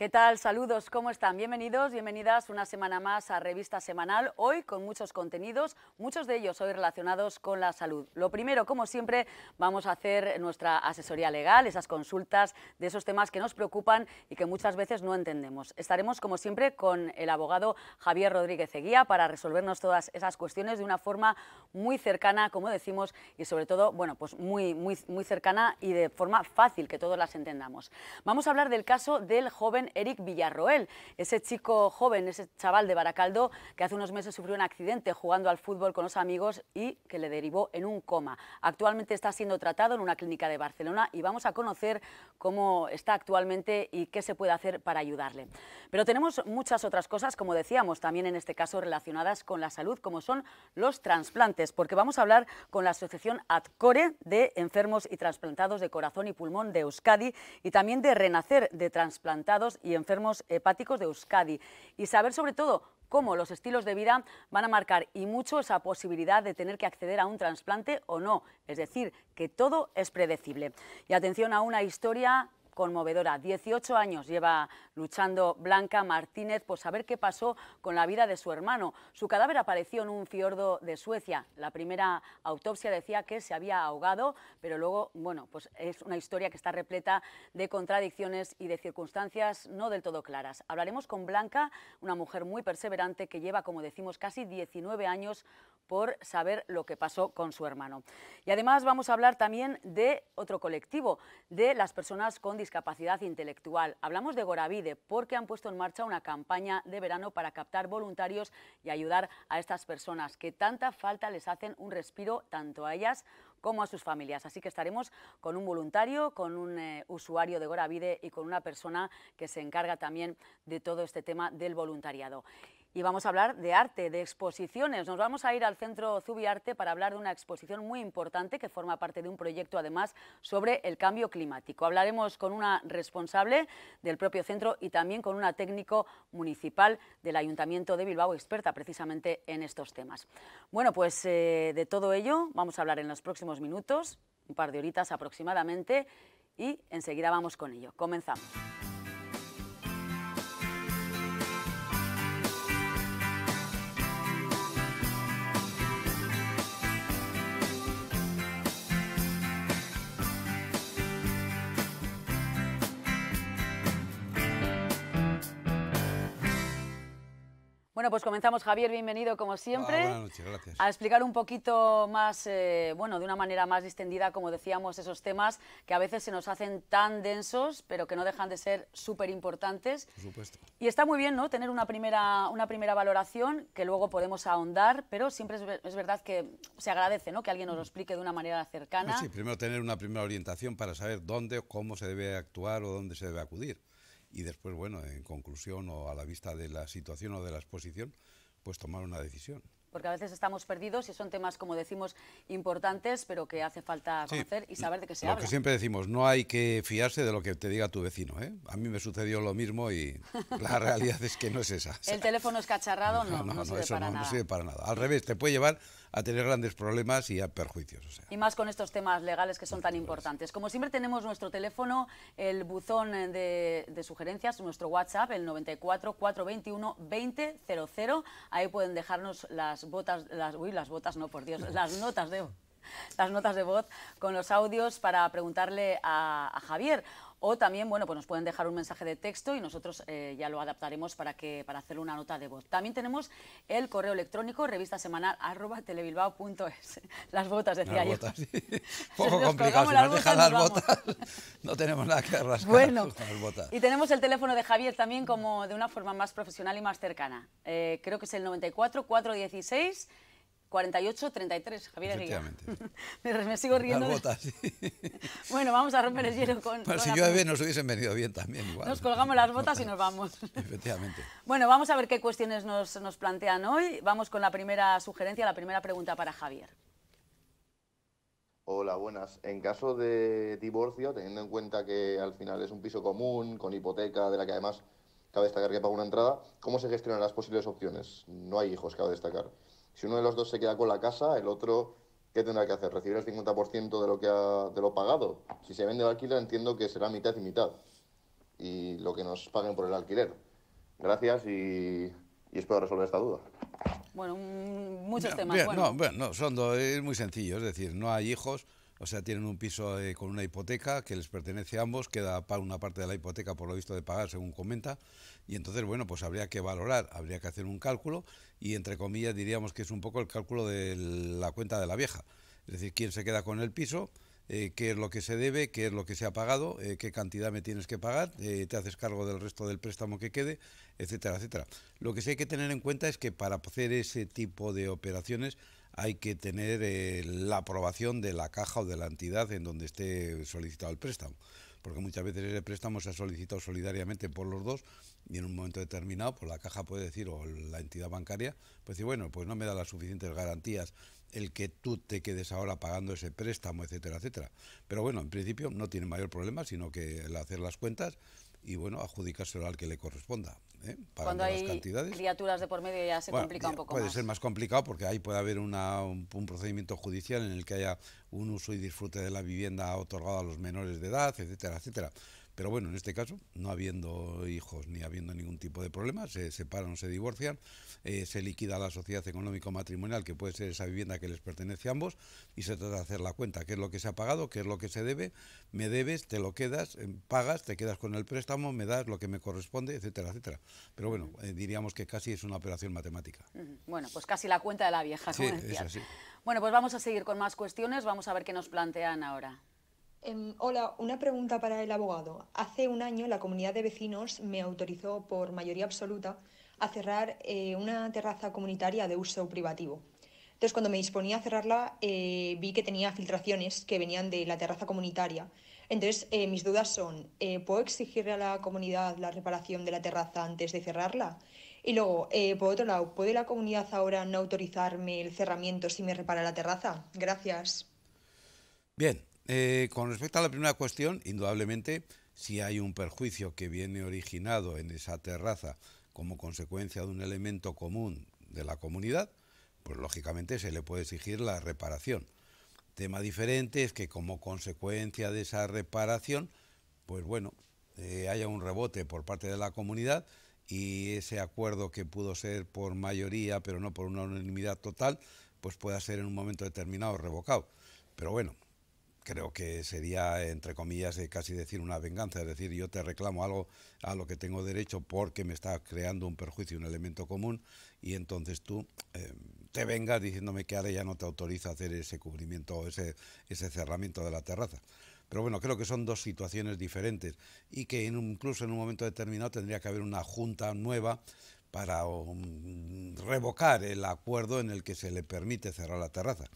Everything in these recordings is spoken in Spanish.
¿Qué tal? Saludos, ¿cómo están? Bienvenidos, bienvenidas una semana más a Revista Semanal, hoy con muchos contenidos, muchos de ellos hoy relacionados con la salud. Lo primero, como siempre, vamos a hacer nuestra asesoría legal, esas consultas de esos temas que nos preocupan y que muchas veces no entendemos. Estaremos, como siempre, con el abogado Javier Rodríguez Eguía para resolvernos todas esas cuestiones de una forma muy cercana, como decimos, y sobre todo, bueno, pues muy, muy, muy cercana y de forma fácil, que todos las entendamos. Vamos a hablar del caso del joven Eric Villarroel, ese chico joven, ese chaval de Baracaldo que hace unos meses sufrió un accidente jugando al fútbol con los amigos y que le derivó en un coma. Actualmente está siendo tratado en una clínica de Barcelona y vamos a conocer cómo está actualmente y qué se puede hacer para ayudarle. Pero tenemos muchas otras cosas, como decíamos, también en este caso relacionadas con la salud, como son los trasplantes, porque vamos a hablar con la Asociación ADCORE de Enfermos y Trasplantados de Corazón y Pulmón de Euskadi y también de Renacer de Transplantados y enfermos hepáticos de Euskadi y saber sobre todo cómo los estilos de vida van a marcar y mucho esa posibilidad de tener que acceder a un trasplante o no, es decir, que todo es predecible. Y atención a una historia conmovedora. 18 años lleva luchando Blanca Martínez por saber qué pasó con la vida de su hermano. Su cadáver apareció en un fiordo de Suecia. La primera autopsia decía que se había ahogado, pero luego, bueno, pues es una historia que está repleta de contradicciones y de circunstancias no del todo claras. Hablaremos con Blanca, una mujer muy perseverante que lleva, como decimos, casi 19 años por saber lo que pasó con su hermano. Y además vamos a hablar también de otro colectivo, de las personas con discapacidad discapacidad intelectual. Hablamos de Goravide porque han puesto en marcha una campaña de verano para captar voluntarios y ayudar a estas personas que tanta falta les hacen un respiro tanto a ellas como a sus familias. Así que estaremos con un voluntario, con un eh, usuario de Goravide y con una persona que se encarga también de todo este tema del voluntariado. Y vamos a hablar de arte, de exposiciones. Nos vamos a ir al Centro Zubiarte para hablar de una exposición muy importante que forma parte de un proyecto, además, sobre el cambio climático. Hablaremos con una responsable del propio centro y también con una técnico municipal del Ayuntamiento de Bilbao, experta precisamente en estos temas. Bueno, pues eh, de todo ello vamos a hablar en los próximos minutos, un par de horitas aproximadamente, y enseguida vamos con ello. Comenzamos. Bueno, pues comenzamos. Javier, bienvenido como siempre. A explicar un poquito más, eh, bueno, de una manera más distendida, como decíamos, esos temas que a veces se nos hacen tan densos, pero que no dejan de ser súper importantes. Por supuesto. Y está muy bien, ¿no?, tener una primera, una primera valoración que luego podemos ahondar, pero siempre es, verdad que se agradece, ¿no?, que alguien nos lo explique de una manera cercana. sí, primero tener una primera orientación para saber dónde o cómo se debe actuar o dónde se debe acudir y después, bueno, en conclusión o a la vista de la situación o de la exposición, pues tomar una decisión. Porque a veces estamos perdidos y son temas, como decimos, importantes, pero que hace falta conocer y saber de qué se habla. Lo que siempre decimos, no hay que fiarse de lo que te diga tu vecino. ¿eh? A mí me sucedió lo mismo y la realidad es que no es esa. El teléfono es cacharrado, no, no, no eso no sirve para nada. Al revés, te puede llevar a tener grandes problemas y a perjuicios. Y más con estos temas legales que son tan importantes. Como siempre tenemos nuestro teléfono, el buzón de, sugerencias, nuestro WhatsApp, el 94 421 2000. Ahí pueden dejarnos las botas, las, uy, las botas no, por Dios, las notas de las notas de voz con los audios para preguntarle a Javier o también, bueno, pues nos pueden dejar un mensaje de texto y nosotros eh, ya lo adaptaremos para, que, para hacer una nota de voz. También tenemos el correo electrónico revista semanal arroba telebilbao.es. Las botas, decía las Botas, sí. Poco complicado, si nos dejan las botas, no tenemos nada que rascar. Bueno, y tenemos el teléfono de Javier también como de una forma más profesional y más cercana. Eh, creo que es el 94 416 48-33, Javier Efectivamente. me, me, sigo riendo. Las botas, bueno, vamos a romper el hielo con... Bueno, si llueve nos hubiesen venido bien también igual. Nos colgamos las botas y nos vamos. Efectivamente. Bueno, vamos a ver qué cuestiones nos, nos plantean hoy. Vamos con la primera sugerencia, la primera pregunta para Javier. Hola, buenas. En caso de divorcio, teniendo en cuenta que al final es un piso común, con hipoteca, de la que además cabe destacar que paga una entrada, ¿cómo se gestionan las posibles opciones? No hay hijos, cabe destacar. Si uno de los dos se queda con la casa, el otro, ¿qué tendrá que hacer? ¿Recibir el 50% de lo, que ha, de lo pagado? Si se vende el alquiler, entiendo que será mitad y mitad. Y lo que nos paguen por el alquiler. Gracias y, espero resolver esta duda. Bueno, muchos temas. bueno. No, bueno, son dos, es muy sencillo, es decir, no hay hijos, o sea, tienen un piso eh, con una hipoteca que les pertenece a ambos, queda una parte de la hipoteca por lo visto de pagar, según comenta, y entonces, bueno, pues habría que valorar, habría que hacer un cálculo y, entre comillas, diríamos que es un poco el cálculo de la cuenta de la vieja. Es decir, quién se queda con el piso, eh, qué es lo que se debe, qué es lo que se ha pagado, eh, qué cantidad me tienes que pagar, te haces cargo del resto del préstamo que quede, etcétera, etcétera. Lo que sí hay que tener en cuenta es que para hacer ese tipo de operaciones hay que tener eh, la aprobación de la caja o de la entidad en donde esté solicitado el préstamo. Porque muchas veces ese préstamo se ha solicitado solidariamente por los dos y en un momento determinado por pues la caja puede decir o la entidad bancaria pues decir, bueno, pues no me da las suficientes garantías el que tú te quedes ahora pagando ese préstamo, etcétera, etcétera. Pero bueno, en principio no tiene mayor problema, sino que el hacer las cuentas y bueno, adjudicárselo al que le corresponda. ¿eh? Cuando hay criaturas de por medio ya se complica un poco puede Puede ser más complicado porque ahí puede haber una, un, un, procedimiento judicial en el que haya un uso y disfrute de la vivienda otorgado a los menores de edad, etcétera, etcétera. Pero bueno, en este caso, no habiendo hijos ni habiendo ningún tipo de problema, se separan o se divorcian, eh, se liquida la sociedad económico-matrimonial, que puede ser esa vivienda que les pertenece a ambos, y se trata de hacer la cuenta, qué es lo que se ha pagado, qué es lo que se debe, me debes, te lo quedas, em, pagas, te quedas con el préstamo, me das lo que me corresponde, etcétera, etcétera. Pero bueno, eh, diríamos que casi es una operación matemática. Bueno, pues casi la cuenta de la vieja. Sí, Bueno, pues vamos a seguir con más cuestiones, vamos a ver qué nos plantean ahora. Em, hola, una pregunta para el abogado. Hace un año la comunidad de vecinos me autorizó por mayoría absoluta a cerrar eh, una terraza comunitaria de uso privativo. Entonces, cuando me disponía a cerrarla, eh, vi que tenía filtraciones que venían de la terraza comunitaria. Entonces, eh, mis dudas son, ¿puedo exigirle a la comunidad la reparación de la terraza antes de cerrarla? Y luego, por otro lado, ¿puede la comunidad ahora no autorizarme el cerramiento si me repara la terraza? Gracias. Bien, eh, con respecto a la primera cuestión, indudablemente, si hay un perjuicio que viene originado en esa terraza como consecuencia de un elemento común de la comunidad, pues lógicamente se le puede exigir la reparación. Tema diferente es que como consecuencia de esa reparación, pues bueno, eh, haya un rebote por parte de la comunidad y ese acuerdo que pudo ser por mayoría, pero no por una unanimidad total, pues pueda ser en un momento determinado revocado. Pero bueno, creo que sería, entre comillas, casi decir una venganza, es decir, yo te reclamo algo a lo que tengo derecho porque me está creando un perjuicio, un elemento común, y entonces tú em, te vengas diciéndome que ahora ya no te autoriza hacer ese cubrimiento o ese, ese cerramiento de la terraza. Pero bueno, creo que son dos situaciones diferentes y que incluso en un momento determinado tendría que haber una junta nueva para revocar el acuerdo en el que se le permite cerrar la terraza.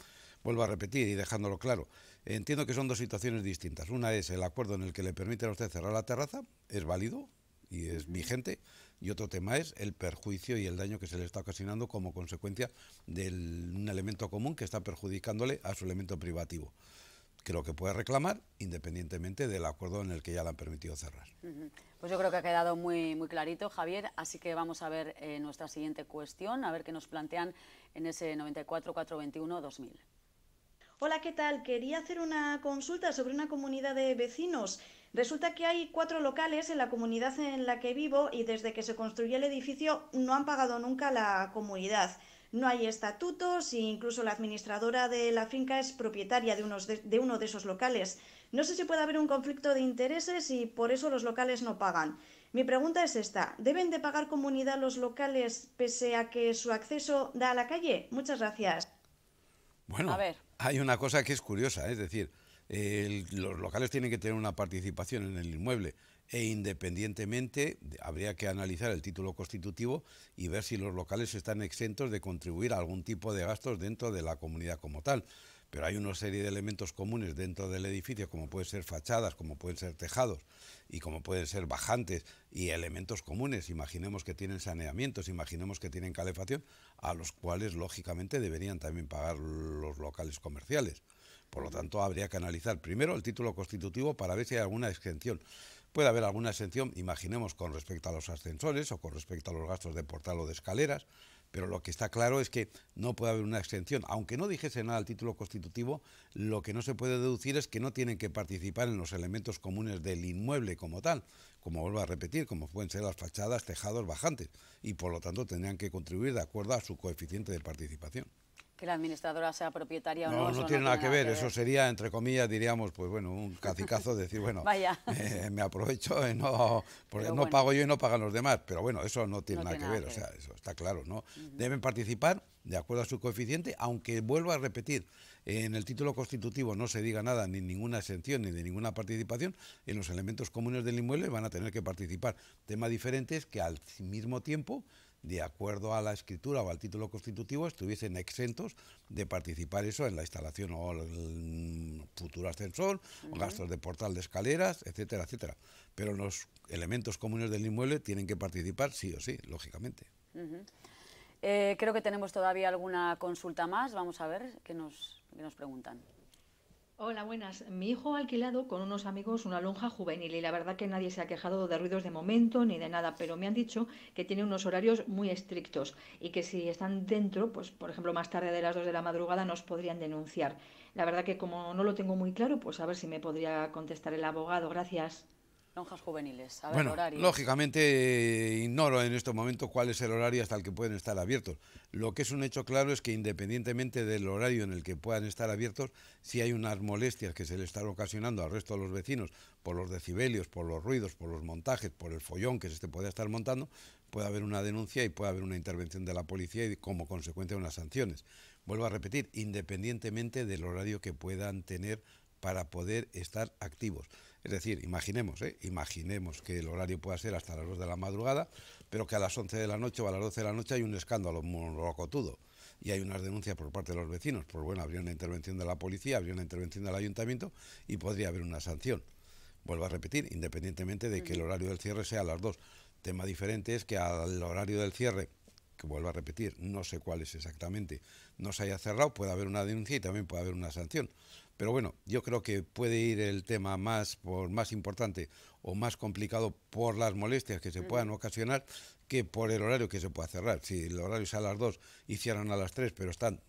Vuelvo a repetir y dejándolo claro, Entiendo que son dos situaciones distintas. Una es el acuerdo en el que le permiten a usted cerrar la terraza, es válido y es vigente, y otro tema es el perjuicio y el daño que se le está ocasionando como consecuencia de un elemento común que está perjudicándole a su elemento privativo que lo que puede reclamar independientemente del acuerdo en el que ya le han permitido cerrar. Pues yo creo que ha quedado muy, muy clarito, Javier, así que vamos a ver eh, nuestra siguiente cuestión, a ver qué nos plantean en ese 94-421-2000. Hola, ¿qué tal? Quería hacer una consulta sobre una comunidad de vecinos. Resulta que hay cuatro locales en la comunidad en la que vivo y desde que se construyó el edificio no han pagado nunca la comunidad. No hay estatutos e incluso la administradora de la finca es propietaria de, uno de esos locales. No sé si puede haber un conflicto de intereses y por eso los locales no pagan. Mi pregunta es esta, ¿deben de pagar comunidad los locales pese a que su acceso da a la calle? Muchas gracias. Bueno. A ver hay una cosa que es curiosa, es decir, los locales tienen que tener una participación en el inmueble e independientemente habría que analizar el título constitutivo y ver si los locales están exentos de contribuir a algún tipo de gastos dentro de la comunidad como tal pero hay una serie de elementos comunes dentro del edificio, como pueden ser fachadas, como pueden ser tejados y como pueden ser bajantes y elementos comunes. Imaginemos que tienen saneamientos, imaginemos que tienen calefacción, a los cuales lógicamente deberían también pagar los locales comerciales. Por lo tanto, habría que analizar primero el título constitutivo para ver si hay alguna exención. Puede haber alguna exención, imaginemos, con respecto a los ascensores o con respecto a los gastos de portal o de escaleras, pero lo que está claro es que no puede haber una exención. Aunque no dijese nada al título constitutivo, lo que no se puede deducir es que no tienen que participar en los elementos comunes del inmueble como tal, como vuelvo a repetir, como pueden ser las fachadas, tejados, bajantes, y por lo tanto tendrían que contribuir de acuerdo a su coeficiente de participación que la administradora sea propietaria o no. No, no tiene nada que ver. eso sería, entre comillas, diríamos, pues bueno, un cacicazo de decir, bueno, eh, me aprovecho, no, porque no pago yo y no pagan los demás, pero bueno, eso no tiene, nada, que ver, o sea, eso está claro, ¿no? Deben participar de acuerdo a su coeficiente, aunque vuelvo a repetir, en el título constitutivo no se diga nada, ni ninguna exención, ni de ninguna participación, en los elementos comunes del inmueble van a tener que participar. temas diferentes que al mismo tiempo de acuerdo a la escritura o al título constitutivo, estuviesen exentos de participar eso en la instalación o el mm, futuro ascensor, gastos de portal de escaleras, etcétera, etcétera. Pero los elementos comunes del inmueble tienen que participar sí o sí, lógicamente. Eh, creo que tenemos todavía alguna consulta más. Vamos a ver qué nos preguntan. Hola, buenas. Mi hijo ha alquilado con unos amigos una lonja juvenil y la verdad que nadie se ha quejado de ruidos de momento ni de nada, pero me han dicho que tiene unos horarios muy estrictos y que si están dentro, pues por ejemplo más tarde de las dos de la madrugada nos podrían denunciar. La verdad que como no lo tengo muy claro, pues a ver si me podría contestar el abogado. Gracias juveniles? bueno, lógicamente eh, ignoro en este momento cuál es el horario hasta el que pueden estar abiertos. Lo que es un hecho claro es que independientemente del horario en el que puedan estar abiertos, si hay unas molestias que se le están ocasionando al resto de los vecinos por los decibelios, por los ruidos, por los montajes, por el follón que se puede estar montando, puede haber una denuncia y puede haber una intervención de la policía y como consecuencia unas sanciones. Vuelvo a repetir, independientemente del horario que puedan tener para poder estar activos. Es decir, imaginemos, ¿eh? imaginemos que el horario pueda ser hasta las 2 de la madrugada, pero que a las 11 de la noche o a las 12 de la noche hay un escándalo locotudo y hay unas denuncias por parte de los vecinos. Pues bueno, habría una intervención de la policía, habría una intervención del ayuntamiento y podría haber una sanción. Vuelvo a repetir, independientemente de que el horario del cierre sea a las 2. Tema diferente es que al horario del cierre que vuelvo a repetir, no sé cuál es exactamente, no se haya cerrado, puede haber una denuncia y también puede haber una sanción. Pero bueno, yo creo que puede ir el tema más, por más importante o más complicado por las molestias que se puedan ocasionar que por el horario que se pueda cerrar. Si el horario es a las 2 y cierran a las 3, pero están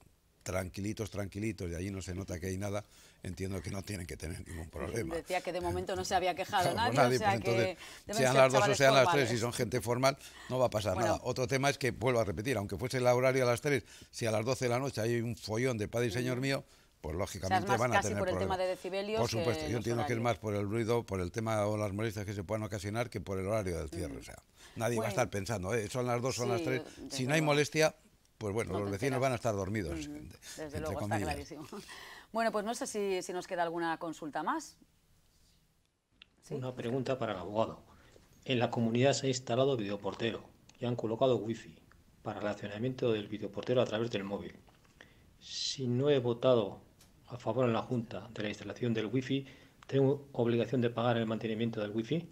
tranquilitos, tranquilitos, y allí no se nota que hay nada, entiendo que no tienen que tener ningún problema. Decía que de momento no se había quejado nadie, o pues sea que sean las dos o sean las tres, si son gente formal, no va a pasar nada. Otro tema es que, vuelvo a repetir, aunque fuese el horario a las tres, si a las 12 de la noche hay un follón de padre y señor mío, pues lógicamente van a tener por el tema de decibelios. Por supuesto, yo entiendo que es más por el ruido, por el tema o las molestias que se puedan ocasionar que por el horario del cierre. Mm. O sea, nadie va a estar pensando, eh, son las dos, son las tres. Si no hay molestia, pues bueno, los vecinos van a estar dormidos. desde luego, está clarísimo. Bueno, pues no sé si, si nos queda alguna consulta más. Una pregunta para el abogado. En la comunidad se ha instalado videoportero y han colocado wifi para el accionamiento del videoportero a través del móvil. Si no he votado a favor en la Junta de la instalación del wifi, ¿tengo obligación de pagar el mantenimiento del wifi?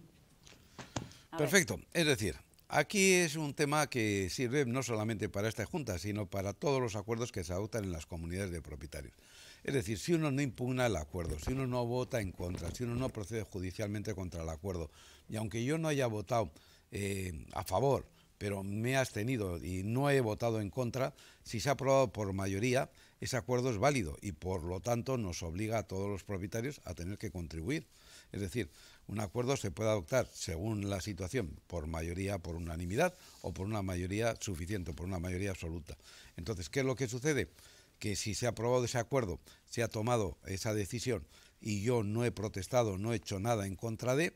Perfecto. Es decir, aquí es un tema que sirve no solamente para esta Junta, sino para todos los acuerdos que se adoptan en las comunidades de propietarios. Es decir, si uno no impugna el acuerdo, si uno no vota en contra, si uno no procede judicialmente contra el acuerdo, y aunque yo no haya votado eh, a favor, pero me he abstenido y no he votado en contra, si se ha aprobado por mayoría, ese acuerdo es válido y por lo tanto nos obliga a todos los propietarios a tener que contribuir. Es decir, un acuerdo se puede adoptar según la situación por mayoría, por unanimidad o por una mayoría suficiente, por una mayoría absoluta. Entonces, ¿qué es lo que sucede? Que si se ha aprobado ese acuerdo, se ha tomado esa decisión y yo no he protestado, no he hecho nada en contra de,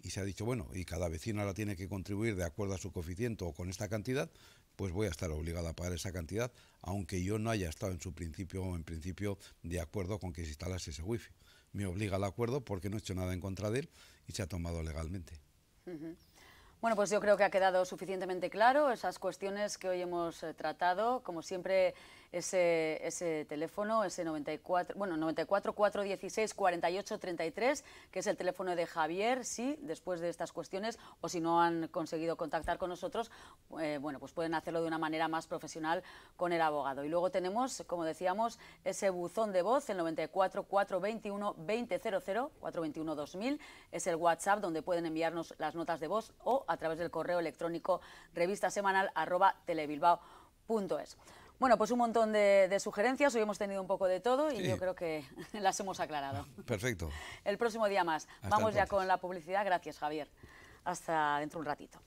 y se ha dicho, bueno, y cada vecino ahora tiene que contribuir de acuerdo a su coeficiente o con esta cantidad, pues voy a estar obligado a pagar esa cantidad, aunque yo no haya estado en su principio o en principio de acuerdo con que se instalase ese wifi. Me obliga el acuerdo porque no he hecho nada en contra de él y se ha tomado legalmente. Bueno, pues yo creo que ha quedado suficientemente claro esas cuestiones que hoy hemos eh, tratado. Como siempre, ese, ese teléfono, ese 94, bueno, 416 48 que es el teléfono de Javier, si después de estas cuestiones o si no han conseguido contactar con nosotros, eh, bueno, pues pueden hacerlo de una manera más profesional con el abogado. Y luego tenemos, como decíamos, ese buzón de voz, el 94 421 2000, 421 2000, es el WhatsApp donde pueden enviarnos las notas de voz o a través del correo electrónico revista semanal bueno, pues un montón de, sugerencias, hoy hemos tenido un poco de todo y yo creo que las hemos aclarado. Perfecto. El próximo día más. Vamos ya con la publicidad. Gracias, Javier. Hasta dentro un ratito.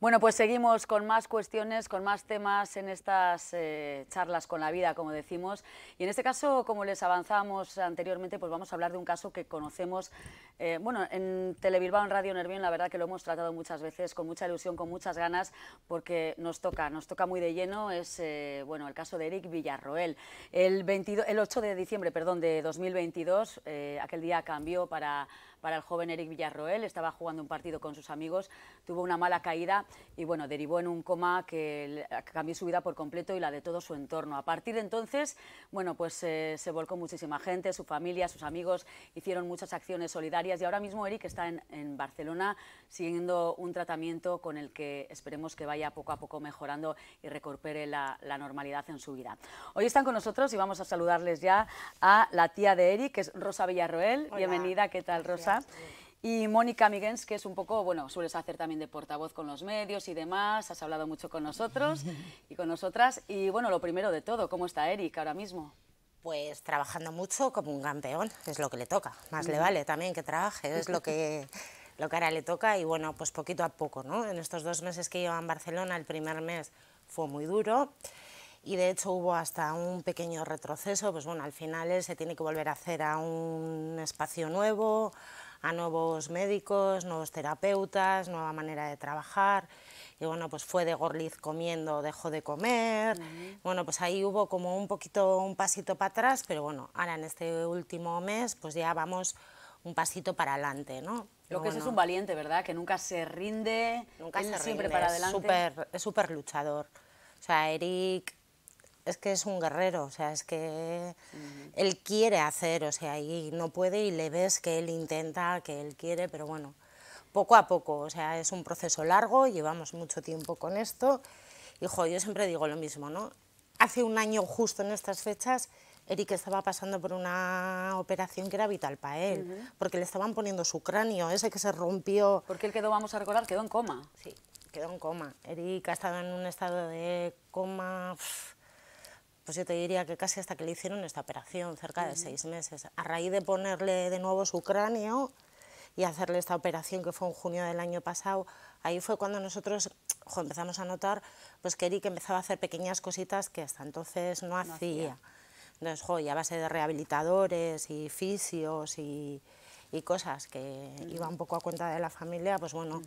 Bueno, pues seguimos con más cuestiones, con más temas en estas eh, charlas con la vida, como decimos. Y en este caso, como les avanzamos anteriormente, pues vamos a hablar de un caso que conocemos, eh, bueno, en Telebilbao, en Radio Nervión, la verdad que lo hemos tratado muchas veces, con mucha ilusión, con muchas ganas, porque nos toca, nos toca muy de lleno, es, eh, bueno, el caso de Eric Villarroel. El, 22, el 8 de diciembre, perdón, de 2022, aquel día cambió para para el joven Eric Villarroel. Estaba jugando un partido con sus amigos, tuvo una mala caída y bueno, derivó en un coma que cambió su vida por completo y la de todo su entorno. A partir de entonces, bueno, pues eh, se volcó muchísima gente, su familia, sus amigos, hicieron muchas acciones solidarias y ahora mismo Eric está en Barcelona siguiendo un tratamiento con el que esperemos que vaya poco a poco mejorando y recupere la, normalidad en su vida. Hoy están con nosotros y vamos a saludarles ya a la tía de Eric, que es Rosa Villarroel. Bienvenida, ¿qué tal Rosa? Y Mónica Miguens, que es un poco, bueno, sueles hacer también de portavoz con los medios y demás, has hablado mucho con nosotros y con nosotras. Y bueno, lo primero de todo, ¿cómo está Eric ahora mismo? Pues trabajando mucho como un campeón, es lo que le toca. Más le mm. vale también que trabaje, es lo que lo que ahora le toca y bueno, pues poquito a poco, ¿no? En estos dos meses que lleva en Barcelona, el primer mes fue muy duro y de hecho hubo hasta un pequeño retroceso, pues bueno, al final se tiene que volver a hacer a un espacio nuevo, a nuevos médicos, nuevos terapeutas, nueva manera de trabajar. Y bueno, pues fue de Gorliz comiendo, dejó de comer. Bueno, pues ahí hubo como un poquito, un pasito para atrás, pero bueno, ahora en este último mes, pues ya vamos un pasito para adelante, ¿no? Lo que es es un valiente, ¿verdad? Que nunca se rinde, nunca siempre para adelante. Super, es súper luchador. O sea, Eric es que es un guerrero, o sea, es que él quiere hacer, o sea, y no puede y le ves que él intenta, que él quiere, pero bueno, poco a poco, o sea, es un proceso largo, llevamos mucho tiempo con esto, y yo siempre digo lo mismo, ¿no? Hace un año justo en estas fechas Eric estaba pasando por una operación que era vital para él, porque le estaban poniendo su cráneo, ese que se rompió. Porque él quedó, vamos a recordar, quedó en coma. Sí, quedó en coma. Eric ha estado en un estado de coma, pues yo te diría que casi hasta que le hicieron esta operación, cerca de seis meses. A raíz de ponerle de nuevo su cráneo y hacerle esta operación que fue en junio del año pasado, ahí fue cuando nosotros empezamos a notar pues, que Eric empezaba a hacer pequeñas cositas que hasta entonces no, hacía entonces, jo, a base de rehabilitadores y fisios y, cosas que mm. iba un poco a cuenta de la familia, pues bueno,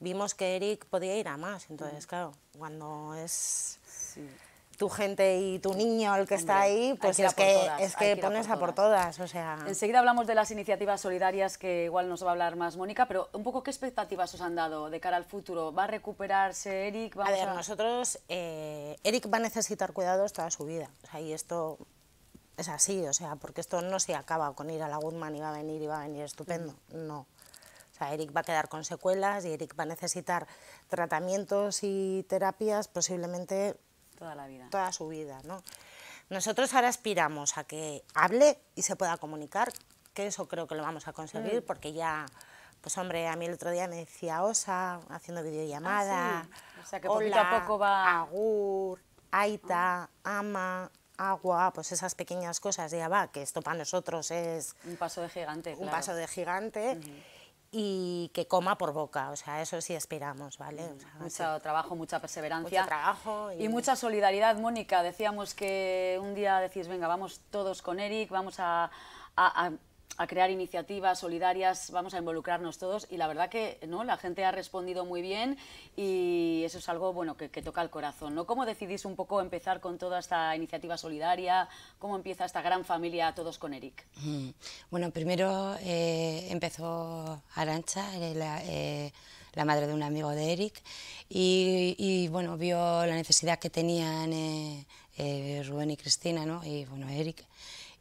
vimos que Eric podía ir a más. Entonces, mm. claro, cuando es... tu gente y tu niño, el que está ahí, pues es, que, es que, pones a por, todas. O sea... Enseguida hablamos de las iniciativas solidarias que igual nos va a hablar más Mónica, pero un poco qué expectativas os han dado de cara al futuro. ¿Va a recuperarse Eric? a ver, nosotros, eh, Eric va a necesitar cuidados toda su vida. O sea, y esto es así, o sea, porque esto no se acaba con ir a la Goodman y va a venir y va a venir estupendo, mm. no. O sea, Eric va a quedar con secuelas y Eric va a necesitar tratamientos y terapias posiblemente toda la vida. Toda su vida, ¿no? Nosotros ahora aspiramos a que hable y se pueda comunicar, que eso creo que lo vamos a conseguir mm. porque ya pues hombre, a mí el otro día me decía Osa haciendo ah, videollamada. O sea que a poco va. Agur, Aita, ah. Ama, agua, pues esas pequeñas cosas ya ah, va, que esto para nosotros es... Un paso de gigante. Un paso de gigante. Y que coma por boca, o sea, eso sí esperamos, ¿vale? mucho trabajo, mucha perseverancia. Mucho trabajo. Y... mucha solidaridad, Mónica. Decíamos que un día decís, venga, vamos todos con Eric, vamos a a crear iniciativas solidarias, vamos a involucrarnos todos y la verdad que no, la gente ha respondido muy bien y eso es algo bueno que, toca el corazón. ¿no? ¿Cómo decidís un poco empezar con toda esta iniciativa solidaria? ¿Cómo empieza esta gran familia Todos con Eric? Mm. Bueno, primero eh, empezó Arancha, eh, eh, la, madre de un amigo de Eric, y, bueno, vio la necesidad que tenían Rubén y Cristina, ¿no? y bueno, Eric,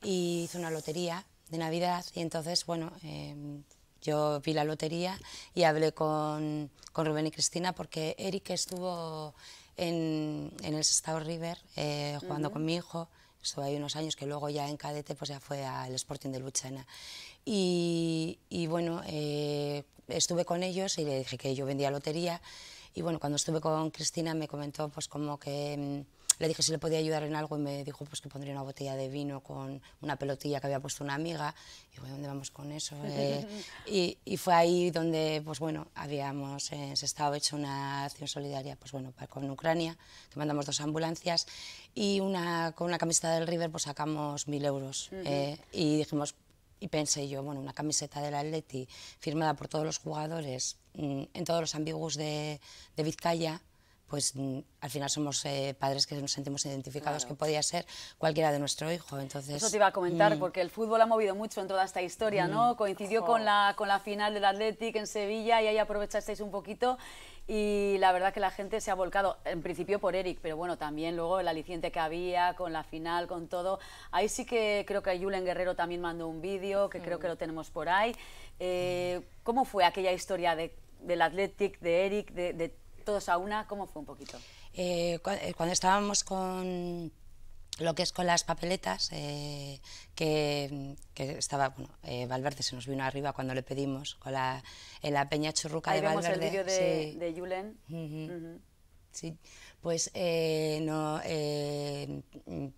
y hizo una lotería de Navidad y entonces, bueno, em, yo vi la lotería y hablé con, Rubén y Cristina porque Eric estuvo en, el estado River eh, jugando con mi hijo, estuvo ahí unos años que luego ya en cadete pues ya fue al Sporting de Luchana. Y, bueno, eh, estuve con ellos y le dije que yo vendía lotería y bueno, cuando estuve con Cristina me comentó pues como que em, le dije si le podía ayudar en algo y me dijo pues que pondría una botella de vino con una pelotilla que había puesto una amiga. Y ¿dónde vamos con eso? Eh?". y, fue ahí donde, pues bueno, habíamos eh, se estaba hecho una acción solidaria, pues bueno, para, con Ucrania, que mandamos dos ambulancias y una, con una camiseta del River pues sacamos mil euros. Eh, y dijimos, y pensé yo, bueno, una camiseta del Atleti firmada por todos los jugadores mm, en todos los ambiguos de, de Vizcaya, pues mm, al final somos eh, padres que nos sentimos identificados, que podía ser cualquiera de nuestro hijo. Entonces, Eso te iba a comentar, mm. porque el fútbol ha movido mucho en toda esta historia, ¿no? Mm. Coincidió con, la, con la final del Athletic en Sevilla y ahí aprovechasteis un poquito y la verdad que la gente se ha volcado, en principio por Eric, pero bueno, también luego el aliciente que había con la final, con todo. Ahí sí que creo que Julen Guerrero también mandó un vídeo, que creo que lo tenemos por ahí. Eh, ¿Cómo fue aquella historia de del Athletic, de Eric, de, de, todos a una, ¿cómo fue un poquito? Eh, eh, cuando estábamos con lo que es con las papeletas, eh, que, estaba, bueno, Valverde se nos vino arriba cuando le pedimos, con la, en la Peña Churruca Ahí de el vídeo de, Julen. Sí, pues no,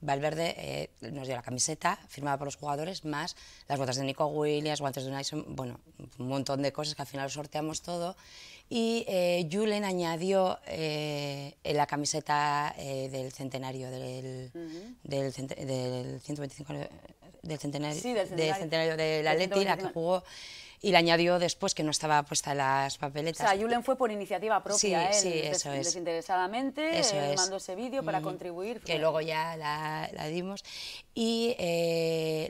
Valverde nos dio la camiseta firmada por los jugadores, más las botas de Nico Williams, guantes de Nyson, bueno, un montón de cosas que al final sorteamos todo y eh, Julen añadió eh, la camiseta eh, del centenario, del, eh, del, del 125 del centenario, del centenario, la que jugó, y la añadió después que no estaba puesta en las papeletas. O sea, Julen fue por iniciativa propia, eso desinteresadamente, ese vídeo para mm, contribuir. Que luego ya la, dimos. Y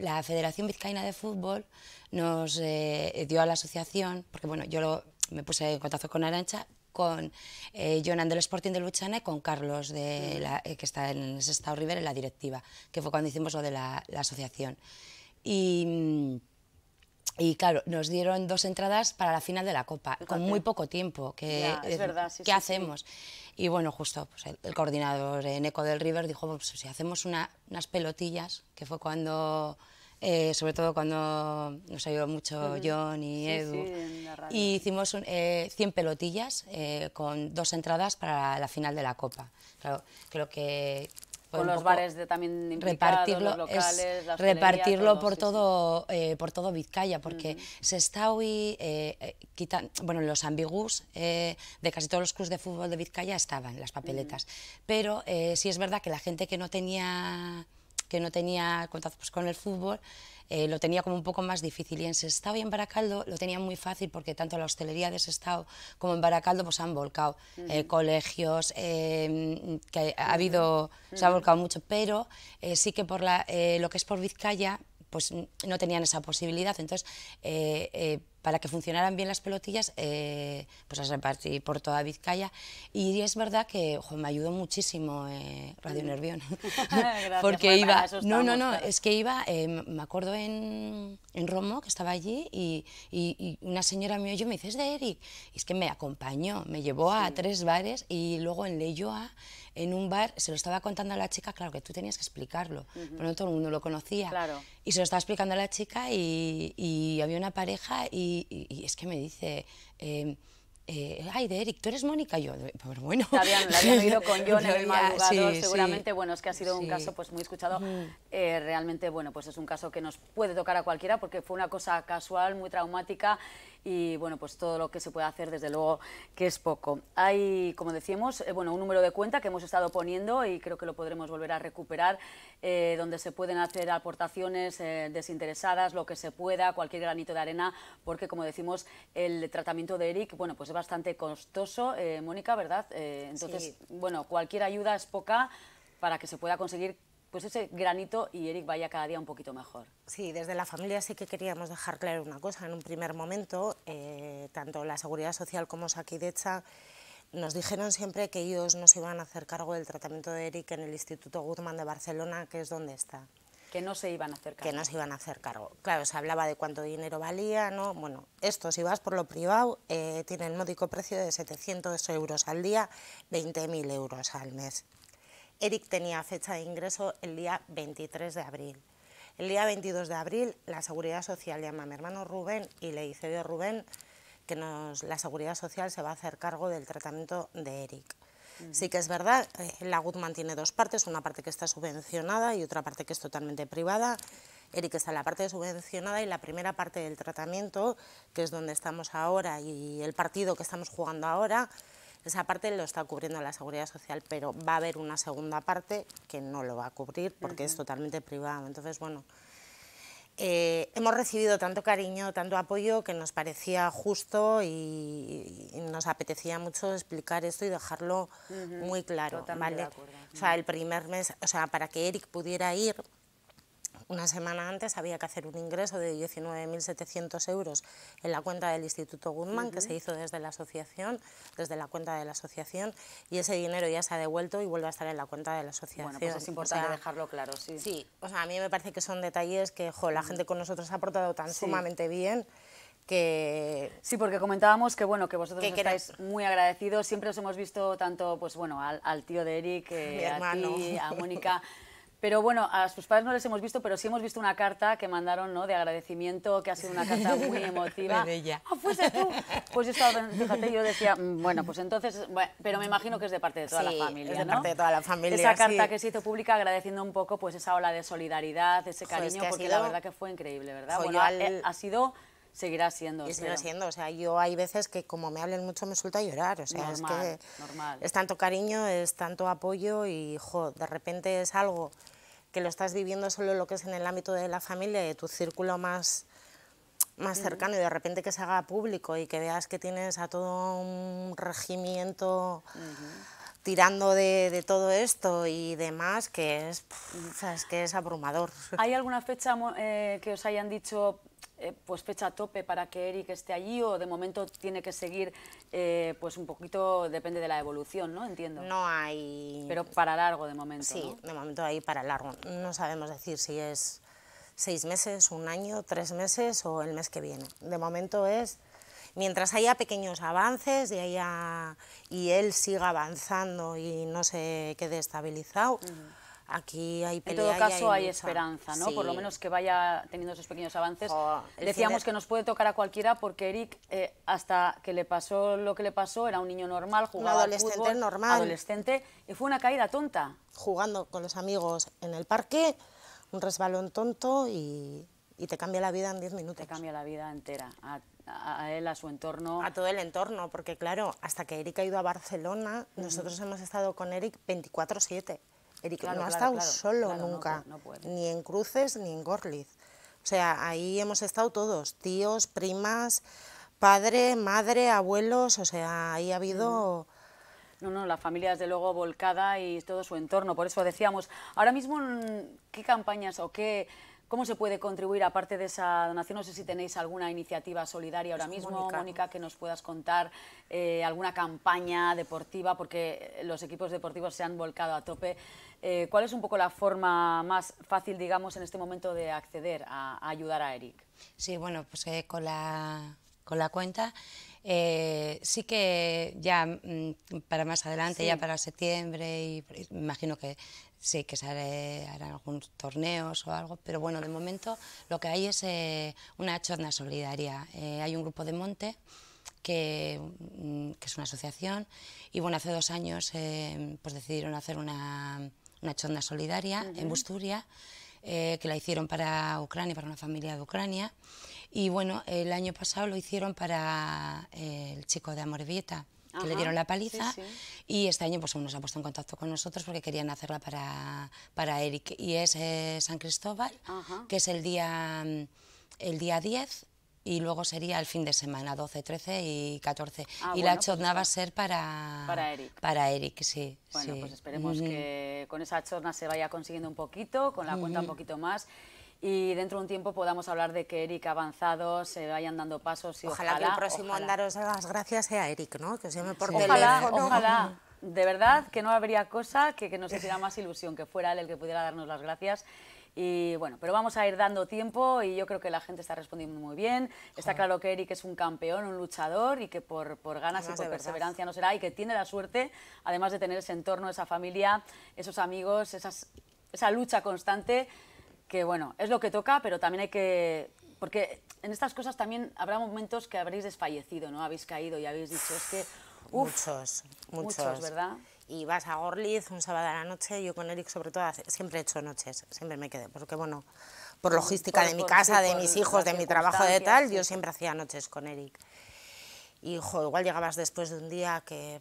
la Federación Vizcaína de Fútbol nos dio a la asociación, porque bueno, yo lo me puse en contacto con Arancha, con eh, Jonan del Sporting de Luchana y con Carlos, de la, eh, que está en el Estado River, en la directiva, que fue cuando hicimos lo de la, asociación. Y, y, claro, nos dieron dos entradas para la final de la Copa, con muy poco tiempo. Que, ¿Qué hacemos? Y bueno, justo pues el, coordinador en Eco del River dijo, pues, si hacemos unas pelotillas, que fue cuando eh, sobre todo cuando nos ayudó mucho John y Edu. y hicimos 100 eh, pelotillas eh, con dos entradas para la final de la Copa. Claro, creo que con los bares de, también repartirlo, repartirlo por todo por todo Vizcaya porque se está hoy quitan, bueno los ambigus de casi todos los clubes de fútbol de Vizcaya estaban las papeletas pero sí es verdad que la gente que no tenía que no tenía contacto pues, con el fútbol, eh, lo tenía como un poco más difícil. Y en Sestao y en Baracaldo lo tenía muy fácil porque tanto la hostelería de Sestao como en Baracaldo pues, han volcado eh, colegios, em, que ha habido, se ha volcado mucho, pero eh, sí que por la, lo que es por Vizcaya pues no tenían esa posibilidad. Entonces, para que funcionaran bien las pelotillas, eh, pues las repartí por toda Vizcaya. Y es verdad que me ayudó muchísimo eh, Radio Nervión. porque iba. No, no, no, es que iba, eh, me acuerdo en, en, Romo, que estaba allí, y, una señora me yo me dice, es de Eric. Y es que me acompañó, me llevó a tres bares y luego en Leyoa en un bar, se lo estaba contando a la chica, claro que tú tenías que explicarlo, pero no todo el mundo lo conocía. Y se lo estaba explicando a la chica y, y había una pareja y y, es que me dice... Em, eh, ay, de Eric, tú eres Mónica, yo, pero pues bueno. La habían, la oído con yo en el seguramente, bueno, es que ha sido un caso pues muy escuchado, eh, realmente, bueno, pues es un caso que nos puede tocar a cualquiera porque fue una cosa casual, muy traumática y bueno, pues todo lo que se pueda hacer desde luego que es poco. Hay, como decíamos, eh, bueno, un número de cuenta que hemos estado poniendo y creo que lo podremos volver a recuperar, eh, donde se pueden hacer aportaciones eh, desinteresadas, lo que se pueda, cualquier granito de arena, porque como decimos, el tratamiento de Eric, bueno, pues es bastante costoso, Mónica, ¿verdad? entonces, bueno, cualquier ayuda es poca para que se pueda conseguir pues ese granito y Eric vaya cada día un poquito mejor. Sí, desde la familia sí que queríamos dejar claro una cosa. En un primer momento, eh, tanto la Seguridad Social como Saquidecha nos dijeron siempre que ellos no se iban a hacer cargo del tratamiento de Eric en el Instituto Guzmán de Barcelona, que es donde está. Que no se iban a hacer cargo. Que no se iban a hacer cargo. Claro, se hablaba de cuánto dinero valía, ¿no? Bueno, esto, si vas por lo privado, eh, tiene el módico precio de 700 euros al día, 20.000 euros al mes. Eric tenía fecha de ingreso el día 23 de abril. El día 22 de abril la Seguridad Social llama a mi hermano Rubén y le dice, a Rubén, que la Seguridad Social se va a hacer cargo del tratamiento de Eric. Sí que es verdad, eh, la Goodman tiene dos partes, una parte que está subvencionada y otra parte que es totalmente privada. Eric está en la parte subvencionada y la primera parte del tratamiento, que es donde estamos ahora y el partido que estamos jugando ahora, esa parte lo está cubriendo la Seguridad Social, pero va a haber una segunda parte que no lo va a cubrir porque es totalmente privado. Entonces, bueno, eh, hemos recibido tanto cariño, tanto apoyo que nos parecía justo y, nos apetecía mucho explicar esto y dejarlo muy claro. ¿vale? o sea, el primer mes, o sea, para que Eric pudiera ir, una semana antes había que hacer un ingreso de 19.700 euros en la cuenta del Instituto Guzmán, que se hizo desde la asociación, desde la cuenta de la asociación, y ese dinero ya se ha devuelto y vuelve a estar en la cuenta de la asociación. Bueno, pues es importante dejarlo claro, sí. Sí, o sea, a mí me parece que son detalles que, la gente con nosotros ha aportado tan sumamente bien que sí porque comentábamos que bueno que vosotros estáis muy agradecidos siempre os hemos visto tanto pues bueno al, tío de Eric eh, a ti a Mónica Pero bueno, a sus padres no les hemos visto, pero sí hemos visto una carta que mandaron ¿no? de agradecimiento, que ha sido una carta muy emotiva. ella. Ah, fuese tú. Pues yo estaba, fíjate, yo decía, mm, bueno, pues entonces, pero me imagino que es de parte de toda la familia. Es de parte de toda la familia. Esa carta que se hizo pública agradeciendo un poco pues esa ola de solidaridad, ese cariño, porque la verdad que fue increíble, ¿verdad? Bueno, eh, ha sido Seguirá siendo. seguirá siendo. O sea, yo hay veces que como me hablen mucho me suelta a llorar. O sea, es que normal. es tanto cariño, es tanto apoyo y, jo, de repente es algo que lo estás viviendo solo lo que es en el ámbito de la familia, de tu círculo más, más cercano y de repente que se haga público y que veas que tienes a todo un regimiento tirando de, todo esto y demás, que es, ¿sabes? que es abrumador. ¿Hay alguna fecha eh, que os hayan dicho eh, pues fecha tope para que Eric esté allí o de momento tiene que seguir eh, pues un poquito depende de la evolución no entiendo no hay pero para largo de momento sí de momento ahí para largo no sabemos decir si es seis meses un año tres meses o el mes que viene de momento es mientras haya pequeños avances y, haya, y él siga avanzando y no se quede estabilizado, aquí hay pelea. En todo caso hay, esperanza, ¿no? Por lo menos que vaya teniendo esos pequeños avances. Decíamos que nos puede tocar a cualquiera porque Eric, eh, hasta que le pasó lo que le pasó, era un niño normal, jugaba un adolescente normal. adolescente, y fue una caída tonta. Jugando con los amigos en el parque, un resbalón tonto y, te cambia la vida en 10 minutos. Te cambia la vida entera, a, él, a su entorno. A todo el entorno, porque claro, hasta que Eric ha ido a Barcelona, nosotros hemos estado con Eric 24-7 no ha estado solo nunca, ni en Cruces ni en Gorliz. O sea, ahí hemos estado todos, tíos, primas, padre, madre, abuelos, o sea, ahí ha habido... Mm. No, no, la familia desde luego volcada y todo su entorno, por eso decíamos, ahora mismo, mm, ¿qué campañas o qué... ¿Cómo se puede contribuir, aparte de esa donación? No sé si tenéis alguna iniciativa solidaria ahora pues mismo, Mónica, que nos puedas contar eh, alguna campaña deportiva, porque los equipos deportivos se han volcado a tope eh, ¿Cuál es un poco la forma más fácil, digamos, en este momento de acceder a, ayudar a Eric? Sí, bueno, pues eh, con, la, con la cuenta eh, sí que ya mm, para más adelante, ya para septiembre, y, me imagino que sí que se harán algunos torneos o algo, pero bueno, de momento lo que hay es una chorna solidaria. hay un grupo de monte que, mm, que, es una asociación y bueno, hace dos años pues decidieron hacer una una chonda solidaria en Busturia, eh, que la hicieron para Ucrania, para una familia de Ucrania. Y bueno, el año pasado lo hicieron para eh, el chico de Amorvieta que le dieron la paliza y este año pues nos ha puesto en contacto con nosotros porque querían hacerla para, para Eric y es eh, San Cristóbal, que es el día el día 10 y luego sería el fin de semana, 12, 13 y 14. Ah, y la pues chorna va a ser para, para Eric. Para Eric, sí. Bueno, pues esperemos que con esa chorna se vaya consiguiendo un poquito, con la cuenta un poquito más. Y dentro de un tiempo podamos hablar de que Eric ha avanzado, se vayan dando pasos y ojalá. que el próximo andaros las gracias sea Eric, ¿no? Que se me por sí. Ojalá, ojalá. De verdad que no habría cosa que, que nos hiciera más ilusión que fuera él el que pudiera darnos las gracias y bueno, pero vamos a ir dando tiempo y yo creo que la gente está respondiendo muy bien. Está claro que Eric es un campeón, un luchador y que por, ganas y por perseverancia no será y que tiene la suerte, además de tener ese entorno, esa familia, esos amigos, esas, esa lucha constante, que bueno, es lo que toca, pero también hay que... Porque en estas cosas también habrá momentos que habréis desfallecido, ¿no? Habéis caído y habéis dicho, es que... muchos, muchos, ¿verdad? y vas a Gorliz un sábado a la noche, yo con Eric sobre todo siempre he hecho noches, siempre me quedé, porque bueno, por logística de mi casa, de mis hijos, de mi trabajo, de tal, yo siempre hacía noches con Eric. Y joder igual llegabas después de un día que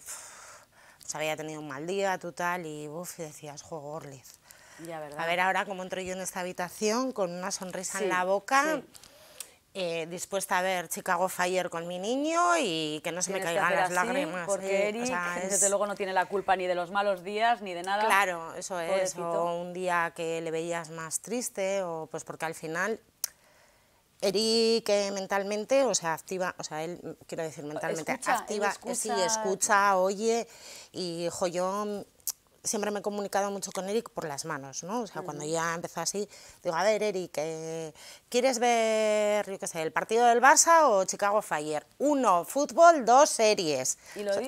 se había tenido un mal día, tú tal, y, decías, juego Gorlitz Ya, a ver ahora cómo entro yo en esta habitación con una sonrisa en la boca. Eh, dispuesta a ver Chicago Fire con mi niño y que no se me caigan las lágrimas. Porque eh, Eric, desde luego, no tiene la culpa ni de los malos días ni de nada. Claro, eso es. O un día que le veías más triste, o pues porque al final. Eric eh, mentalmente, o sea, activa, o sea, él, quiero decir mentalmente, activa, sí, escucha, oye, y jo, yo siempre me he comunicado mucho con Eric por las manos, ¿no? O sea, cuando ya empezó así, digo, a ver, Eric, eh, ¿quieres ver, yo qué sé, el partido del Barça o Chicago Fire? Uno, fútbol, dos series.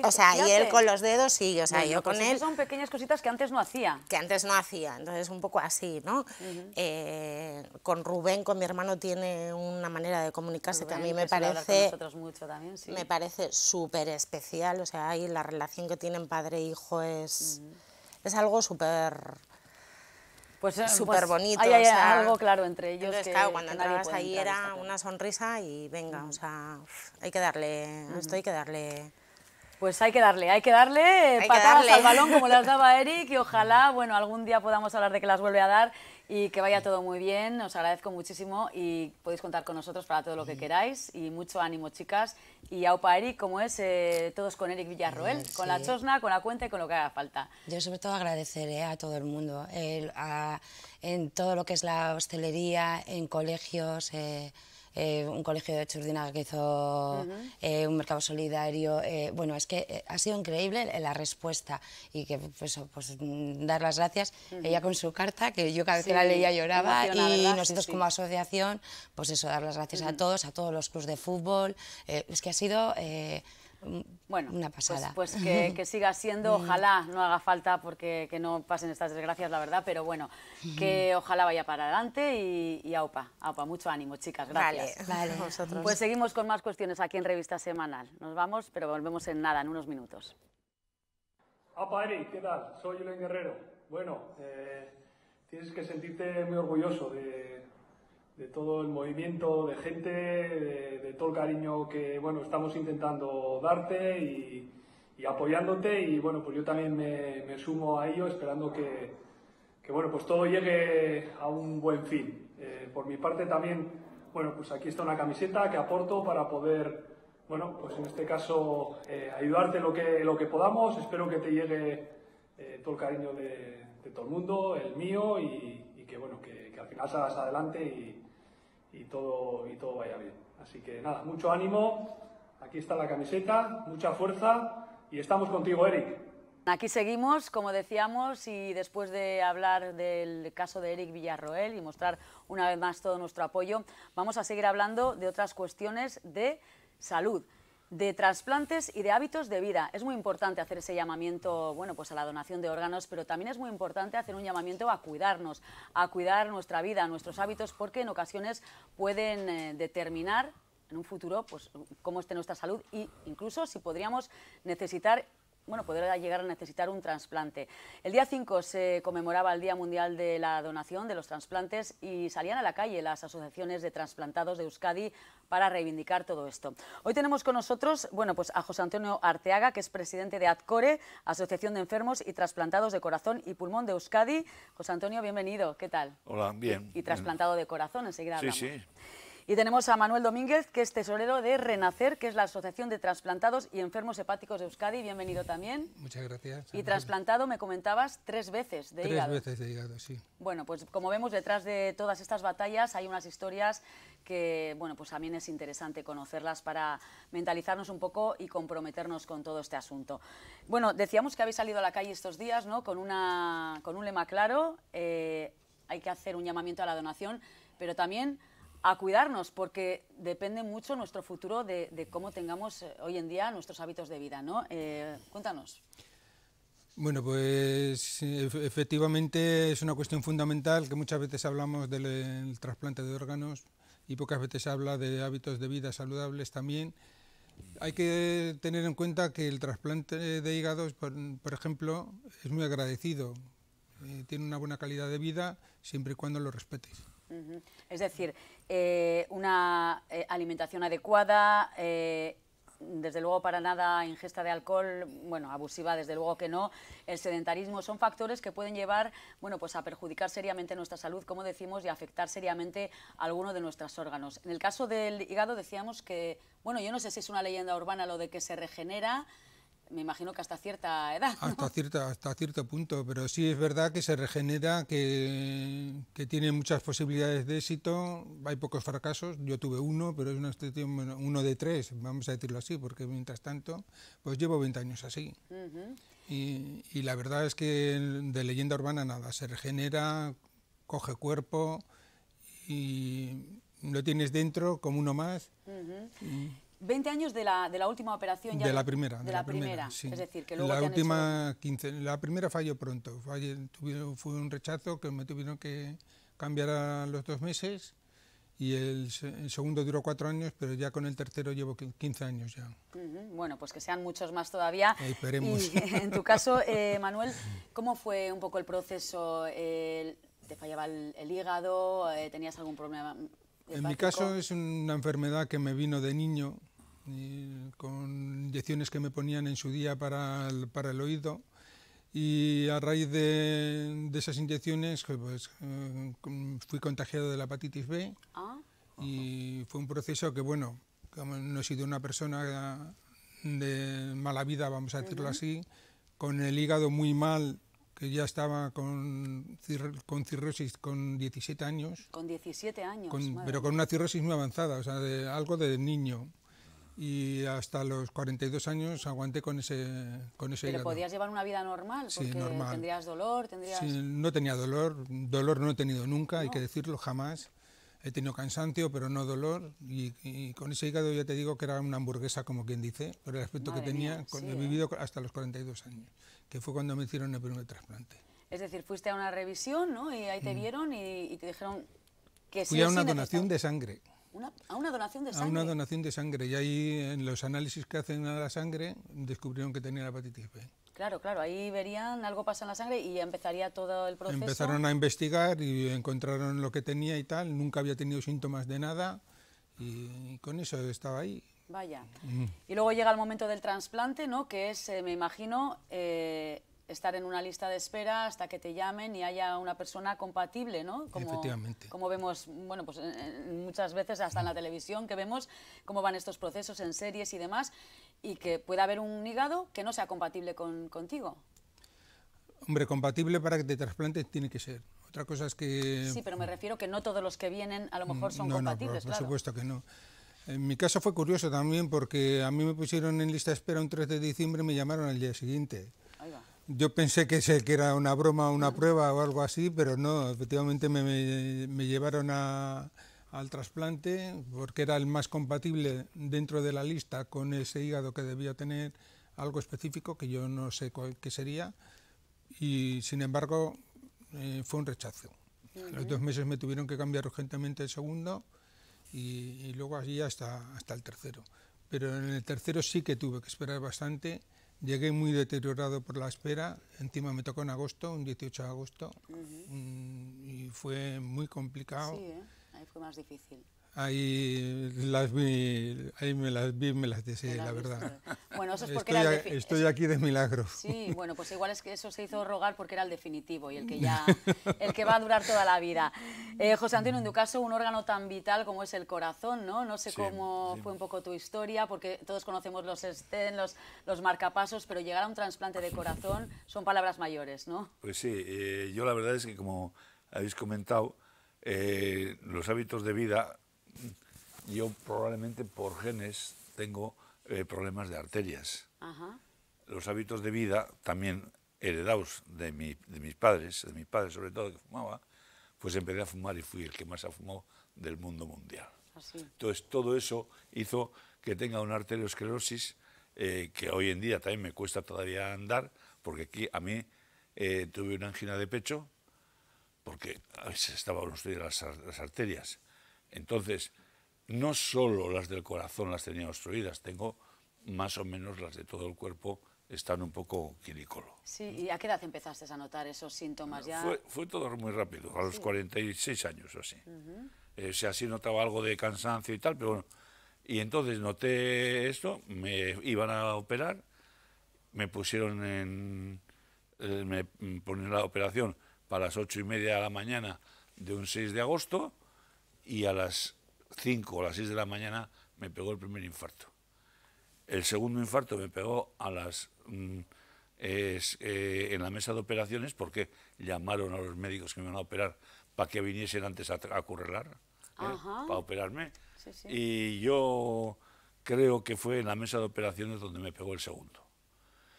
o sea, y, él con los dedos sí, o sea, yo pues con él... Son pequeñas cositas que antes no hacía. Que antes no hacía, entonces un poco así, ¿no? Eh, con Rubén, con mi hermano, tiene una manera de comunicarse que a mí me parece... mucho también, sí. Me parece súper especial, o sea, ahí la relación que tienen padre e hijo es es algo súper... Pues, eh, pues bonito. Hay, algo claro entre ellos. que, cuando que ahí era una sonrisa y venga, o sea, hay que darle, esto hay que darle... Pues hay que darle, hay que darle para patadas al balón como las daba Eric y ojalá, bueno, algún día podamos hablar de que las vuelve a dar y que vaya todo muy bien. Os agradezco muchísimo y podéis contar con nosotros para todo lo que queráis. Y mucho ánimo, chicas. Y Aupa Eric, como es, eh, todos con Eric Villarroel, con la chosna, con la cuenta y con lo que haga falta. Yo sobre todo agradeceré eh, a todo el mundo, a, en todo lo que es la hostelería, en colegios. Eh, eh, un colegio de Churdina que hizo eh, un mercado solidario. Eh, bueno, es que ha sido increíble la respuesta y que pues, pues mm, dar las gracias. Ella con su carta, que yo cada vez que la leía lloraba, y nosotros como asociación, pues eso, dar las gracias a todos, a todos los clubes de fútbol. es que ha sido... Mm, bueno, una Pues, pues que, siga siendo, mm. ojalá no haga falta porque que no pasen estas desgracias, la verdad, pero bueno, que ojalá vaya para adelante y, y aupa, aupa, mucho ánimo, chicas, gracias. Vale, vale. Pues seguimos con más cuestiones aquí en Revista Semanal. Nos vamos, pero volvemos en nada, en unos minutos. Apa, Eri, ¿qué tal? Soy Julen Guerrero. Bueno, eh, tienes que sentirte muy orgulloso de de todo el movimiento de gente, de, todo el cariño que bueno, estamos intentando darte y, apoyándote y bueno, pues yo también me, sumo a ello esperando que, que, bueno, pues todo llegue a un buen fin. Eh, por mi parte también, bueno, pues aquí está una camiseta que aporto para poder, bueno, pues en este caso eh, ayudarte lo que, lo que podamos. Espero que te llegue eh, todo el cariño de, todo el mundo, el mío y, que bueno, que, que al final salgas adelante y, y todo, y todo vaya bien. Así que nada, mucho ánimo, aquí está la camiseta, mucha fuerza y estamos contigo, Eric. Aquí seguimos, como decíamos, y después de hablar del caso de Eric Villarroel y mostrar una vez más todo nuestro apoyo, vamos a seguir hablando de otras cuestiones de salud de trasplantes y de hábitos de vida. Es muy importante hacer ese llamamiento, bueno, pues a la donación de órganos, pero también es muy importante hacer un llamamiento a cuidarnos, a cuidar nuestra vida, nuestros hábitos, porque en ocasiones pueden eh, determinar en un futuro pues cómo esté nuestra salud e incluso si podríamos necesitar bueno, podría llegar a necesitar un trasplante. El día 5 se conmemoraba el Día Mundial de la Donación de los Transplantes y salían a la calle las asociaciones de trasplantados de Euskadi para reivindicar todo esto. Hoy tenemos con nosotros, bueno, pues a José Antonio Arteaga, que es presidente de ADCORE, Asociación de Enfermos y Trasplantados de Corazón y Pulmón de Euskadi. José Antonio, bienvenido, ¿qué tal? Hola, bien. Y, trasplantado de corazón, enseguida hablamos. Sí, sí. Y tenemos a Manuel Domínguez, que es tesorero de Renacer, que es la Asociación de Transplantados y Enfermos Hepáticos de Euskadi. Bienvenido también. Muchas gracias. Y trasplantado, me comentabas, tres veces de hígado. Tres veces de hígado, sí. Bueno, pues como vemos, detrás de todas estas batallas hay unas historias que, bueno, pues también es interesante conocerlas para mentalizarnos un poco y comprometernos con todo este asunto. Bueno, decíamos que habéis salido a la calle estos días, ¿no?, con, una, con un lema claro, eh, hay que hacer un llamamiento a la donación, pero también a cuidarnos, porque depende mucho nuestro futuro de, cómo tengamos eh, hoy en día nuestros hábitos de vida, ¿no? Eh, cuéntanos. Bueno, pues eh, efectivamente es una cuestión fundamental que muchas veces hablamos del, trasplante de órganos y pocas veces se habla de hábitos de vida saludables también. Hay que tener en cuenta que el trasplante de hígados, por, ejemplo, es muy agradecido. tiene una buena calidad de vida siempre y cuando lo respetes. Es decir, eh, una eh, alimentación adecuada, eh, desde luego para nada ingesta de alcohol, bueno, abusiva desde luego que no, el sedentarismo son factores que pueden llevar, bueno, pues a perjudicar seriamente nuestra salud, como decimos, y afectar seriamente a alguno de nuestros órganos. En el caso del hígado decíamos que, bueno, yo no sé si es una leyenda urbana lo de que se regenera, me imagino que hasta cierta edad. Hasta, cierta, hasta cierto punto, pero sí es verdad que se regenera, que, tiene muchas posibilidades de éxito, hay pocos fracasos, yo tuve uno, pero es uno de tres, vamos a decirlo así, porque mientras tanto, pues llevo 20 años así. y, la verdad es que de leyenda urbana nada, se regenera, coge cuerpo y lo tienes dentro como uno más. 20 años de la, de la última operación. Ya de la primera. De, la, primera, sí. es decir, que luego la última La primera falló pronto, fue un rechazo que me tuvieron que cambiar a los dos meses y el, segundo duró cuatro años, pero ya con el tercero llevo 15 años ya. Bueno, pues que sean muchos más todavía. esperemos. Y, en tu caso, eh, Manuel, ¿cómo fue un poco el proceso? ¿Te fallaba el, hígado? Eh, ¿Tenías algún problema? En mi caso es una enfermedad que me vino de niño, con inyecciones que me ponían en su día para el, oído y a raíz de, esas inyecciones pues, pues, eh, fui contagiado de la hepatitis B ah. y fue un proceso que, bueno, no he sido una persona de mala vida, vamos a decirlo así, con el hígado muy mal, que ya estaba con, con cirrosis con 17 años. Con 17 años. pero con una cirrosis muy avanzada, o sea, algo de niño y hasta los 42 años aguanté con ese con ese Pero podías llevar una vida normal, sí, normal. tendrías dolor, Sí, no tenía dolor, dolor no he tenido nunca, hay que decirlo, jamás. He tenido cansancio, pero no dolor, y, con ese hígado ya te digo que era una hamburguesa, como quien dice, por el aspecto que tenía, he ¿eh? vivido hasta los 42 años, que fue cuando me hicieron el primer trasplante. Es decir, fuiste a una revisión, ¿no? Y ahí te mm. vieron y, te dijeron que Fui sí. Fui una donación de sangre a una donación de sangre. A una donación de sangre. Y ahí en los análisis que hacen a la sangre descubrieron que tenía la hepatitis B. Claro, claro, ahí verían algo pasa en la sangre y empezaría todo el proceso. Empezaron a investigar y encontraron lo que tenía y tal, nunca había tenido síntomas de nada y, con eso estaba ahí. Vaya. Mm. Y luego llega el momento del trasplante, ¿no? Que es, eh, me imagino, eh, estar en una lista de espera hasta que te llamen y haya una persona compatible, ¿no? Como, Efectivamente. Como vemos, bueno, pues muchas veces hasta en la mm. televisión que vemos cómo van estos procesos en series y demás, y que pueda haber un hígado que no sea compatible contigo. Hombre, compatible para que te trasplantes tiene que ser. Otra cosa es que... Sí, pero me refiero que no todos los que vienen a lo mejor son mm, compatibles, no, por, por supuesto que no. En mi caso fue curioso también porque a mí me pusieron en lista de espera un 3 de diciembre y me llamaron el día siguiente. Yo pensé que, que era una broma, una prueba o algo así, pero no, efectivamente me, llevaron al trasplante porque era el más compatible dentro de la lista con ese hígado que debía tener algo específico que yo no sé qué sería y sin embargo eh, fue un rechazo. los dos meses me tuvieron que cambiar urgentemente el segundo y, y luego allí hasta, hasta el tercero. Pero en el tercero sí que tuve que esperar bastante Llegué muy deteriorado por la espera, encima me tocó en agosto, un 18 de agosto, mm, y fue muy complicado. Sí, ¿eh? ahí fue más difícil. Ahí, las vi, ahí me las vi, me las deseé, la verdad. Bueno, eso es porque estoy, era el estoy aquí de milagro. Sí, bueno, pues igual es que eso se hizo rogar porque era el definitivo y el que ya, el que va a durar toda la vida. Eh, José Antonio, en tu caso, un órgano tan vital como es el corazón, ¿no? No sé cómo fue un poco tu historia, porque todos conocemos los estén, los, los marcapasos, pero llegar a un trasplante de corazón son palabras mayores, ¿no? Pues sí, eh, yo la verdad es que como habéis comentado, eh, los hábitos de vida yo probablemente por genes tengo eh, problemas de arterias. Los hábitos de vida, también heredados de, mi, de mis padres, de mis padres sobre todo que fumaba, pues empecé a fumar y fui el que más ha fumado del mundo mundial. Ah, Entonces todo eso hizo que tenga una arteriosclerosis eh, que hoy en día también me cuesta todavía andar, porque aquí a mí eh, tuve una angina de pecho porque a veces estaba uno las arterias entonces, no solo las del corazón las tenía obstruidas, tengo más o menos las de todo el cuerpo están un poco quirícolo. Sí, ¿y a qué edad empezaste a notar esos síntomas ya? Fue, todo muy rápido, a los 46 años o así. Uh eh, así sea, sí notaba algo de cansancio y tal, pero bueno. Y entonces noté esto, me iban a operar, me pusieron en... Eh, me ponieron la operación para las ocho y media de la mañana de un 6 de agosto, y a las 5 o las 6 de la mañana me pegó el primer infarto. El segundo infarto me pegó a las, mm, eh, en la mesa de operaciones porque llamaron a los médicos que me iban a operar para que viniesen antes a, a eh, para operarme. Y yo creo que fue en la mesa de operaciones donde me pegó el segundo.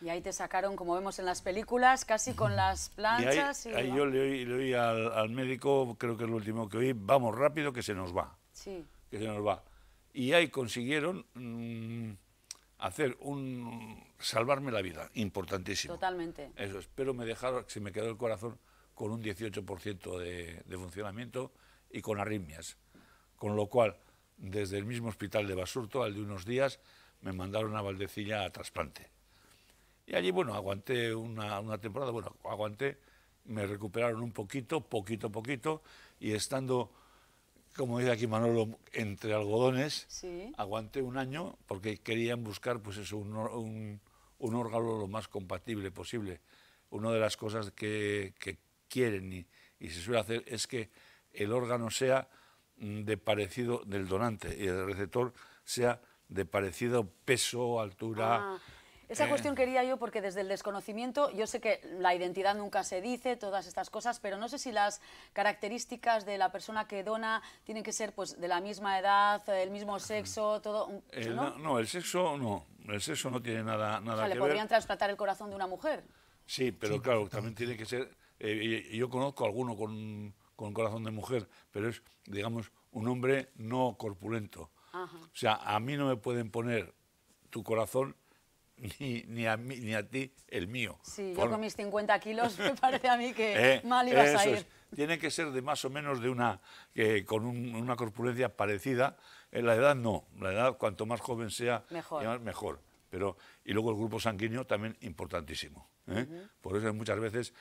Y ahí te sacaron, como vemos en las películas, casi con las planchas. Y ahí, yo le oí, al, médico, creo que es lo último que oí, vamos rápido que se nos va. Sí. Que se nos va. Y ahí consiguieron mm, hacer un... salvarme la vida, importantísimo. Totalmente. Eso pero me dejaron, se me quedó el corazón con un 18% de, de funcionamiento y con arritmias. Con lo cual, desde el mismo hospital de Basurto, al de unos días, me mandaron a Valdecilla a trasplante y allí, bueno, aguanté una, temporada, bueno, aguanté, me recuperaron un poquito, poquito a poquito, y estando, como dice aquí Manolo, entre algodones, aguanté un año porque querían buscar, pues eso, un, un, órgano lo más compatible posible. Una de las cosas que, quieren y, se suele hacer es que el órgano sea mm, de parecido del donante y el receptor sea de parecido peso, altura, ah. Esa eh. cuestión quería yo porque desde el desconocimiento, yo sé que la identidad nunca se dice, todas estas cosas, pero no sé si las características de la persona que dona tienen que ser pues de la misma edad, el mismo sexo, todo... Eh, ¿no? el sexo no, el sexo no tiene nada, nada o sea, le podrían trasplantar el corazón de una mujer. Sí, pero claro, también tiene que ser... Eh, yo conozco a alguno con, corazón de mujer, pero es, digamos, un hombre no corpulento. O sea, a mí no me pueden poner tu corazón ni, a, mí, ni a ti el mío. Sí, yo con mis 50 kilos me parece a mí que eh, mal ibas a ir. Tiene que ser de más o menos de una, con una corpulencia parecida. En eh, la edad no, la edad cuanto más joven sea, mejor. Pero, y luego el grupo sanguíneo también importantísimo. ¿eh? Por eso muchas veces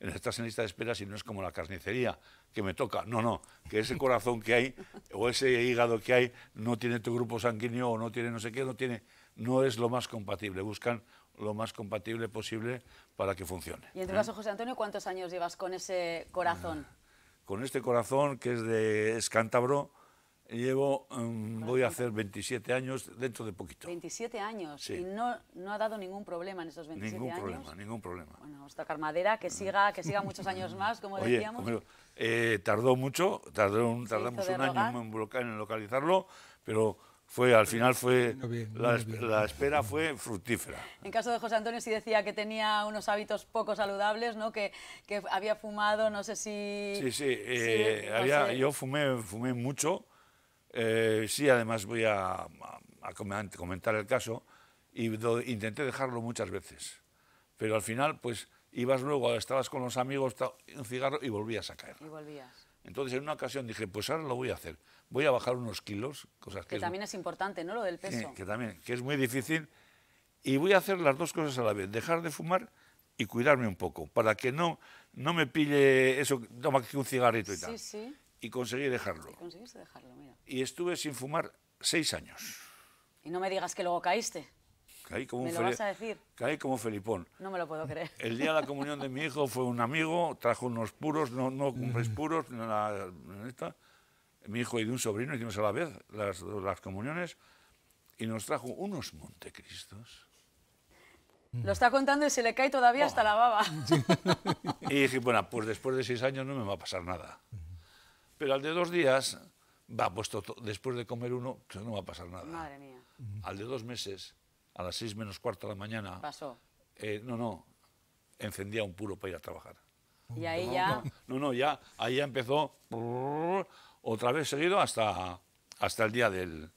estás en lista de espera si no es como la carnicería, que me toca. No, no, que ese corazón que hay o ese hígado que hay no tiene tu grupo sanguíneo o no tiene no sé qué, no tiene no es lo más compatible, buscan lo más compatible posible para que funcione. Y en tu ¿Eh? caso, José Antonio, ¿cuántos años llevas con ese corazón? Ah, con este corazón, que es de escántabro, llevo, em, voy a hacer 27 años dentro de poquito. 27 años, y no, no ha dado ningún problema en esos 27 años. Ningún problema, ningún problema. Bueno, esta tocar madera, que ah. siga, que siga muchos años más, como decíamos. Eh, tardó mucho, tardó tardamos un año en localizarlo, pero fue al final fue la, espera fue fructífera. En caso de José Antonio sí decía que tenía unos hábitos poco saludables, ¿no? Que, había fumado, no sé si sí sí, eh, yo fumé fumé mucho, eh, sí además voy a, comentar el caso y intenté dejarlo muchas veces, pero al final pues ibas luego estabas con los amigos un cigarro y volvías a caer. Y volvías. Entonces en una ocasión dije pues ahora lo voy a hacer voy a bajar unos kilos, cosas que... que también es importante, ¿no? Lo del peso. que también, que es muy difícil. Y voy a hacer las dos cosas a la vez, dejar de fumar y cuidarme un poco, para que no, no me pille eso, toma aquí un cigarrito y tal. Sí. sí. Y conseguí dejarlo. Y dejarlo, mira. Y estuve sin fumar seis años. Y no me digas que luego caíste. Caí como ¿Me lo vas a decir? Caí como Felipón. No me lo puedo creer. El día de la comunión de mi hijo fue un amigo, trajo unos puros, no, no puros, no la, mi hijo y de un sobrino hicimos a la vez las, comuniones y nos trajo unos Montecristos. Mm. Lo está contando y se le cae todavía hasta la baba. y dije, bueno, pues después de seis años no me va a pasar nada. Pero al de dos días, va, pues después de comer uno, pues no va a pasar nada. Madre mía. Mm. Al de dos meses, a las seis menos cuarto de la mañana... Pasó. Eh, no, no, encendía un puro para ir a trabajar. Y ahí ya... No, no, ya, ahí ya empezó otra vez seguido hasta, hasta el día del,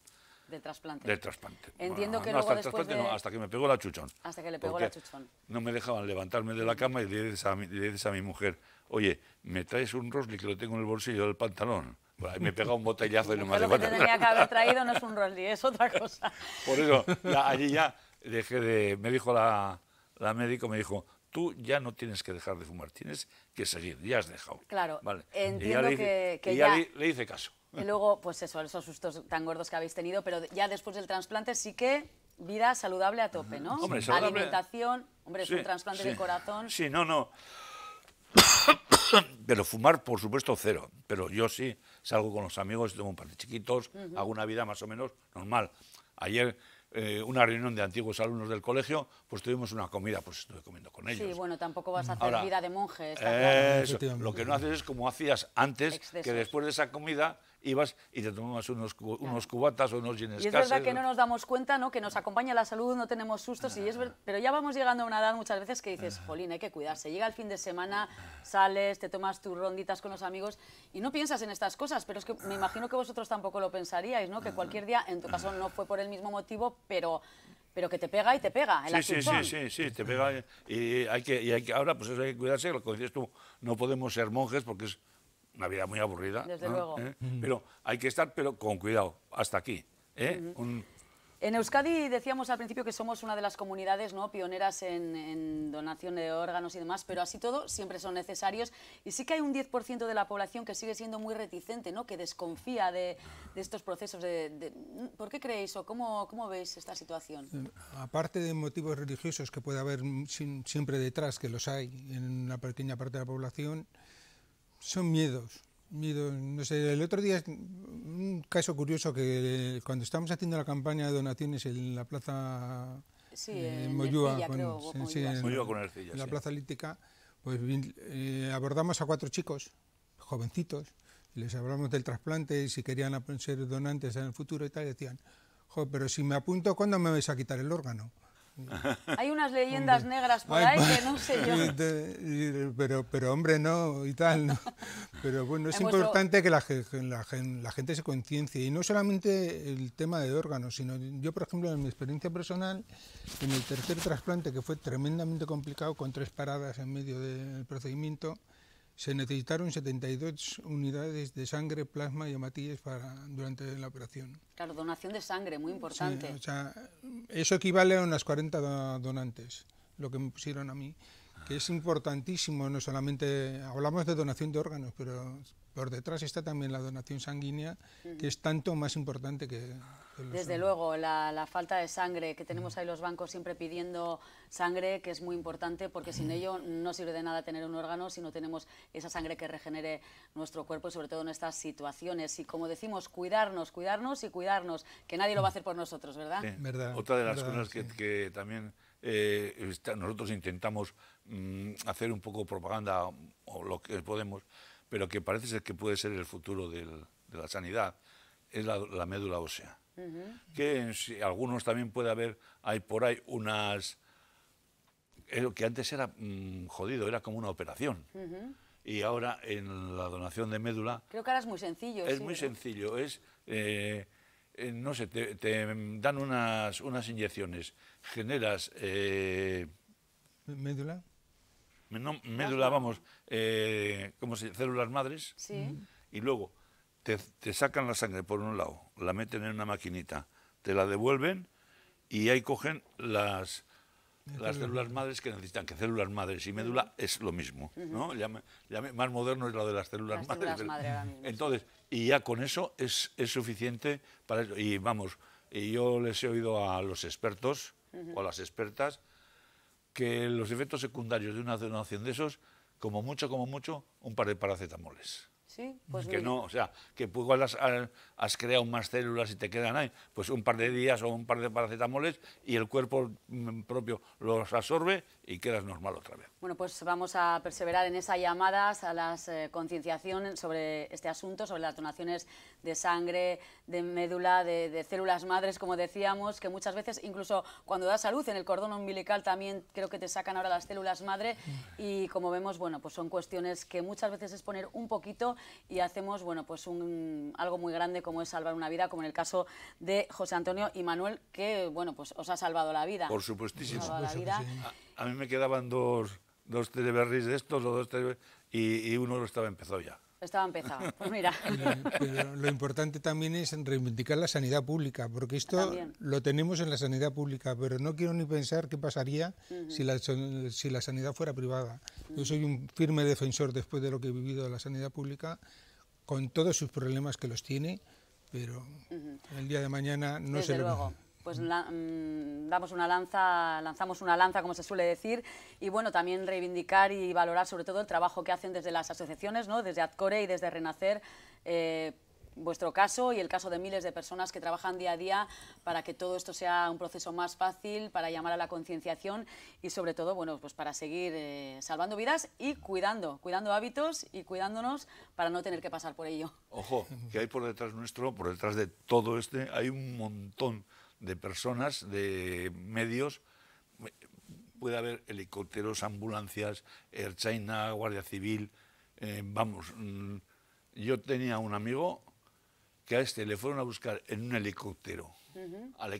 del trasplante. Del trasplante. Entiendo que no, luego después de... no, hasta que me pegó la chuchón. Hasta que le pegó la chuchón. No me dejaban levantarme de la cama y le dices a mi, mujer, oye, me traes un Rosli que lo tengo en el bolsillo del pantalón. Bueno, me pega un botellazo y no me hace Lo que tenía que haber traído no es un Rosli, es otra cosa. Por eso, ya, allí ya dejé de... Me dijo la, la médico, me dijo, tú ya no tienes que dejar de fumar, tienes que seguir, ya has dejado. Claro, vale. entiendo que, y ya... Le, hice caso. Y luego, pues eso, esos sustos tan gordos que habéis tenido, pero ya después del trasplante sí que vida saludable a tope, ¿no? Hombre, Alimentación, hombre, es un trasplante de corazón. Sí, no, no. pero fumar, por supuesto, cero. Pero yo sí salgo con los amigos, tengo un par de chiquitos, hago una vida más o menos normal. Ayer eh, una reunión de antiguos alumnos del colegio, pues tuvimos una comida, pues estuve comiendo con ellos. Sí, bueno, tampoco vas a hacer vida de monjes. lo que no haces es como hacías antes, que después de esa comida ibas y te tomabas unos, unos cubatas o unos Y es verdad que no nos damos cuenta, ¿no? Que nos acompaña la salud, no tenemos sustos, y es pero ya vamos llegando a una edad muchas veces que dices, ah. jolín, hay que cuidarse. Llega el fin de semana, sales, te tomas tus ronditas con los amigos y no piensas en estas cosas, pero es que me imagino que vosotros tampoco lo pensaríais, ¿no? Que ah. cualquier día, en tu caso no fue por el mismo motivo, pero pero que te pega y te pega. sí, sí, sí, sí, te pega. Y, hay que, ahora, pues eso hay que cuidarse, lo que dices tú, no podemos ser monjes porque es una vida muy aburrida. Desde luego. ¿Eh? Pero hay que estar pero con cuidado, hasta aquí. ¿eh? En Euskadi decíamos al principio que somos una de las comunidades ¿no? pioneras en, donación de órganos y demás, pero así todo siempre son necesarios y sí que hay un 10% de la población que sigue siendo muy reticente, ¿no? que desconfía de, estos procesos. De, ¿Por qué creéis o cómo, cómo, veis esta situación? Aparte de motivos religiosos que puede haber siempre detrás, que los hay en una pequeña parte de la población, son miedos, No sé, el otro día un caso curioso que cuando estábamos haciendo la campaña de donaciones en la plaza eh, en Moyúa, la plaza lítica, pues eh, abordamos a cuatro chicos, jovencitos, les hablamos del trasplante y si querían ser donantes en el futuro y tal, y decían, pero si me apunto, ¿cuándo me vais a quitar el órgano? Hay unas leyendas negras por ahí que no sé yo. pero, pero hombre, no, y tal, ¿no? Pero bueno, es importante que la, la, gente se conciencie. Y no solamente el tema de órganos, sino yo, por ejemplo, en mi experiencia personal, en el tercer trasplante, que fue tremendamente complicado, con tres paradas en medio del procedimiento, se necesitaron 72 unidades de sangre, plasma y hematíes para, durante la operación. Claro, donación de sangre, muy importante. Sí, o sea, eso equivale a unas 40 donantes, lo que me pusieron a mí que es importantísimo, no solamente hablamos de donación de órganos, pero por detrás está también la donación sanguínea, que es tanto más importante que... Desde luego, la, falta de sangre, que tenemos ahí los bancos siempre pidiendo sangre, que es muy importante, porque sin ello no sirve de nada tener un órgano si no tenemos esa sangre que regenere nuestro cuerpo, sobre todo en estas situaciones. Y como decimos, cuidarnos, cuidarnos y cuidarnos, que nadie lo va a hacer por nosotros, ¿verdad? ¿Verdad Otra de las cosas que, que también eh, nosotros intentamos mm, hacer un poco propaganda o lo que podemos, pero que parece ser que puede ser el futuro de la sanidad, es la, médula ósea. Que algunos también puede haber, hay por ahí unas... Eh, lo que antes era mm, jodido, era como una operación. Y ahora en la donación de médula... Creo que ahora es muy sencillo. Es muy ¿eh? sencillo, es... Eh, no sé, te, dan unas, unas, inyecciones, generas... Eh, ¿Médula? No, médula, vamos, eh, ¿cómo se Células madres. Sí. Y luego te, te, sacan la sangre por un lado, la meten en una maquinita, te la devuelven y ahí cogen las, las células madres que necesitan, que células madres y médula es lo mismo, ¿no? más moderno es lo de las células madres. Entonces, y ya con eso es, suficiente para eso. Y vamos, y yo les he oído a los expertos o a las expertas que los efectos secundarios de una donación de esos, como mucho, como mucho, un par de paracetamoles. Sí, pues que no, o sea, que puedo las, has creado más células y te quedan ahí, pues un par de días o un par de paracetamoles y el cuerpo mm, propio los absorbe y quedas normal otra vez. Bueno, pues vamos a perseverar en esas llamadas a la concienciaciones eh, concienciación sobre este asunto, sobre las donaciones de sangre, de médula, de, células madres, como decíamos, que muchas veces, incluso cuando das salud en el cordón umbilical, también creo que te sacan ahora las células madre y como vemos, bueno, pues son cuestiones que muchas veces es poner un poquito y hacemos, bueno, pues un, algo muy grande como es salvar una vida, como en el caso de José Antonio y Manuel, que, bueno, pues os ha salvado la vida. Por supuestísimo. A, mí me quedaban dos, dos de estos, los dos y, uno lo estaba empezado ya. Estaba empezado, pues mira. lo importante también es reivindicar la sanidad pública, porque esto lo tenemos en la sanidad pública, pero no quiero ni pensar qué pasaría si, la, si la sanidad fuera privada. Yo soy un firme defensor, después de lo que he vivido de la sanidad pública, con todos sus problemas que los tiene, pero el día de mañana no Desde se luego. pues mm, damos una lanza, lanzamos una lanza, como se suele decir, y bueno, también reivindicar y valorar sobre todo el trabajo que hacen desde las asociaciones, ¿no? desde ADCORE y desde Renacer, eh, vuestro caso y el caso de miles de personas que trabajan día a día para que todo esto sea un proceso más fácil, para llamar a la concienciación y sobre todo, bueno, pues para seguir eh, salvando vidas y cuidando, cuidando hábitos y cuidándonos para no tener que pasar por ello. Ojo, que hay por detrás nuestro, por detrás de todo este, hay un montón de personas, de medios, puede haber helicópteros, ambulancias, Air China, Guardia Civil, eh, vamos, mm, yo tenía un amigo que a este le fueron a buscar en un helicóptero al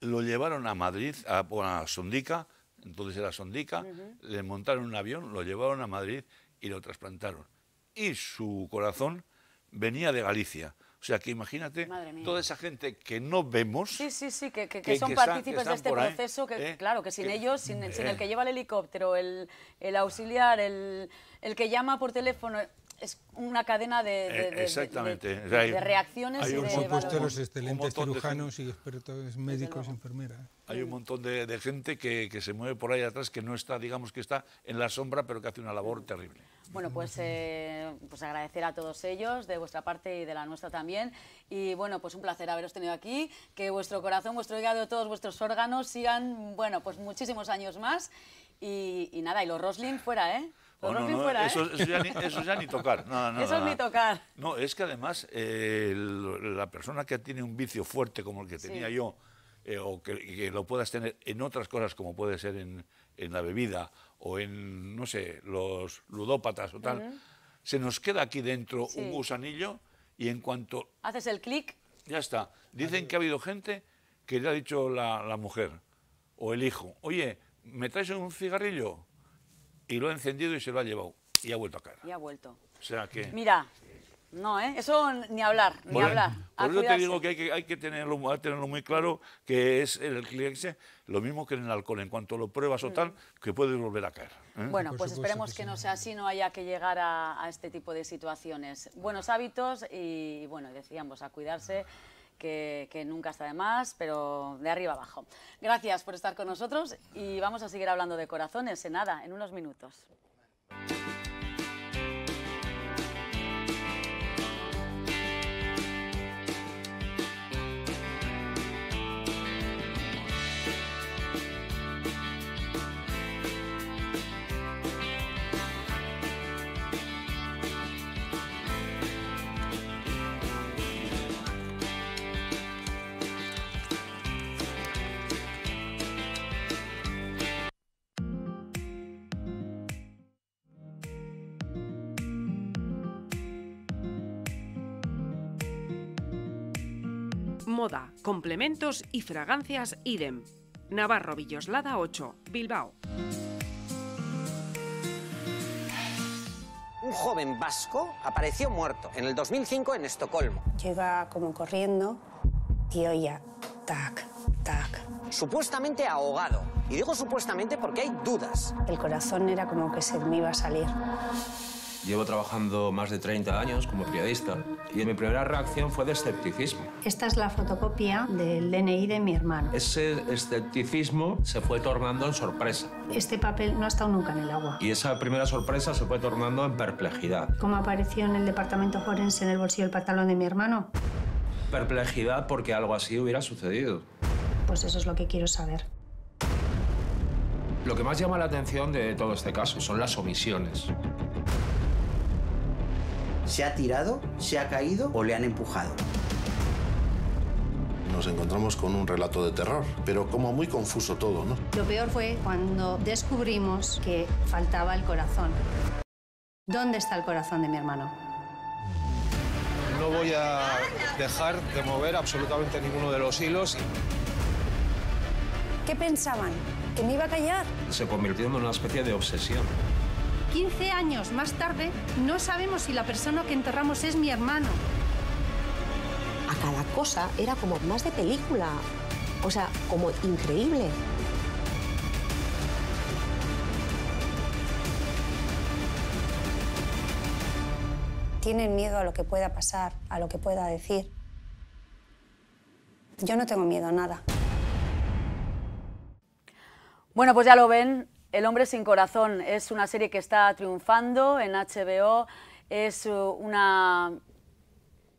lo llevaron a Madrid, a, Sondica, entonces era Sondica, le montaron un avión, lo llevaron a Madrid y lo trasplantaron. Y su corazón venía de Galicia. O sea que imagínate toda esa gente que no vemos. Sí, sí, sí, que, son partícipes de este proceso, que ¿eh? claro, que sin ellos, sin, sin, el eh. que lleva el helicóptero, el, el auxiliar, el, el que llama por teléfono, es una cadena de, eh, De, reacciones. Hay un y de los excelentes cirujanos y expertos médicos, enfermeras. Hay un montón de, gente que, se mueve por ahí atrás, que no está, digamos que está en la sombra, pero que hace una labor terrible. Bueno, pues, eh, pues agradecer a todos ellos, de vuestra parte y de la nuestra también. Y bueno, pues un placer haberos tenido aquí, que vuestro corazón, vuestro hígado, todos vuestros órganos sigan, bueno, pues muchísimos años más. Y, y nada, y los Roslin fuera, ¿eh? Oh, no, ¿eh? eso, ya ni, tocar. eso es ni tocar. No, es que además eh, la persona que tiene un vicio fuerte como el que tenía yo, eh, o que, lo puedas tener en otras cosas como puede ser en, la bebida o en, no sé, los ludópatas o tal, se nos queda aquí dentro un gusanillo y en cuanto... Haces el clic. Ya está. Dicen que ha habido gente que le ha dicho la, la mujer o el hijo, oye, ¿me traes un cigarrillo? y lo ha encendido y se lo ha llevado. Y ha vuelto a caer. Y ha vuelto. O sea que... Mira, no, ¿eh? Eso ni hablar, ni hablar. Por eso te digo que hay que, tenerlo, muy claro, que es el cliente lo mismo que en el alcohol. En cuanto lo pruebas o mm. tal, que puede volver a caer. ¿eh? Bueno, pues esperemos que, no sea así, no haya que llegar a, este tipo de situaciones. Buenos hábitos y, bueno, decíamos, a cuidarse que, nunca está de más, pero de arriba abajo. Gracias por estar con nosotros y vamos a seguir hablando de corazones en nada, en unos minutos. complementos y fragancias idem. Navarro Villoslada 8, Bilbao. Un joven vasco apareció muerto en el 2005 en Estocolmo. Yo como corriendo y oía, tac, tac. Supuestamente ahogado. Y digo supuestamente porque hay dudas. El corazón era como que se me iba a salir. Llevo trabajando más de 30 años como periodista y mi primera reacción fue de escepticismo. Esta es la fotocopia del DNI de mi hermano. Ese escepticismo se fue tornando en sorpresa. Este papel no ha estado nunca en el agua. Y esa primera sorpresa se fue tornando en perplejidad. ¿Cómo apareció en el departamento forense en el bolsillo el pantalón de mi hermano? Perplejidad porque algo así hubiera sucedido. Pues eso es lo que quiero saber. Lo que más llama la atención de todo este caso son las omisiones. ¿Se ha tirado? ¿Se ha caído o le han empujado? Nos encontramos con un relato de terror, pero como muy confuso todo, Lo peor fue cuando descubrimos que faltaba el corazón. ¿Dónde está el corazón de mi hermano? No voy a dejar de mover absolutamente ninguno de los hilos. ¿Qué pensaban? ¿Que me iba a callar? Se convirtió en una especie de obsesión. 15 años más tarde, no sabemos si la persona que enterramos es mi hermano. A cada cosa era como más de película, o sea, como increíble. Tienen miedo a lo que pueda pasar, a lo que pueda decir. Yo no tengo miedo a nada. Bueno, pues ya lo ven, el hombre sin corazón es una serie que está triunfando en HBO, es uh, una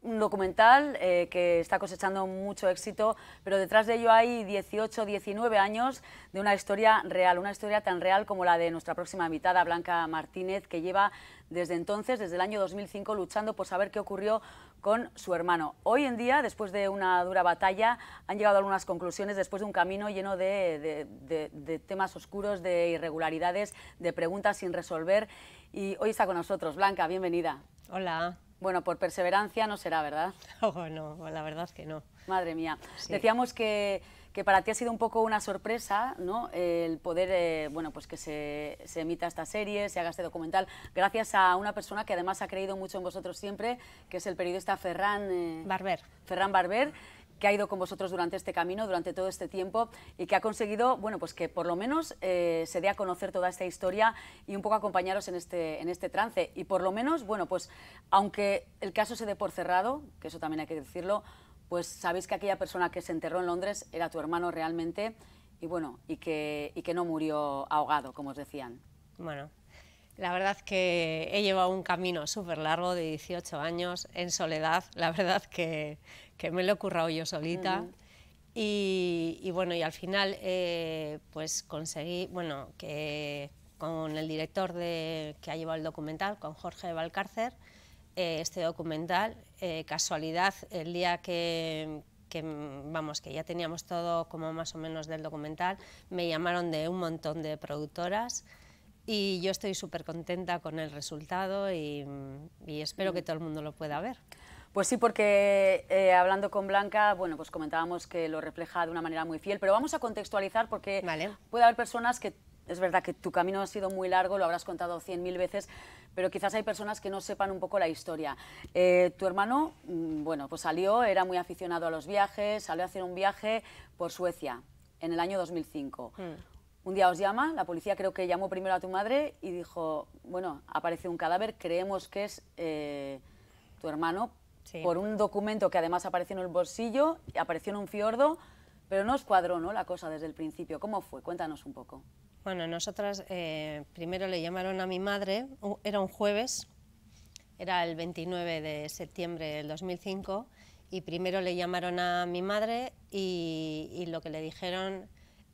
un documental eh, que está cosechando mucho éxito, pero detrás de ello hay 18, 19 años de una historia real, una historia tan real como la de nuestra próxima invitada, Blanca Martínez, que lleva desde entonces, desde el año 2005, luchando por saber qué ocurrió con su hermano. Hoy en día, después de una dura batalla, han llegado a algunas conclusiones después de un camino lleno de, temas oscuros, de irregularidades, de preguntas sin resolver. Y hoy está con nosotros. Blanca, bienvenida. Hola. Bueno, por perseverancia no será, ¿verdad? Oh, no, la verdad es que no. Madre mía. Decíamos que que para ti ha sido un poco una sorpresa, ¿no? El poder, eh, bueno, pues que se, emita esta serie, se haga este documental, gracias a una persona que además ha creído mucho en vosotros siempre, que es el periodista Ferran... Eh, Barber. Barber que ha ido con vosotros durante este camino, durante todo este tiempo y que ha conseguido, bueno, pues que por lo menos eh, se dé a conocer toda esta historia y un poco acompañaros en este, en este trance. Y por lo menos, bueno, pues aunque el caso se dé por cerrado, que eso también hay que decirlo, pues sabéis que aquella persona que se enterró en Londres era tu hermano realmente y bueno, y que, no murió ahogado, como os decían. Bueno, la verdad que he llevado un camino súper largo de 18 años en soledad, la verdad que, que me lo he currado yo solita. y, bueno, y al final eh, pues conseguí, bueno, que con el director de, que ha llevado el documental, con Jorge Valcárcer, eh, este documental. Eh, casualidad, el día que, vamos, que ya teníamos todo como más o menos del documental, me llamaron de un montón de productoras y yo estoy súper contenta con el resultado y, espero que mm. todo el mundo lo pueda ver. Pues sí, porque eh, hablando con Blanca, bueno, pues comentábamos que lo refleja de una manera muy fiel, pero vamos a contextualizar porque puede haber personas que es verdad que tu camino ha sido muy largo, lo habrás contado cien mil veces, pero quizás hay personas que no sepan un poco la historia. Eh, tu hermano, mm, bueno, pues salió, era muy aficionado a los viajes, salió a hacer un viaje por Suecia en el año 2005. Hmm. Un día os llama, la policía creo que llamó primero a tu madre y dijo, bueno, aparece un cadáver, creemos que es eh, tu hermano, por un documento que además apareció en el bolsillo, apareció en un fiordo, pero no os cuadró ¿no? la cosa desde el principio. ¿Cómo fue? Cuéntanos un poco. Bueno, nosotras eh, primero le llamaron a mi madre, era un jueves, era el 29 de septiembre del 2005, y primero le llamaron a mi madre y, lo que le dijeron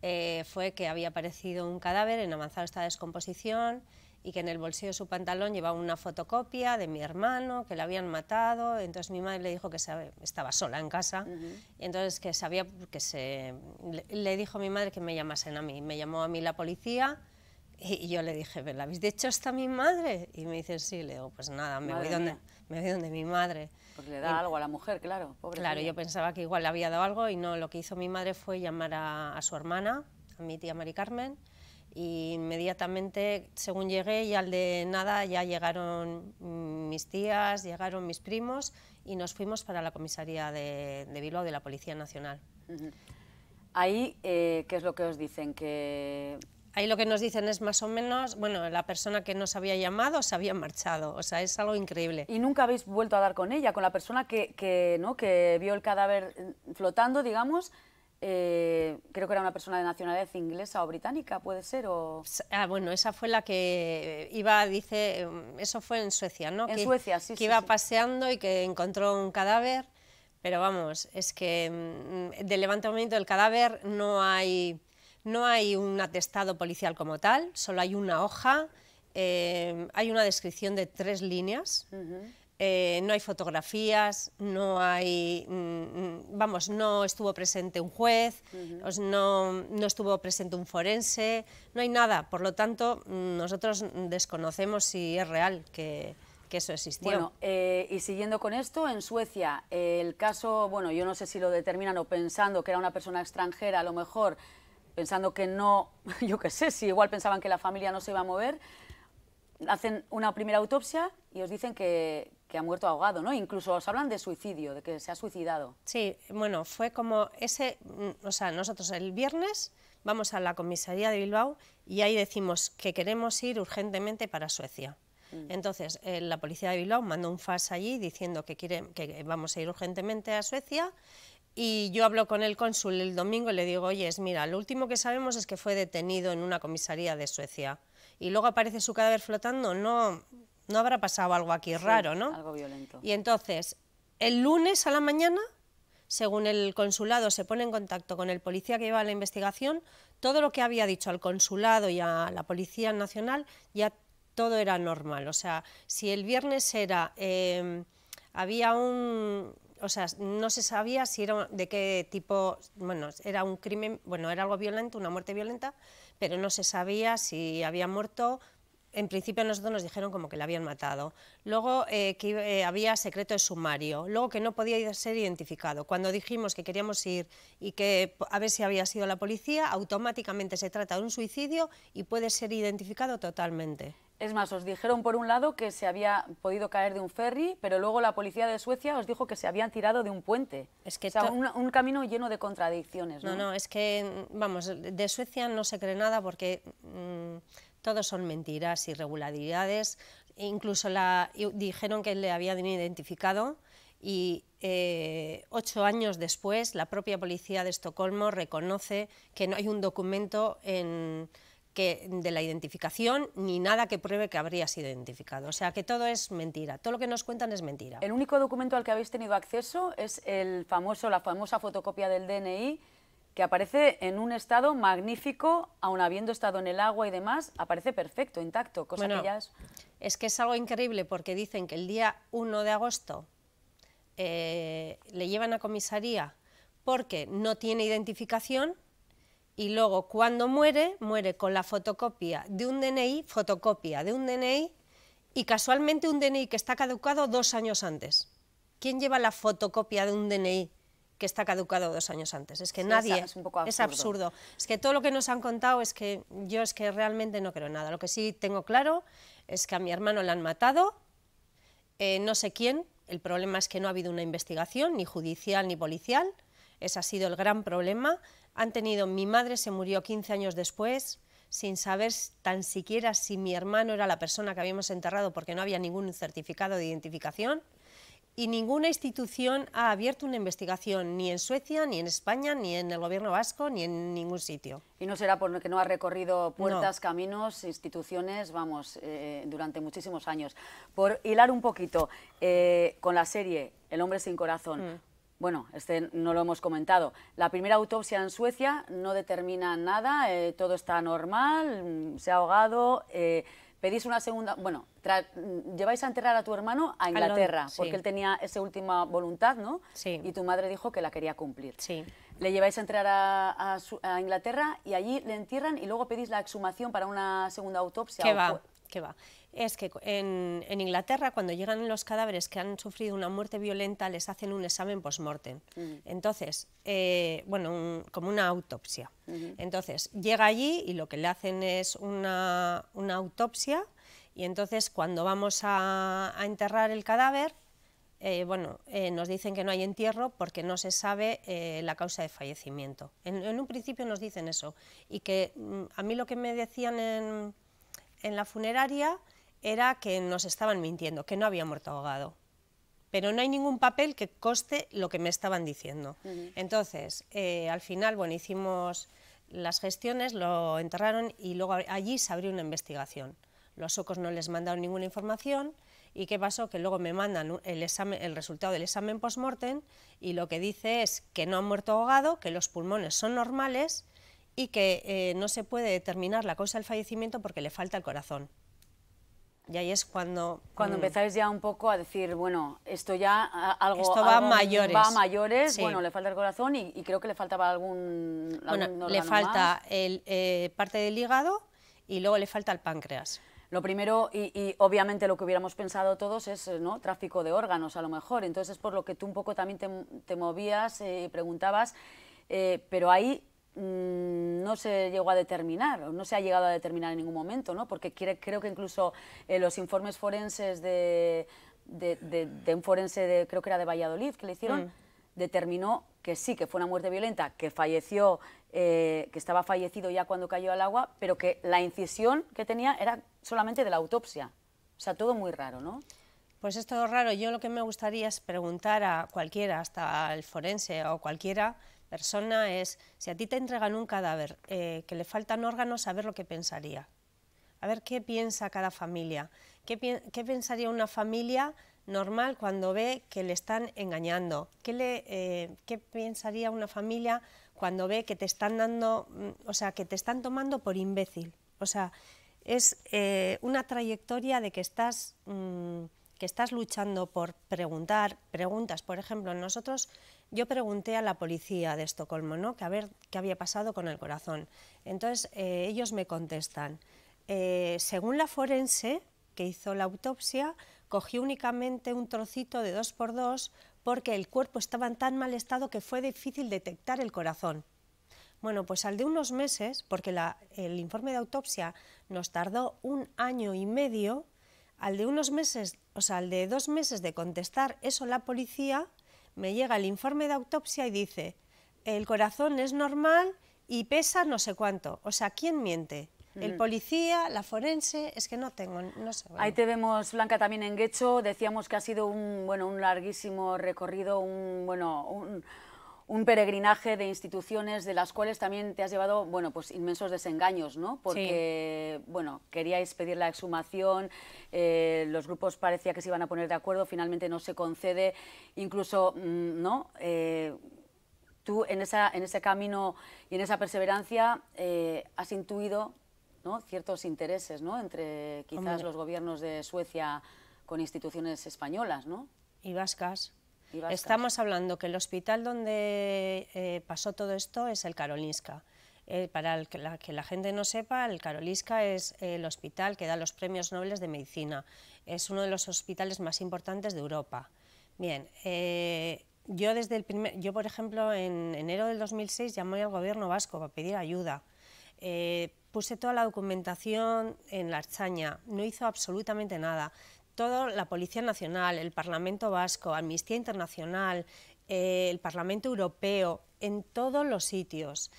eh, fue que había aparecido un cadáver en avanzada esta descomposición y que en el bolsillo de su pantalón llevaba una fotocopia de mi hermano, que le habían matado. Entonces mi madre le dijo que estaba sola en casa, entonces que sabía que se... Le, dijo a mi madre que me llamasen a mí. Me llamó a mí la policía y, yo le dije, la habéis dicho hasta mi madre? Y me dice, sí, le digo, pues nada, me voy, donde, me voy donde mi madre. Porque le da algo a la mujer, claro. claro, yo pensaba que igual le había dado algo y no, lo que hizo mi madre fue llamar a, a su hermana, a mi tía Mari Carmen, y inmediatamente, según llegué, y al de nada ya llegaron mis tías, llegaron mis primos y nos fuimos para la comisaría de, de Bilbao de la Policía Nacional. Ahí, eh, ¿qué es lo que os dicen? Que ahí lo que nos dicen es más o menos, bueno, la persona que nos había llamado se había marchado, o sea, es algo increíble. ¿Y nunca habéis vuelto a dar con ella, con la persona que, que, ¿no? que vio el cadáver mm, flotando, digamos? Eh, creo que era una persona de nacionalidad inglesa o británica, puede ser, o... Ah, bueno, esa fue la que iba, dice, em, eso fue en Suecia, ¿no? En Suecia, sí. Que iba paseando y que encontró un cadáver, pero vamos, es que em, del levantamiento del cadáver no hay, no hay un atestado policial como tal, solo hay una hoja, em, hay una descripción de tres líneas. Eh, no hay fotografías, no hay, mm, mm, vamos, no estuvo presente un juez, no, estuvo presente un forense, no hay nada. Por lo tanto, mm, nosotros desconocemos si es real que, eso existió. Bueno, eh, y siguiendo con esto, en Suecia, el caso, bueno, yo no sé si lo determinan o pensando que era una persona extranjera, a lo mejor pensando que no, yo qué sé, si igual pensaban que la familia no se iba a mover, hacen una primera autopsia y os dicen que, ha muerto ahogado, ¿no? Incluso os hablan de suicidio, de que se ha suicidado. Sí, bueno, fue como ese, mm, o sea, nosotros el viernes vamos a la comisaría de Bilbao y ahí decimos que queremos ir urgentemente para Suecia. Mm. Entonces, eh, la policía de Bilbao mandó un fax allí diciendo que, quiere, que vamos a ir urgentemente a Suecia y yo hablo con el cónsul el domingo y le digo, oye, mira, lo último que sabemos es que fue detenido en una comisaría de Suecia y luego aparece su cadáver flotando, no, no habrá pasado algo aquí raro, ¿no? Algo violento. Y entonces, el lunes a la mañana, según el consulado se pone en contacto con el policía que lleva la investigación, todo lo que había dicho al consulado y a la Policía Nacional ya todo era normal. O sea, si el viernes era... Em, había un, o sea, no se sabía si era de qué tipo, bueno, era un crimen, bueno, era algo violento, una muerte violenta, pero no se sabía si había muerto. En principio nosotros nos dijeron como que la habían matado. Luego eh, que eh, había secreto de sumario. Luego que no podía ser identificado. Cuando dijimos que queríamos ir y que a ver si había sido la policía, automáticamente se trata de un suicidio y puede ser identificado totalmente. Es más, os dijeron por un lado que se había podido caer de un ferry, pero luego la policía de Suecia os dijo que se habían tirado de un puente. Es que o un, camino lleno de contradicciones. ¿no? ¿no? no, es que, vamos, de Suecia no se cree nada porque mm, todos son mentiras, irregularidades. Incluso la, dijeron que le habían identificado y eh, ocho años después la propia policía de Estocolmo reconoce que no hay un documento en de la identificación ni nada que pruebe que habría sido identificado. O sea que todo es mentira, todo lo que nos cuentan es mentira. El único documento al que habéis tenido acceso es el famoso, la famosa fotocopia del DNI que aparece en un estado magnífico, aun habiendo estado en el agua y demás, aparece perfecto, intacto, cosa que ya es... es... que es algo increíble porque dicen que el día 1 de agosto eh, le llevan a comisaría porque no tiene identificación y luego cuando muere, muere con la fotocopia de un DNI, fotocopia de un DNI y casualmente un DNI que está caducado dos años antes. ¿Quién lleva la fotocopia de un DNI que está caducado dos años antes? Es que nadie, es, absurdo. es que todo lo que nos han contado es que yo es que realmente no creo nada. Lo que sí tengo claro es que a mi hermano le han matado, eh, no sé quién, el problema es que no ha habido una investigación, ni judicial ni policial, ese ha sido el gran problema han tenido mi madre se murió 15 años después, sin saber tan siquiera si mi hermano era la persona que habíamos enterrado porque no había ningún certificado de identificación. Y ninguna institución ha abierto una investigación, ni en Suecia, ni en España, ni en el gobierno vasco, ni en ningún sitio. Y no será porque no ha recorrido puertas, caminos, instituciones, vamos, eh, durante muchísimos años. Por hilar un poquito eh, con la serie El hombre sin corazón, mm. Bueno, este no lo hemos comentado. La primera autopsia en Suecia no determina nada, eh, todo está normal, mm, se ha ahogado. Eh, pedís una segunda, bueno, mm, lleváis a enterrar a tu hermano a Inglaterra, porque él tenía esa última voluntad, ¿no? Sí. Y tu madre dijo que la quería cumplir. Sí. Le lleváis a entrar a, Inglaterra y allí le entierran y luego pedís la exhumación para una segunda autopsia. ¿Qué va? ¿Qué va? es que en, Inglaterra cuando llegan los cadáveres que han sufrido una muerte violenta les hacen un examen post-mortem. Entonces, eh, bueno, como una autopsia. Entonces, llega allí y lo que le hacen es una, autopsia y entonces cuando vamos a, enterrar el cadáver, eh, bueno, eh, nos dicen que no hay entierro porque no se sabe la causa de fallecimiento. En, un principio nos dicen eso. Y que mm, a mí lo que me decían en la funeraria era que nos estaban mintiendo, que no había muerto ahogado. Pero no hay ningún papel que coste lo que me estaban diciendo. Entonces, eh, al final, bueno, hicimos las gestiones, lo enterraron y luego allí se abrió una investigación. Los socos no les mandaron ninguna información y qué pasó que luego me mandan el, examen, el resultado del examen post-mortem y lo que dice es que no han muerto ahogado, que los pulmones son normales y que eh, no se puede determinar la causa del fallecimiento porque le falta el corazón. Y ahí es cuando... Cuando mm, empezáis ya un poco a decir, bueno, esto ya algo... Esto va a mayores. bueno, le falta el corazón y, creo que le faltaba algún... le falta el, eh, parte del hígado y luego le falta el páncreas. Lo primero, y, obviamente lo que hubiéramos pensado todos, es eh, ¿no? tráfico de órganos a lo mejor. Entonces es por lo que tú un poco también te, movías eh, y preguntabas, pero ahí Mm, no se llegó a determinar, no se ha llegado a determinar en ningún momento, ¿no? porque creo que incluso eh, los informes forenses de, un forense, de, creo que era de Valladolid, que le hicieron, mm. determinó que sí, que fue una muerte violenta, que falleció, eh, que estaba fallecido ya cuando cayó al agua, pero que la incisión que tenía era solamente de la autopsia. O sea, todo muy raro, ¿no? Pues es todo raro. Yo lo que me gustaría es preguntar a cualquiera, hasta el forense o cualquiera, persona es, si a ti te entregan un cadáver eh, que le faltan órganos, a ver lo que pensaría. A ver qué piensa cada familia. ¿Qué, pensaría una familia normal cuando ve que le están engañando? ¿Qué, le, eh, ¿Qué, pensaría una familia cuando ve que te están dando, mm, o sea, que te están tomando por imbécil? O sea, es eh, una trayectoria de que estás... Mm, que estás luchando por preguntar preguntas. Por ejemplo, nosotros, yo pregunté a la policía de Estocolmo, ¿no? Que a ver qué había pasado con el corazón. Entonces, eh, ellos me contestan, eh, según la forense que hizo la autopsia, cogió únicamente un trocito de 2x2 dos porque el cuerpo estaba en tan mal estado que fue difícil detectar el corazón. Bueno, pues al de unos meses, porque el informe de autopsia nos tardó un año y medio al de unos meses, o sea, al de dos meses de contestar eso la policía, me llega el informe de autopsia y dice, el corazón es normal y pesa no sé cuánto. O sea, ¿quién miente? El policía, la forense, es que no tengo, no sé. Ahí te vemos, Blanca, también en Guecho. Decíamos que ha sido un, bueno, un larguísimo recorrido, un, bueno, un, un peregrinaje de instituciones de las cuales también te has llevado, bueno, pues inmensos desengaños, ¿no? Porque, bueno, queríais pedir la exhumación, eh, los grupos parecía que se iban a poner de acuerdo, finalmente no se concede, incluso, mm, ¿no? Eh, tú en, esa, en ese camino y en esa perseverancia eh, has intuido ¿no? ciertos intereses, ¿no? Entre quizás los gobiernos de Suecia con instituciones españolas, ¿no? Y vascas Estamos hablando que el hospital donde eh, pasó todo esto es el Karolinska. Eh, para que, la, gente no sepa, el Karolinska es el hospital que da los premios nobles de medicina. Es uno de los hospitales más importantes de Europa. Bien, eh, yo desde el yo por ejemplo en enero del 2006 llamé al gobierno vasco para pedir ayuda. puse toda la documentación en la Archaña, no hizo absolutamente nada toda la Policía Nacional, el Parlamento Vasco, Amnistía Internacional, eh, el Parlamento Europeo, en todos los sitios.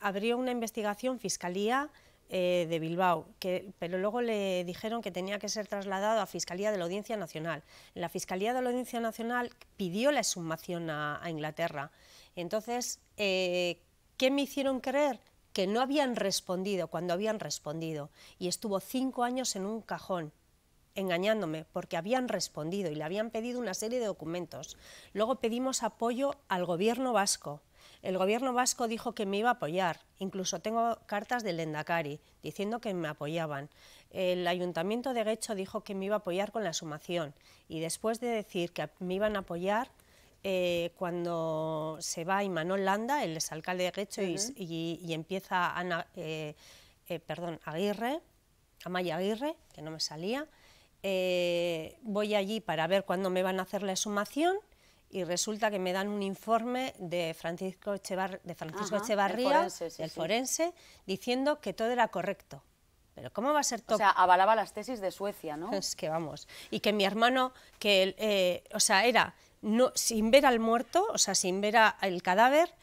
abrió una investigación Fiscalía eh, de Bilbao, que, pero luego le dijeron que tenía que ser trasladado a Fiscalía de la Audiencia Nacional. La Fiscalía de la Audiencia Nacional pidió la exhumación a, Inglaterra. Entonces, eh, ¿qué me hicieron creer? Que no habían respondido cuando habían respondido. Y estuvo cinco años en un cajón engañándome porque habían respondido y le habían pedido una serie de documentos. Luego pedimos apoyo al gobierno vasco. El gobierno vasco dijo que me iba a apoyar. Incluso tengo cartas del Endacari diciendo que me apoyaban. El ayuntamiento de Guecho dijo que me iba a apoyar con la sumación. Y después de decir que me iban a apoyar, eh, cuando se va Imanol Landa, el exalcalde de Guecho, y, empieza Ana, eh, eh, perdón, Aguirre, Amaya Aguirre, que no me salía, eh, voy allí para ver cuándo me van a hacer la exhumación y resulta que me dan un informe de Francisco, de Francisco Echevarría, el forense, diciendo que todo era correcto. Pero ¿cómo va a ser todo? O sea, avalaba las tesis de Suecia, ¿no? Es que vamos. Y que mi hermano, que, eh, o sea, era no, sin ver al muerto, o sea, sin ver al cadáver,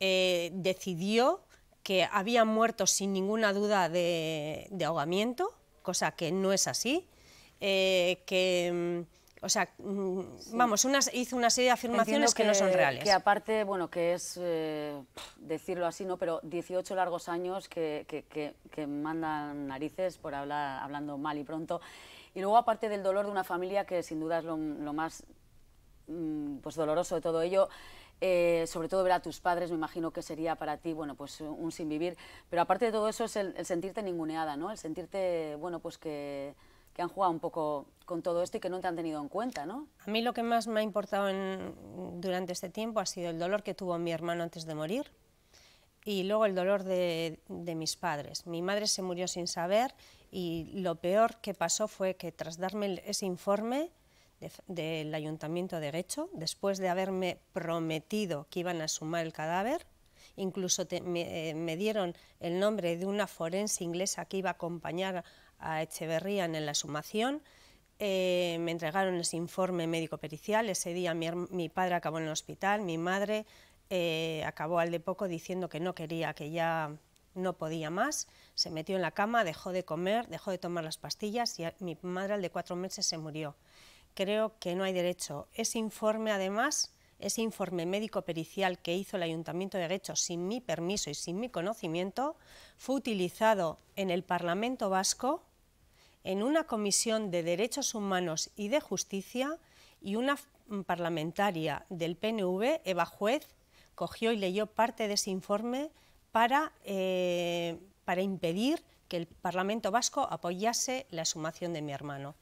eh, decidió que había muerto sin ninguna duda de, de ahogamiento, cosa que no es así. Eh, que... Mm, o sea, mm, vamos, hizo una serie de afirmaciones que, no son reales. Que aparte, bueno, que es, eh, decirlo así, ¿no? Pero 18 largos años que, que, que mandan narices por hablar, hablando mal y pronto. Y luego, aparte del dolor de una familia, que sin duda es lo, más mm, pues, doloroso de todo ello, eh, sobre todo ver a tus padres, me imagino que sería para ti, bueno, pues un sin vivir. Pero aparte de todo eso es el, el sentirte ninguneada, ¿no? El sentirte, bueno, pues que que han jugado un poco con todo esto y que no te han tenido en cuenta, ¿no? A mí lo que más me ha importado en, durante este tiempo ha sido el dolor que tuvo mi hermano antes de morir y luego el dolor de, mis padres. Mi madre se murió sin saber y lo peor que pasó fue que tras darme ese informe, del Ayuntamiento de Derecho, después de haberme prometido que iban a sumar el cadáver, incluso me, eh, me, dieron el nombre de una forense inglesa que iba a acompañar a Echeverría en la sumación. Eh, me entregaron ese informe médico-pericial. Ese día mi, padre acabó en el hospital, mi madre eh, acabó al de poco diciendo que no quería, que ya no podía más. Se metió en la cama, dejó de comer, dejó de tomar las pastillas y mi madre al de cuatro meses se murió. Creo que no hay derecho. Ese informe, además, ese informe médico-pericial que hizo el Ayuntamiento de Derecho, sin mi permiso y sin mi conocimiento, fue utilizado en el Parlamento Vasco en una comisión de Derechos Humanos y de Justicia y una parlamentaria del PNV, Eva Juez, cogió y leyó parte de ese informe para, eh, para impedir que el Parlamento Vasco apoyase la sumación de mi hermano.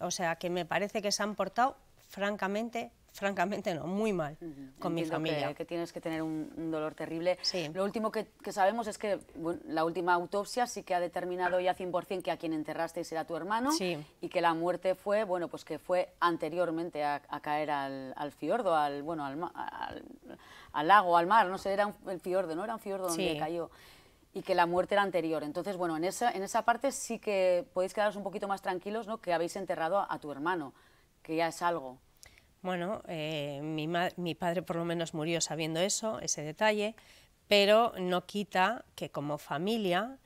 O sea que me parece que se han portado francamente francamente no, muy mal con mi familia. Que, tienes que tener un, dolor terrible. Lo último que, sabemos es que la última autopsia sí que ha determinado ya 100% que a quien enterrasteis era tu hermano y que la muerte fue, bueno, pues que fue anteriormente a, caer al, fiordo, al, bueno, al, lago, al mar, no sé, era un, el fiordo, ¿no? Era un fiordo donde cayó y que la muerte era anterior. Entonces, bueno, en esa, en esa parte sí que podéis quedaros un poquito más tranquilos, ¿no? Que habéis enterrado a tu hermano, que ya es algo. Bueno, eh, mi, padre por lo menos murió sabiendo eso, ese detalle, pero no quita que como familia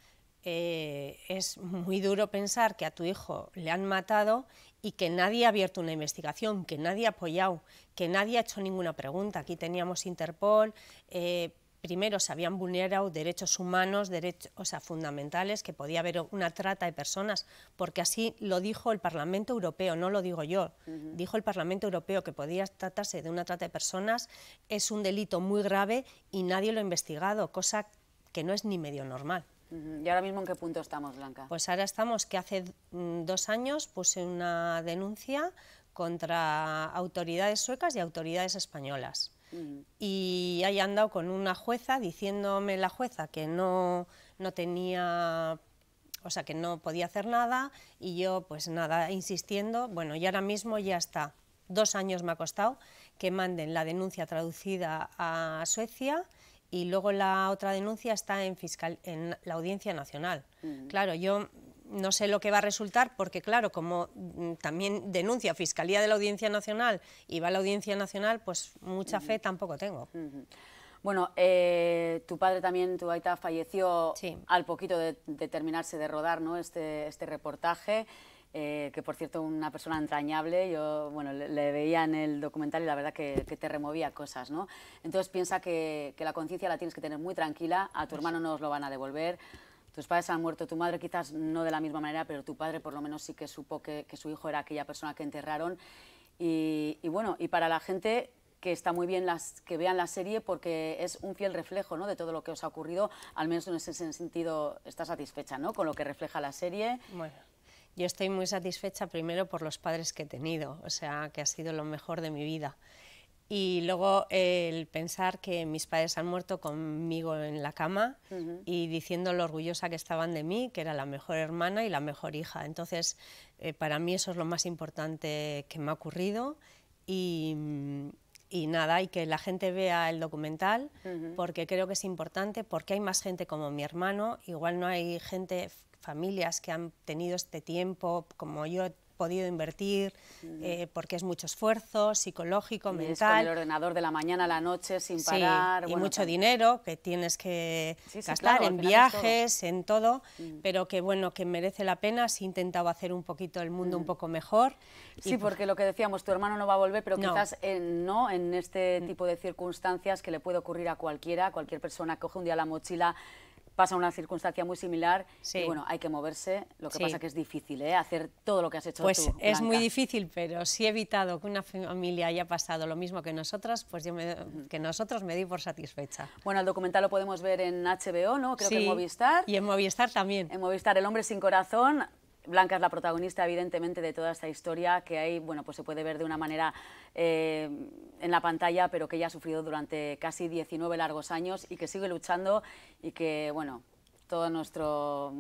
eh, es muy duro pensar que a tu hijo le han matado y que nadie ha abierto una investigación, que nadie ha apoyado, que nadie ha hecho ninguna pregunta. Aquí teníamos Interpol, eh, primero se habían vulnerado derechos humanos, derechos o sea, fundamentales, que podía haber una trata de personas, porque así lo dijo el Parlamento Europeo, no lo digo yo, dijo el Parlamento Europeo que podía tratarse de una trata de personas, es un delito muy grave y nadie lo ha investigado, cosa que no es ni medio normal. ¿Y ahora mismo en qué punto estamos, Blanca? Pues ahora estamos que hace mm, dos años puse una denuncia contra autoridades suecas y autoridades españolas Mm. Y ahí andado con una jueza diciéndome la jueza que no, no tenía o sea, que no podía hacer nada y yo pues nada, insistiendo, bueno, y ahora mismo ya está, dos años me ha costado que manden la denuncia traducida a Suecia y luego la otra denuncia está en, fiscal, en la Audiencia Nacional. Mm. Claro, yo no sé lo que va a resultar, porque claro, como mm, también denuncia Fiscalía de la Audiencia Nacional y va a la Audiencia Nacional, pues mucha fe tampoco tengo. Bueno, eh, tu padre también, tu Aita, falleció al poquito de, terminarse de rodar ¿no? este, este reportaje. Eh, que por cierto una persona entrañable, yo bueno, le, veía en el documental y la verdad que, te removía cosas, ¿no? Entonces piensa que, que la conciencia la tienes que tener muy tranquila, a tu pues hermano no os lo van a devolver, tus padres han muerto, tu madre quizás no de la misma manera, pero tu padre por lo menos sí que supo que, su hijo era aquella persona que enterraron. Y, bueno, y para la gente que está muy bien las, que vean la serie porque es un fiel reflejo ¿no? de todo lo que os ha ocurrido, al menos en ese sentido está satisfecha ¿no? con lo que refleja la serie. Bueno. Yo estoy muy satisfecha primero por los padres que he tenido, o sea, que ha sido lo mejor de mi vida. Y luego el pensar que mis padres han muerto conmigo en la cama y diciendo lo orgullosa que estaban de mí, que era la mejor hermana y la mejor hija. Entonces, eh, para mí eso es lo más importante que me ha ocurrido. Y, mm, nada, y que la gente vea el documental, porque creo que es importante, porque hay más gente como mi hermano, igual no hay gente, familias que han tenido este tiempo, como yo podido invertir, eh, porque es mucho esfuerzo psicológico, mental. el ordenador de la mañana a la noche sin parar. y mucho dinero que tienes que gastar en viajes, en todo, mm. pero que bueno, que merece la pena si intentado hacer un poquito el mundo un mm. poco mejor. Sí, pues porque lo que decíamos, tu hermano no va a volver, pero quizás no en este mm. tipo de circunstancias que le puede ocurrir a cualquiera, a cualquier persona coge un día la mochila pasa una circunstancia muy similar y bueno, hay que moverse, lo que pasa pasa que es difícil, ¿eh? hacer todo lo que has hecho pues tú. Pues es muy difícil, pero si he evitado que una familia haya pasado lo mismo que nosotras, pues yo me, que nosotros me di por satisfecha. Bueno, el documental lo podemos ver en HBO, ¿no? Creo que en Movistar. Y en Movistar también. En Movistar, El hombre sin corazón, Blanca es la protagonista, evidentemente, de toda esta historia que ahí, bueno, pues se puede ver de una manera eh, en la pantalla, pero que ella ha sufrido durante casi 19 largos años y que sigue luchando y que, bueno, toda nuestro,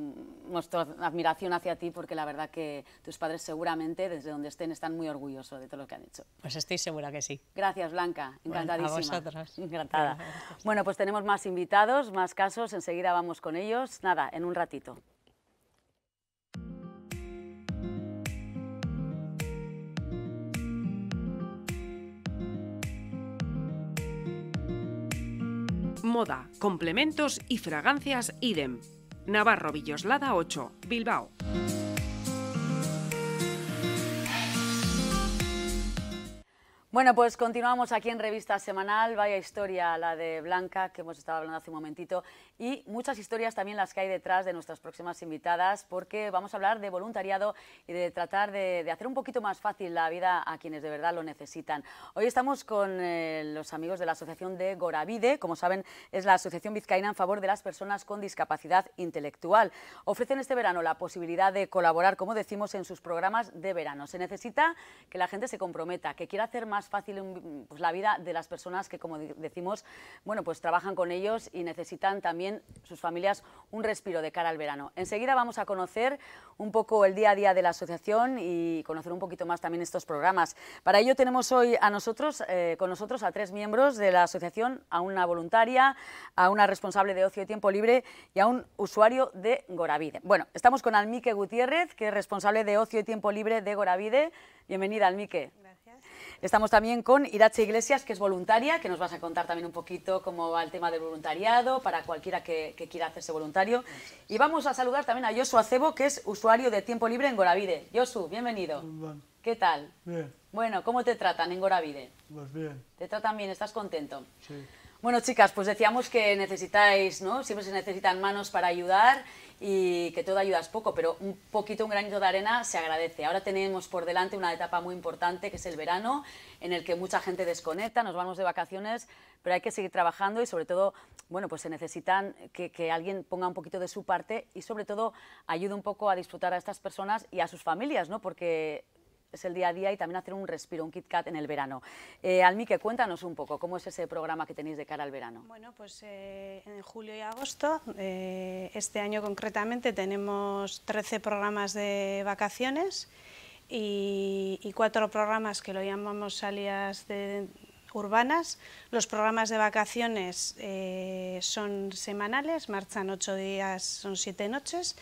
nuestra admiración hacia ti, porque la verdad que tus padres seguramente, desde donde estén, están muy orgullosos de todo lo que han hecho. Pues estoy segura que sí. Gracias, Blanca. Encantadísima. a vosotros. Encantada. Bueno, pues tenemos más invitados, más casos. Enseguida vamos con ellos. Nada, en un ratito. Moda, complementos y fragancias idem. Navarro Villoslada 8, Bilbao. Bueno, pues continuamos aquí en Revista Semanal. Vaya historia la de Blanca, que hemos estado hablando hace un momentito y muchas historias también las que hay detrás de nuestras próximas invitadas, porque vamos a hablar de voluntariado y de tratar de, hacer un poquito más fácil la vida a quienes de verdad lo necesitan. Hoy estamos con eh, los amigos de la Asociación de Goravide, como saben, es la Asociación Vizcaína en favor de las personas con discapacidad intelectual. Ofrecen este verano la posibilidad de colaborar, como decimos, en sus programas de verano. Se necesita que la gente se comprometa, que quiera hacer más fácil mm, pues, la vida de las personas que, como decimos, bueno, pues trabajan con ellos y necesitan también sus familias un respiro de cara al verano. Enseguida vamos a conocer un poco el día a día de la asociación y conocer un poquito más también estos programas. Para ello tenemos hoy a nosotros, eh, con nosotros a tres miembros de la asociación, a una voluntaria, a una responsable de ocio y tiempo libre y a un usuario de Goravide. Bueno, estamos con Almique Gutiérrez, que es responsable de ocio y tiempo libre de Goravide. Bienvenida, Almique. Estamos también con Irache Iglesias, que es voluntaria, que nos vas a contar también un poquito cómo va el tema del voluntariado, para cualquiera que, quiera hacerse voluntario. Y vamos a saludar también a Josu Acebo, que es usuario de tiempo libre en Goravide. Josu, bienvenido. ¿Qué tal? Bien. Bueno, ¿cómo te tratan en Goravide? Pues bien. ¿Te tratan bien? ¿Estás contento? Sí. Bueno, chicas, pues decíamos que necesitáis, ¿no? Siempre se necesitan manos para ayudar y que todo ayuda es poco, pero un poquito, un granito de arena se agradece. Ahora tenemos por delante una etapa muy importante que es el verano, en el que mucha gente desconecta, nos vamos de vacaciones, pero hay que seguir trabajando y sobre todo, bueno, pues se necesitan que, que alguien ponga un poquito de su parte y sobre todo ayude un poco a disfrutar a estas personas y a sus familias, ¿no? Porque es el día a día y también hacer un respiro, un kit kat en el verano. Eh, Almique, cuéntanos un poco, ¿cómo es ese programa que tenéis de cara al verano? Bueno, pues eh, en julio y agosto, eh, este año concretamente, tenemos 13 programas de vacaciones y, cuatro programas que lo llamamos salidas urbanas. Los programas de vacaciones eh, son semanales, marchan ocho días, son siete noches,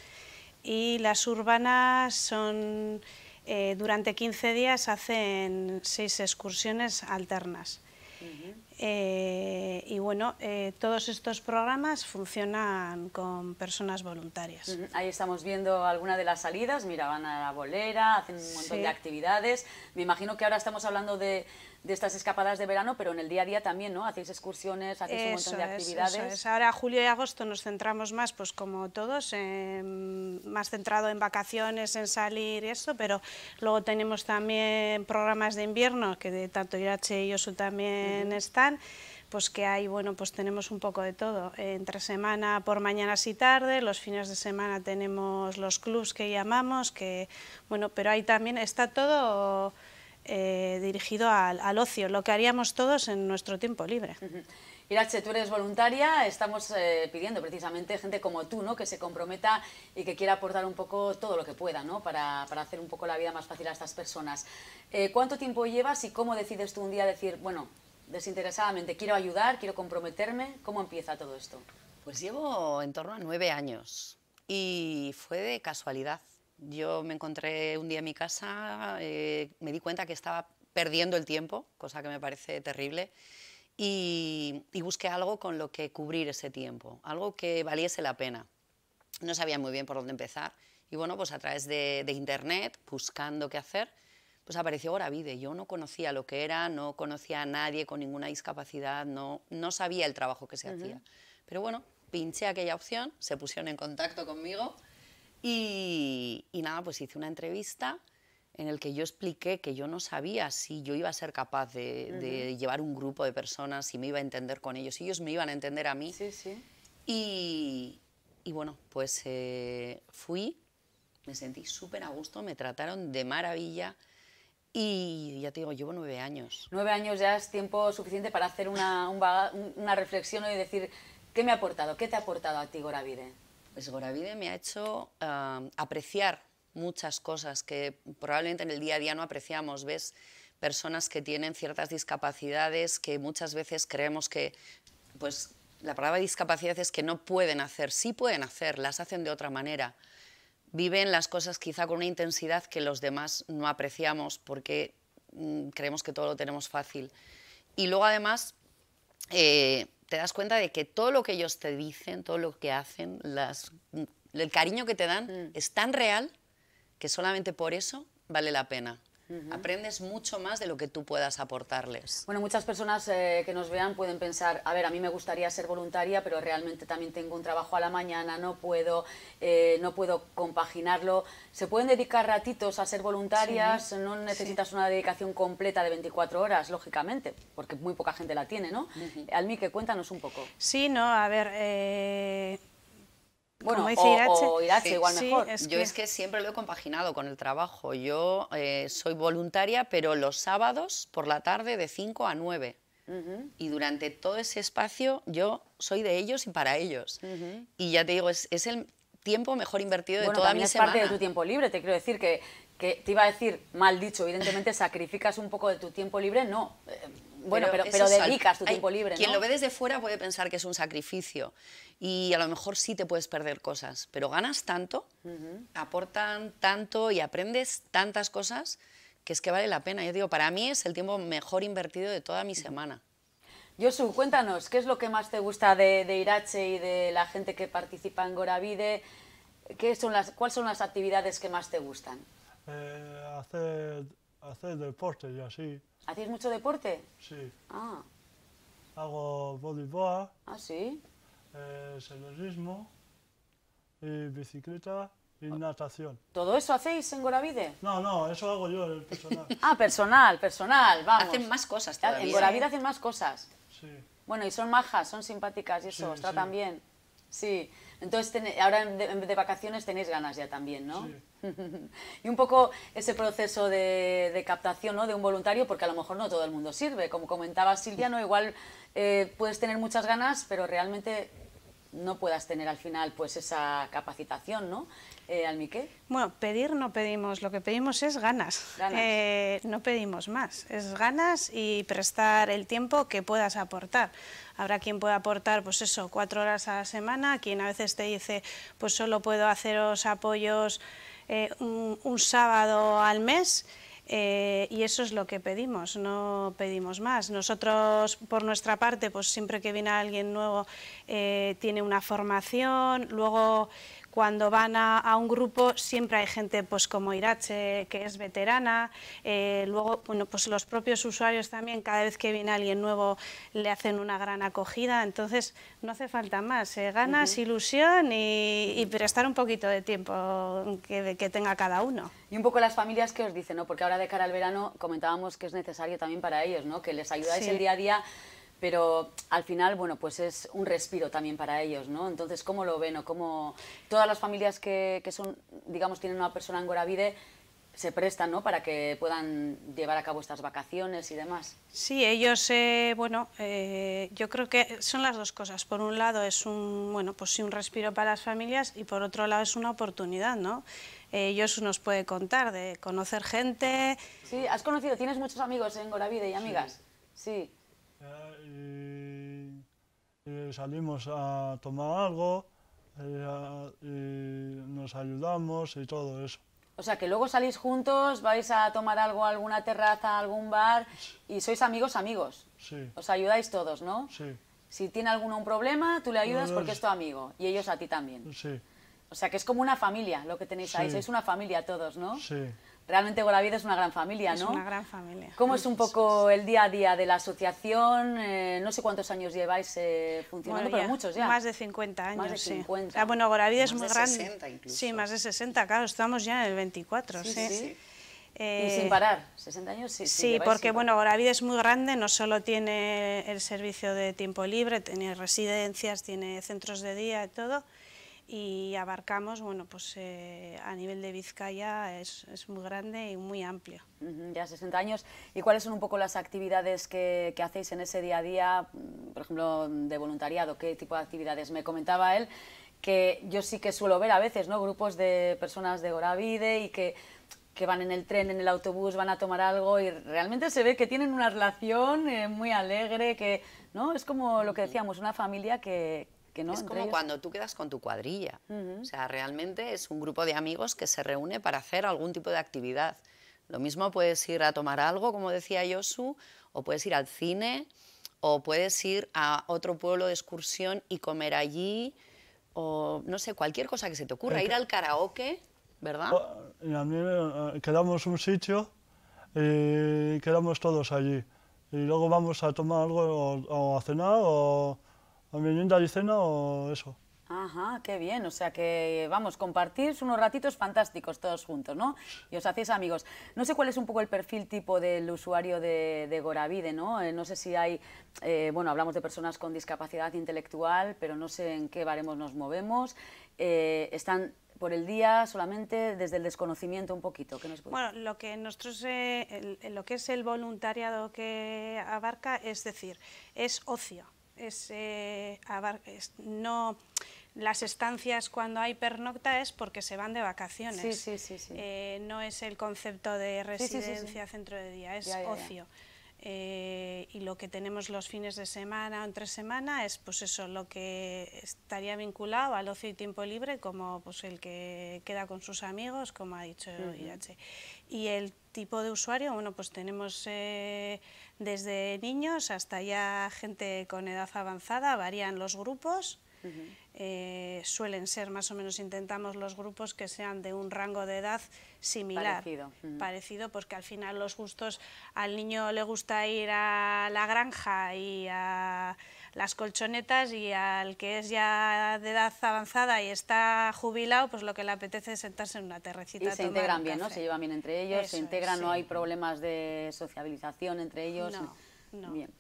y las urbanas son eh, durante 15 días hacen seis excursiones alternas. Eh, y bueno, eh, todos estos programas funcionan con personas voluntarias. Ahí estamos viendo alguna de las salidas, miraban a la bolera, hacen un montón de actividades. Me imagino que ahora estamos hablando de, de estas escapadas de verano, pero en el día a día también, ¿no? Hacéis excursiones, hacéis un montón de actividades. Eso Ahora julio y agosto nos centramos más, pues como todos, más centrado en vacaciones, en salir y eso, pero luego tenemos también programas de invierno, que de tanto Irache y Yosu también están, pues que hay, bueno, pues tenemos un poco de todo. Entre semana por mañanas y tarde, los fines de semana tenemos los clubs que llamamos, que, bueno, pero ahí también está todo eh, dirigido al, ocio, lo que haríamos todos en nuestro tiempo libre. Uh Irache, tú eres voluntaria, estamos eh, pidiendo precisamente gente como tú, ¿no? que se comprometa y que quiera aportar un poco todo lo que pueda, ¿no? para, hacer un poco la vida más fácil a estas personas. Eh, ¿Cuánto tiempo llevas y cómo decides tú un día decir, bueno, desinteresadamente, quiero ayudar, quiero comprometerme? ¿Cómo empieza todo esto? Pues llevo en torno a nueve años y fue de casualidad. Yo me encontré un día en mi casa, eh, me di cuenta que estaba perdiendo el tiempo, cosa que me parece terrible, y, busqué algo con lo que cubrir ese tiempo, algo que valiese la pena. No sabía muy bien por dónde empezar y bueno, pues a través de, internet, buscando qué hacer, pues apareció y Yo no conocía lo que era, no conocía a nadie con ninguna discapacidad, no, sabía el trabajo que se hacía. Pero bueno, pinché aquella opción, se pusieron en contacto conmigo y, nada, pues hice una entrevista en el que yo expliqué que yo no sabía si yo iba a ser capaz de, llevar un grupo de personas, si me iba a entender con ellos, si ellos me iban a entender a mí. Sí, Y, bueno, pues eh, fui, me sentí súper a gusto, me trataron de maravilla. Y ya te digo, llevo nueve años. Nueve años ya es tiempo suficiente para hacer una, una reflexión y decir, ¿qué me ha aportado? ¿Qué te ha aportado a ti, Goravide? Pues Goravide me ha hecho apreciar muchas cosas que probablemente en el día a día no apreciamos. Ves personas que tienen ciertas discapacidades que muchas veces creemos que, pues la palabra discapacidad es que no pueden hacer, sí pueden hacer, las hacen de otra manera. Viven las cosas quizá con una intensidad que los demás no apreciamos porque mm, creemos que todo lo tenemos fácil. Y luego además... Eh, te das cuenta de que todo lo que ellos te dicen, todo lo que hacen, las, el cariño que te dan mm. es tan real que solamente por eso vale la pena. Aprendes mucho más de lo que tú puedas aportarles. Bueno, muchas personas eh, que nos vean pueden pensar, a ver, a mí me gustaría ser voluntaria, pero realmente también tengo un trabajo a la mañana, no puedo, eh, no puedo compaginarlo. ¿Se pueden dedicar ratitos a ser voluntarias? no necesitas una dedicación completa de 24 horas, lógicamente, porque muy poca gente la tiene, ¿no? Almique, que cuéntanos un poco. Sí, no, a ver... Eh, bueno, o, igual mejor. yo es que siempre lo he compaginado con el trabajo. Yo eh, soy voluntaria, pero los sábados por la tarde de 5 a 9. Y durante todo ese espacio yo soy de ellos y para ellos. Y ya te digo, es, el tiempo mejor invertido de toda mi semana. semana. es parte de tu tiempo libre, te quiero decir que, que te iba a decir, mal dicho, evidentemente sacrificas un poco de tu tiempo libre, no, eh, bueno, pero, dedicas tu tiempo libre. ¿no? Quien lo ve desde fuera puede pensar que es un sacrificio y a lo mejor sí te puedes perder cosas, pero ganas tanto, aportan tanto y aprendes tantas cosas que es que vale la pena. Yo digo, para mí es el tiempo mejor invertido de toda mi semana. Josu, cuéntanos, ¿qué es lo que más te gusta de, Irache y de la gente que participa en Goravide? ¿Qué son las, ¿Cuáles son las actividades que más te gustan? Eh, hacer, hacer deporte y así. ¿Hacéis mucho deporte? Sí. Ah. Hago bodyboard. Ah, sí. Eh, Y bicicleta y ah. natación. ¿Todo eso hacéis en Goravide? No, no, eso hago yo, el personal. ah, personal, personal, vamos. Hacen más cosas todavía. En Goravide ¿eh? hacen más cosas. Sí. Bueno, y son majas, son simpáticas y eso, sí, está bien. Sí. Entonces, ahora de, de, vacaciones tenéis ganas ya también, ¿no? y un poco ese proceso de, captación, ¿no? De un voluntario, porque a lo mejor no todo el mundo sirve. Como comentaba Silvia, ¿no? Igual eh, puedes tener muchas ganas, pero realmente no puedas tener al final pues esa capacitación, ¿no? Eh, Miquel. Bueno, pedir no pedimos, lo que pedimos es ganas, eh, no pedimos más, es ganas y prestar el tiempo que puedas aportar. Habrá quien pueda aportar, pues eso, cuatro horas a la semana, quien a veces te dice, pues solo puedo haceros apoyos eh, un sábado al mes, eh, y eso es lo que pedimos, no pedimos más. Nosotros, por nuestra parte, pues siempre que viene alguien nuevo, eh, tiene una formación, luego cuando van a, un grupo siempre hay gente pues como Irache que es veterana, eh, luego bueno, pues los propios usuarios también cada vez que viene alguien nuevo le hacen una gran acogida, entonces no hace falta más, ¿eh? ganas, ilusión y, prestar un poquito de tiempo que, tenga cada uno. Y un poco las familias que os dicen, ¿no? porque ahora de cara al verano comentábamos que es necesario también para ellos, ¿no? que les ayudáis el día a día pero al final, bueno, pues es un respiro también para ellos, ¿no? Entonces, ¿cómo lo ven o cómo...? Todas las familias que, son, digamos, tienen una persona en Goravide se prestan, ¿no?, para que puedan llevar a cabo estas vacaciones y demás. Sí, ellos, eh, bueno, eh, yo creo que son las dos cosas. Por un lado es un, bueno, pues sí, un respiro para las familias y por otro lado es una oportunidad, ¿no? Eh, ellos nos puede contar de conocer gente... Sí, has conocido, tienes muchos amigos en Goravide y amigas. sí y, salimos a tomar algo, eh, nos ayudamos y todo eso. O sea, que luego salís juntos, vais a tomar algo a alguna terraza, a algún bar y sois amigos, amigos. Os ayudáis todos, ¿no? Sí. Si tiene alguno un problema, tú le ayudas porque es tu amigo y ellos a ti también. Sí. O sea, que es como una familia lo que tenéis ahí, sois una familia todos, ¿no? Sí. Realmente Golavide es una gran familia, ¿no? Es una gran familia. ¿Cómo es un poco el día a día de la asociación? Eh, no sé cuántos años lleváis eh, funcionando, pero muchos ya. Más de 50 años, más de 50. Ah, bueno, es muy grande. Sí, más de 60, claro, estamos ya en el 24, sí. y eh, sin parar, 60 años sí. Sí, porque bueno, Vida es muy grande, no solo tiene el servicio de tiempo libre, tiene residencias, tiene centros de día y todo, y abarcamos, bueno, pues eh, a nivel de Vizcaya es, es, muy grande y muy amplio. Ya 60 años. ¿Y cuáles son un poco las actividades que, que, hacéis en ese día a día, mm, por ejemplo, de voluntariado? ¿Qué tipo de actividades? Me comentaba él que yo sí que suelo ver a veces, ¿no? Grupos de personas de Goravide y que que van en el tren, en el autobús, van a tomar algo y realmente se ve que tienen una relación eh, muy alegre, que no es como lo que decíamos, una familia que, es como cuando tú quedas con tu cuadrilla. O sea, realmente es un grupo de amigos que se reúne para hacer algún tipo de actividad. Lo mismo puedes ir a tomar algo, como decía Yosu, o puedes ir al cine, o puedes ir a otro pueblo de excursión y comer allí, o no sé, cualquier cosa que se te ocurra. Eh, ir al karaoke, ¿verdad? Oh, a mí eh, quedamos un sitio y eh, quedamos todos allí. Y luego vamos a tomar algo o a cenar o a mi niña o eso. Ajá, qué bien. O sea que, vamos, compartir unos ratitos fantásticos todos juntos, ¿no? Y os hacéis amigos. No sé cuál es un poco el perfil tipo del usuario de, de Goravide, ¿no? Eh, no sé si hay, eh, bueno, hablamos de personas con discapacidad intelectual, pero no sé en qué baremos nos movemos. Eh, están por el día solamente desde el desconocimiento un poquito. Bueno, lo que nosotros, lo que es el voluntariado que abarca, es decir, es ocio no las estancias cuando hay pernocta es porque se van de vacaciones. Eh, no es el concepto de residencia centro de día, es ocio. Eh, y lo que tenemos los fines de semana o entre semana es pues eso, lo que estaría vinculado al ocio y tiempo libre como pues el que queda con sus amigos, como ha dicho Y el tipo de usuario, bueno, pues tenemos eh, desde niños hasta ya gente con edad avanzada, varían los grupos, eh, suelen ser más o menos, intentamos los grupos que sean de un rango de edad similar, parecido, porque al final los gustos, al niño le gusta ir a la granja y a las colchonetas y al que es ya de edad avanzada y está jubilado, pues lo que le apetece es sentarse en una terrecita. Y se integran bien, ¿no? Se llevan bien entre ellos, se integran, no hay problemas de sociabilización entre ellos. No, no. Bien.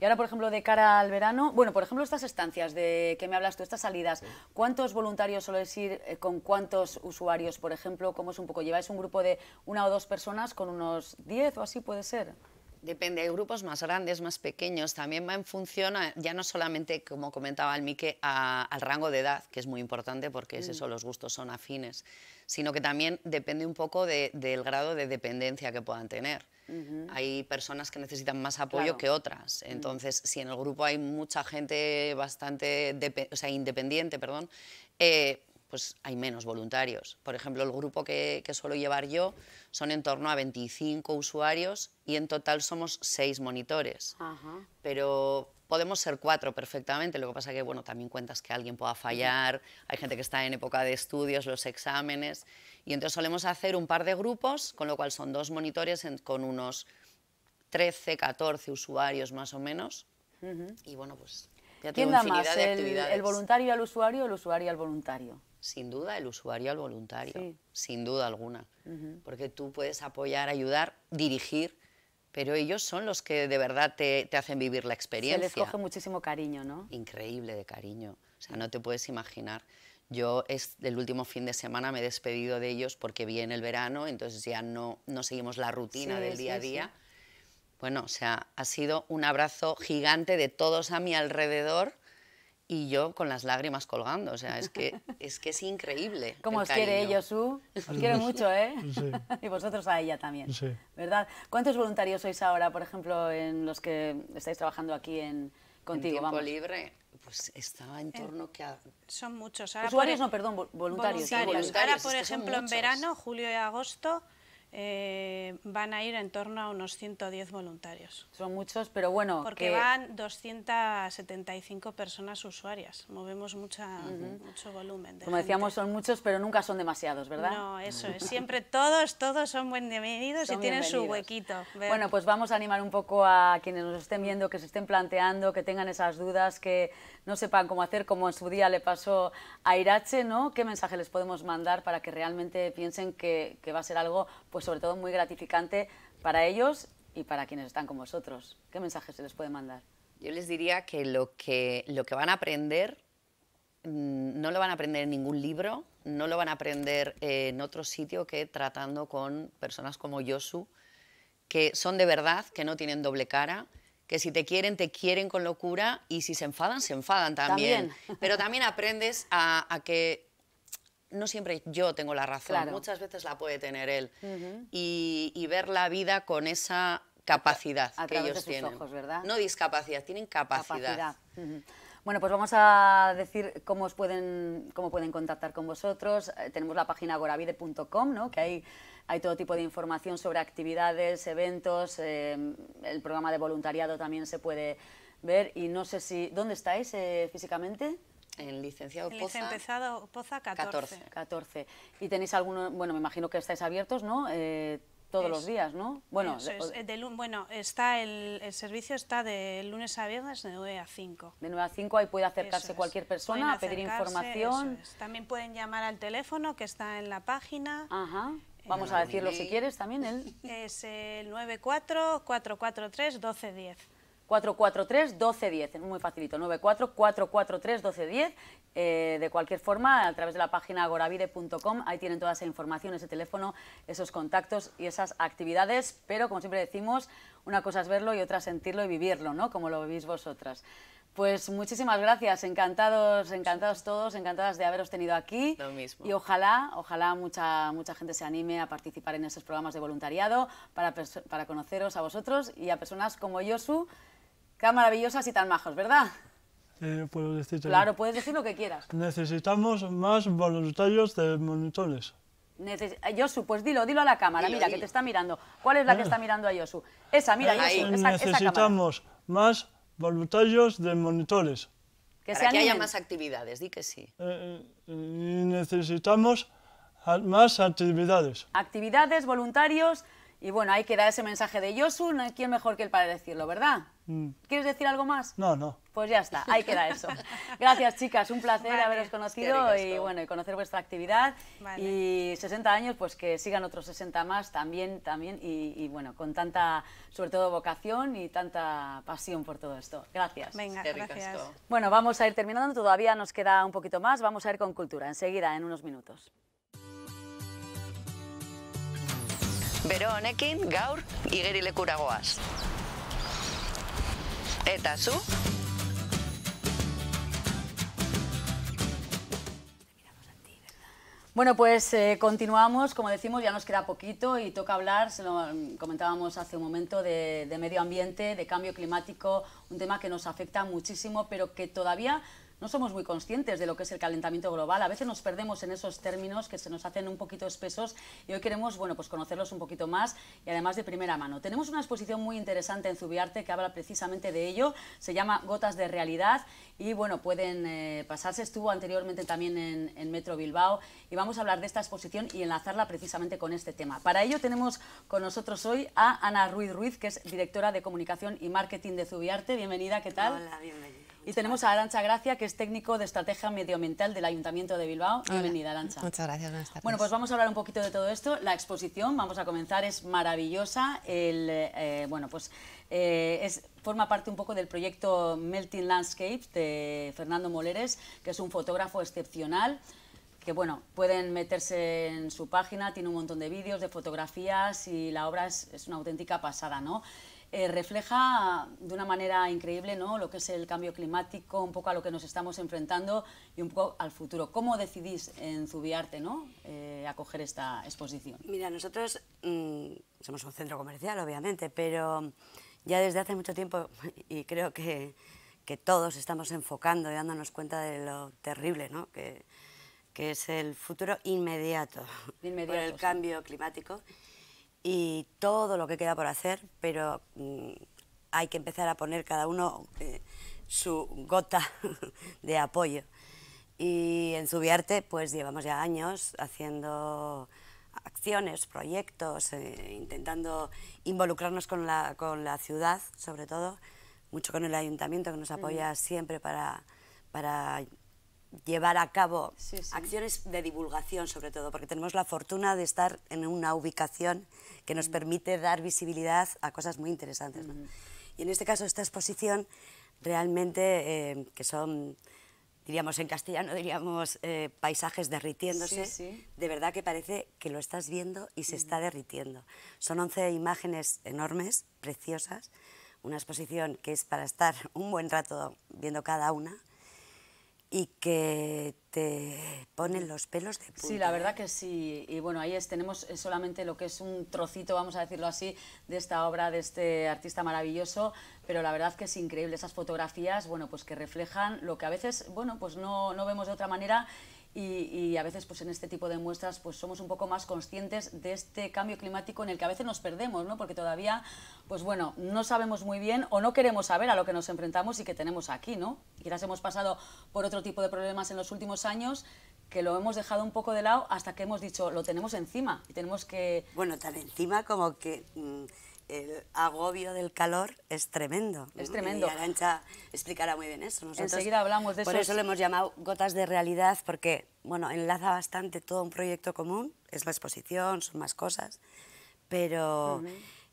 Y ahora, por ejemplo, de cara al verano, bueno, por ejemplo, estas estancias de que me hablas tú, estas salidas, ¿cuántos voluntarios soléis ir eh, con cuántos usuarios, por ejemplo? ¿Cómo es un poco? ¿Lleváis un grupo de una o dos personas con unos 10 o así puede ser? Depende, hay grupos más grandes, más pequeños. También va en función, ya no solamente, como comentaba el Mike, al rango de edad, que es muy importante porque es mm. eso, los gustos son afines, sino que también depende un poco del grado de dependencia que puedan tener. Hay personas que necesitan más apoyo que otras. Mm. Entonces, si en el grupo hay mucha gente bastante, sea, independiente, perdón, eh, pues hay menos voluntarios. Por ejemplo, el grupo que, que, suelo llevar yo son en torno a 25 usuarios y en total somos seis monitores. Pero podemos ser cuatro perfectamente, lo que pasa que bueno, también cuentas que alguien pueda fallar, hay gente que está en época de estudios, los exámenes, y entonces solemos hacer un par de grupos, con lo cual son dos monitores con unos 13, 14 usuarios más o menos. Y bueno, pues ya ¿Quién da más? el, ¿El voluntario al usuario o el usuario al voluntario? sin duda el usuario al voluntario, sin duda alguna, porque tú puedes apoyar, ayudar, dirigir, pero ellos son los que de verdad te, hacen vivir la experiencia. Se les coge muchísimo cariño, ¿no? Increíble de cariño, o sea, no te puedes imaginar. Yo es, el último fin de semana me he despedido de ellos porque viene el verano, entonces ya no, no seguimos la rutina del día a día. Bueno, o sea, ha sido un abrazo gigante de todos a mi alrededor y yo con las lágrimas colgando. O sea, es que es, que es increíble. ¿Cómo os quiere ellos, Su? Os quiere mucho, ¿eh? y vosotros a ella también, ¿verdad? ¿Cuántos voluntarios sois ahora, por ejemplo, en los que estáis trabajando aquí en contigo? En tiempo libre. Pues estaba en torno que a... Son muchos. Usuarios, no, perdón, voluntarios. Voluntarios. Ahora, por ejemplo, en verano, julio y agosto, eh, van a ir en torno a unos 110 voluntarios. Son muchos, pero bueno... Porque van 275 personas usuarias, movemos mucho volumen. Como decíamos, son muchos, pero nunca son demasiados, ¿verdad? No, eso es, siempre todos, todos son bienvenidos y tienen su huequito. Bueno, pues vamos a animar un poco a quienes nos estén viendo, que se estén planteando, que tengan esas dudas, que no sepan cómo hacer, como en su día le pasó a Irache, ¿no? ¿Qué mensaje les podemos mandar para que realmente piensen que, va a ser algo, pues sobre todo muy gratificante para ellos y para quienes están con vosotros? ¿Qué mensaje se les puede mandar? Yo les diría que lo que, lo que van a aprender mm, no lo van a aprender en ningún libro, no lo van a aprender en otro sitio que tratando con personas como Yosu, que son de verdad, que no tienen doble cara, que si te quieren, te quieren con locura y si se enfadan, se enfadan también. Pero también aprendes a, que no siempre yo tengo la razón, muchas veces la puede tener él. y, ver la vida con esa capacidad que ellos tienen. No discapacidad, tienen capacidad. Bueno, pues vamos a decir cómo, os pueden, cómo pueden contactar con vosotros. Eh, tenemos la página goravide.com, ¿no? que hay hay todo tipo de información sobre actividades, eventos, eh, el programa de voluntariado también se puede ver y no sé si... ¿Dónde estáis eh, físicamente? En licenciado el Poza. Licenciado Poza 14. 14. Y tenéis alguno, bueno, me imagino que estáis abiertos, ¿no? Eh, todos los días, ¿no? Bueno, eh, bueno está el, servicio está de lunes a viernes de 9 a 5. De 9 a 5 ahí puede acercarse cualquier persona a pedir información. También pueden llamar al teléfono que está en la página. Ajá. Vamos a decirlo si quieres también. El... Es el 94-443-1210. 443-1210, muy facilito, 94-443-1210. Eh, de cualquier forma, a través de la página agoravide.com, ahí tienen toda esa información, ese teléfono, esos contactos y esas actividades, pero como siempre decimos, una cosa es verlo y otra sentirlo y vivirlo, ¿no? Como lo vivís vosotras. Pues muchísimas gracias, encantados, encantados todos, encantadas de haberos tenido aquí. Lo mismo. Y ojalá, ojalá mucha, mucha gente se anime a participar en esos programas de voluntariado para, conoceros a vosotros y a personas como Yosu, tan maravillosas y tan majos, ¿verdad? Eh, puedo decir claro, puedes decir lo que quieras. Necesitamos más voluntarios de monitores. Neces Yosu, eh, pues dilo, dilo a la cámara, mira, que te está mirando. ¿Cuál es la que ah. está mirando a Yosu? Esa, mira, Yosu, ah, esa, Necesitamos esa cámara. más voluntarios de monitores. Que Para que haya más actividades, di que sí. Eh, eh, necesitamos más actividades. Actividades, voluntarios, y bueno, ahí queda ese mensaje de Yosu, no hay quien mejor que él para decirlo, ¿verdad? Mm. ¿Quieres decir algo más? No, no. Pues ya está, ahí queda eso. Gracias, chicas, un placer haberos conocido y bueno, y conocer vuestra actividad. Y 60 años, pues que sigan otros 60 más también, también, y, y, bueno, con tanta, sobre todo, vocación y tanta pasión por todo esto. Gracias. Venga, gracias. Bueno, vamos a ir terminando, todavía nos queda un poquito más, vamos a ir con cultura, enseguida, en unos minutos. Verón, honekin gaur y lekuragoaz. Eta zu? Bueno, pues eh, continuamos, como decimos, ya nos queda poquito y toca hablar, se lo comentábamos hace un momento, de medio ambiente, de cambio climático, un tema que nos afecta muchísimo, pero que todavía no somos muy conscientes de lo que es el calentamiento global. A veces nos perdemos en esos términos que se nos hacen un poquito espesos y hoy queremos bueno, pues conocerlos un poquito más y además de primera mano. Tenemos una exposición muy interesante en Zubiarte que habla precisamente de ello. Se llama Gotas de Realidad y bueno, pueden eh, pasarse. Estuvo anteriormente también en, en, Metro Bilbao y vamos a hablar de esta exposición y enlazarla precisamente con este tema. Para ello tenemos con nosotros hoy a Ana Ruiz Ruiz, que es directora de Comunicación y Marketing de Zubiarte. Bienvenida, ¿qué tal? Hola, bienvenida. Y tenemos a Arancha Gracia, que es técnico de estrategia medioambiental del Ayuntamiento de Bilbao. Bienvenida, Arancha. Muchas gracias, Bueno, pues vamos a hablar un poquito de todo esto. La exposición, vamos a comenzar, es maravillosa. Eh, bueno, pues eh, es, forma parte un poco del proyecto Melting Landscapes de Fernando Moleres, que es un fotógrafo excepcional que bueno, pueden meterse en su página, tiene un montón de vídeos, de fotografías y la obra es una auténtica pasada, ¿no? Eh, refleja de una manera increíble ¿no? lo que es el cambio climático, un poco a lo que nos estamos enfrentando y un poco al futuro. ¿Cómo decidís en Zubiarte ¿no? Eh, acoger esta exposición? Mira, nosotros mm, somos un centro comercial, obviamente, pero ya desde hace mucho tiempo, y creo que, todos estamos enfocando y dándonos cuenta de lo terrible ¿no? que, es el futuro inmediato, por el cambio climático y todo lo que queda por hacer, pero mm, hay que empezar a poner cada uno eh, su gota de apoyo. Y en Zubiarte pues llevamos ya años haciendo acciones, proyectos, eh, intentando involucrarnos con la, con la ciudad, sobre todo, mucho con el ayuntamiento que nos apoya mm. siempre para, para llevar a cabo acciones de divulgación sobre todo, porque tenemos la fortuna de estar en una ubicación que nos permite dar visibilidad a cosas muy interesantes. Y en este caso esta exposición realmente, eh, que son, diríamos en castellano, diríamos eh, paisajes derritiéndose, de verdad que parece que lo estás viendo y se está derritiendo. Son 11 imágenes enormes, preciosas, una exposición que es para estar un buen rato viendo cada una y que te ponen los pelos de punta. Sí, la verdad que sí. Y bueno, ahí es, tenemos eh, solamente lo que es un trocito, vamos a decirlo así, de esta obra de este artista maravilloso, pero la verdad que es increíble esas fotografías, bueno, pues que reflejan lo que a veces, bueno, pues no, no vemos de otra manera y, a veces pues en este tipo de muestras pues somos un poco más conscientes de este cambio climático en el que a veces nos perdemos, ¿no? Porque todavía pues bueno, no sabemos muy bien o no queremos saber a lo que nos enfrentamos y que tenemos aquí, ¿no? Quizás hemos pasado por otro tipo de problemas en los últimos años que lo hemos dejado un poco de lado hasta que hemos dicho, lo tenemos encima y tenemos que... Bueno, tan encima como que... Mm, el agobio del calor es tremendo. Es tremendo. Y Arancha explicará muy bien eso. hablamos de eso. Por eso lo hemos llamado gotas de realidad, porque bueno, enlaza bastante todo un proyecto común, es la exposición, son más cosas, pero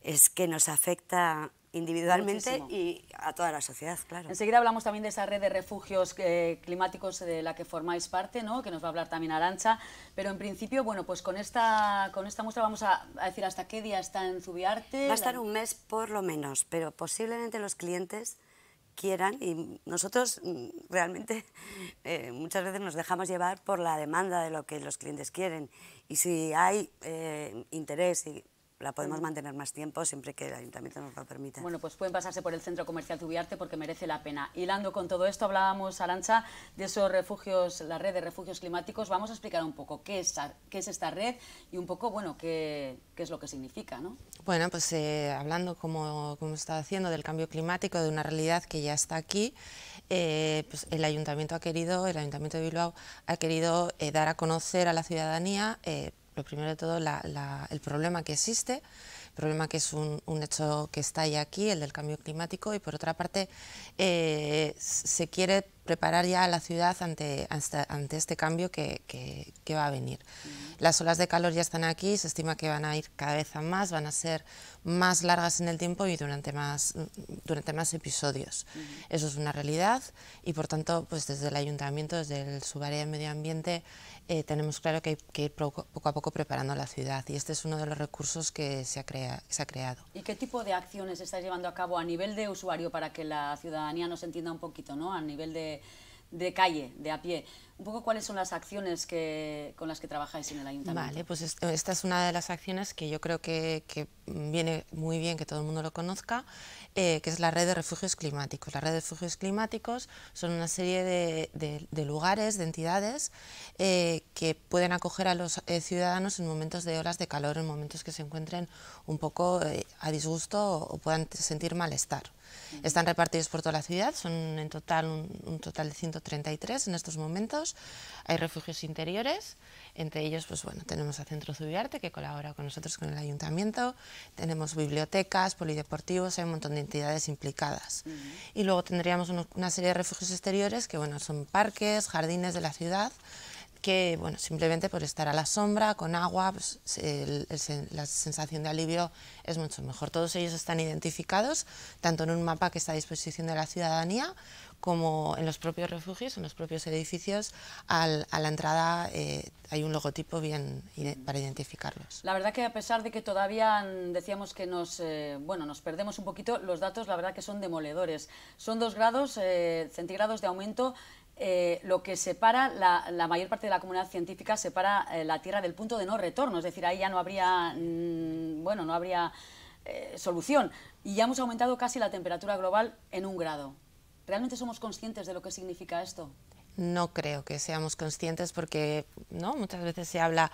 es que nos afecta individualmente y a toda la sociedad, claro. Enseguida hablamos también de esa red de refugios eh, climáticos eh, de la que formáis parte, ¿no? que nos va a hablar también Arancha, pero en principio, bueno, pues con esta, con esta muestra vamos a, decir hasta qué día está en Zubiarte. Va a estar un mes por lo menos, pero posiblemente los clientes quieran y nosotros mm, realmente eh, muchas veces nos dejamos llevar por la demanda de lo que los clientes quieren y si hay interés y la podemos mantener más tiempo siempre que el ayuntamiento nos lo permita. Bueno, pues pueden pasarse por el centro comercial Tubiarte porque merece la pena. Hilando con todo esto, hablábamos, Arancha, de esos refugios, la red de refugios climáticos. Vamos a explicar un poco qué es, qué es esta red y un poco, bueno, qué, qué es lo que significa, ¿no? Bueno, pues eh, hablando, como, como está haciendo, del cambio climático, de una realidad que ya está aquí, eh, pues el ayuntamiento ha querido, el ayuntamiento de Bilbao ha querido eh, dar a conocer a la ciudadanía primero de todo, el problema que existe, el problema que es un, hecho que está ya aquí, el del cambio climático, y por otra parte, eh, se quiere preparar ya a la ciudad ante, ante este cambio que, que, va a venir. Las olas de calor ya están aquí, se estima que van a ir cada vez a más, van a ser más largas en el tiempo y durante más, durante más episodios. Eso es una realidad y por tanto, pues desde el ayuntamiento, desde el área de medio ambiente, eh, tenemos claro que hay que ir poco, a poco preparando la ciudad y este es uno de los recursos que se ha, creado. ¿Y qué tipo de acciones estáis llevando a cabo a nivel de usuario para que la ciudadanía nos entienda un poquito, ¿no? a nivel de, calle, de a pie. Un poco cuáles son las acciones que, con las que trabajáis en el ayuntamiento. Vale, pues esta es una de las acciones que yo creo que, viene muy bien que todo el mundo lo conozca eh, que es la red de refugios climáticos. La red de refugios climáticos son una serie de, lugares, de entidades eh, que pueden acoger a los eh, ciudadanos en momentos de olas de calor, en momentos que se encuentren un poco a disgusto o, puedan sentir malestar. Están repartidos por toda la ciudad, son en total un, total de 133 en estos momentos. Hay refugios interiores, entre ellos, pues bueno, tenemos a Centro Zubiarte, que colabora con nosotros con el ayuntamiento, tenemos bibliotecas, polideportivos, hay un montón de entidades implicadas. Y luego tendríamos una serie de refugios exteriores, que bueno, son parques, jardines de la ciudad, que bueno, simplemente por estar a la sombra, con agua, pues, la sensación de alivio es mucho mejor. Todos ellos están identificados, tanto en un mapa que está a disposición de la ciudadanía, como en los propios refugios, en los propios edificios, al, a la entrada eh, hay un logotipo bien para identificarlos. La verdad que a pesar de que todavía decíamos que nos, eh, bueno, nos perdemos un poquito, los datos la verdad que son demoledores. Son dos grados eh, centígrados de aumento eh, lo que separa, la, mayor parte de la comunidad científica separa eh, la Tierra del punto de no retorno, es decir, ahí ya no habría, mm, bueno, no habría eh, solución. Y ya hemos aumentado casi la temperatura global en un grado. ¿Realmente somos conscientes de lo que significa esto? No creo que seamos conscientes porque ¿no? muchas veces se habla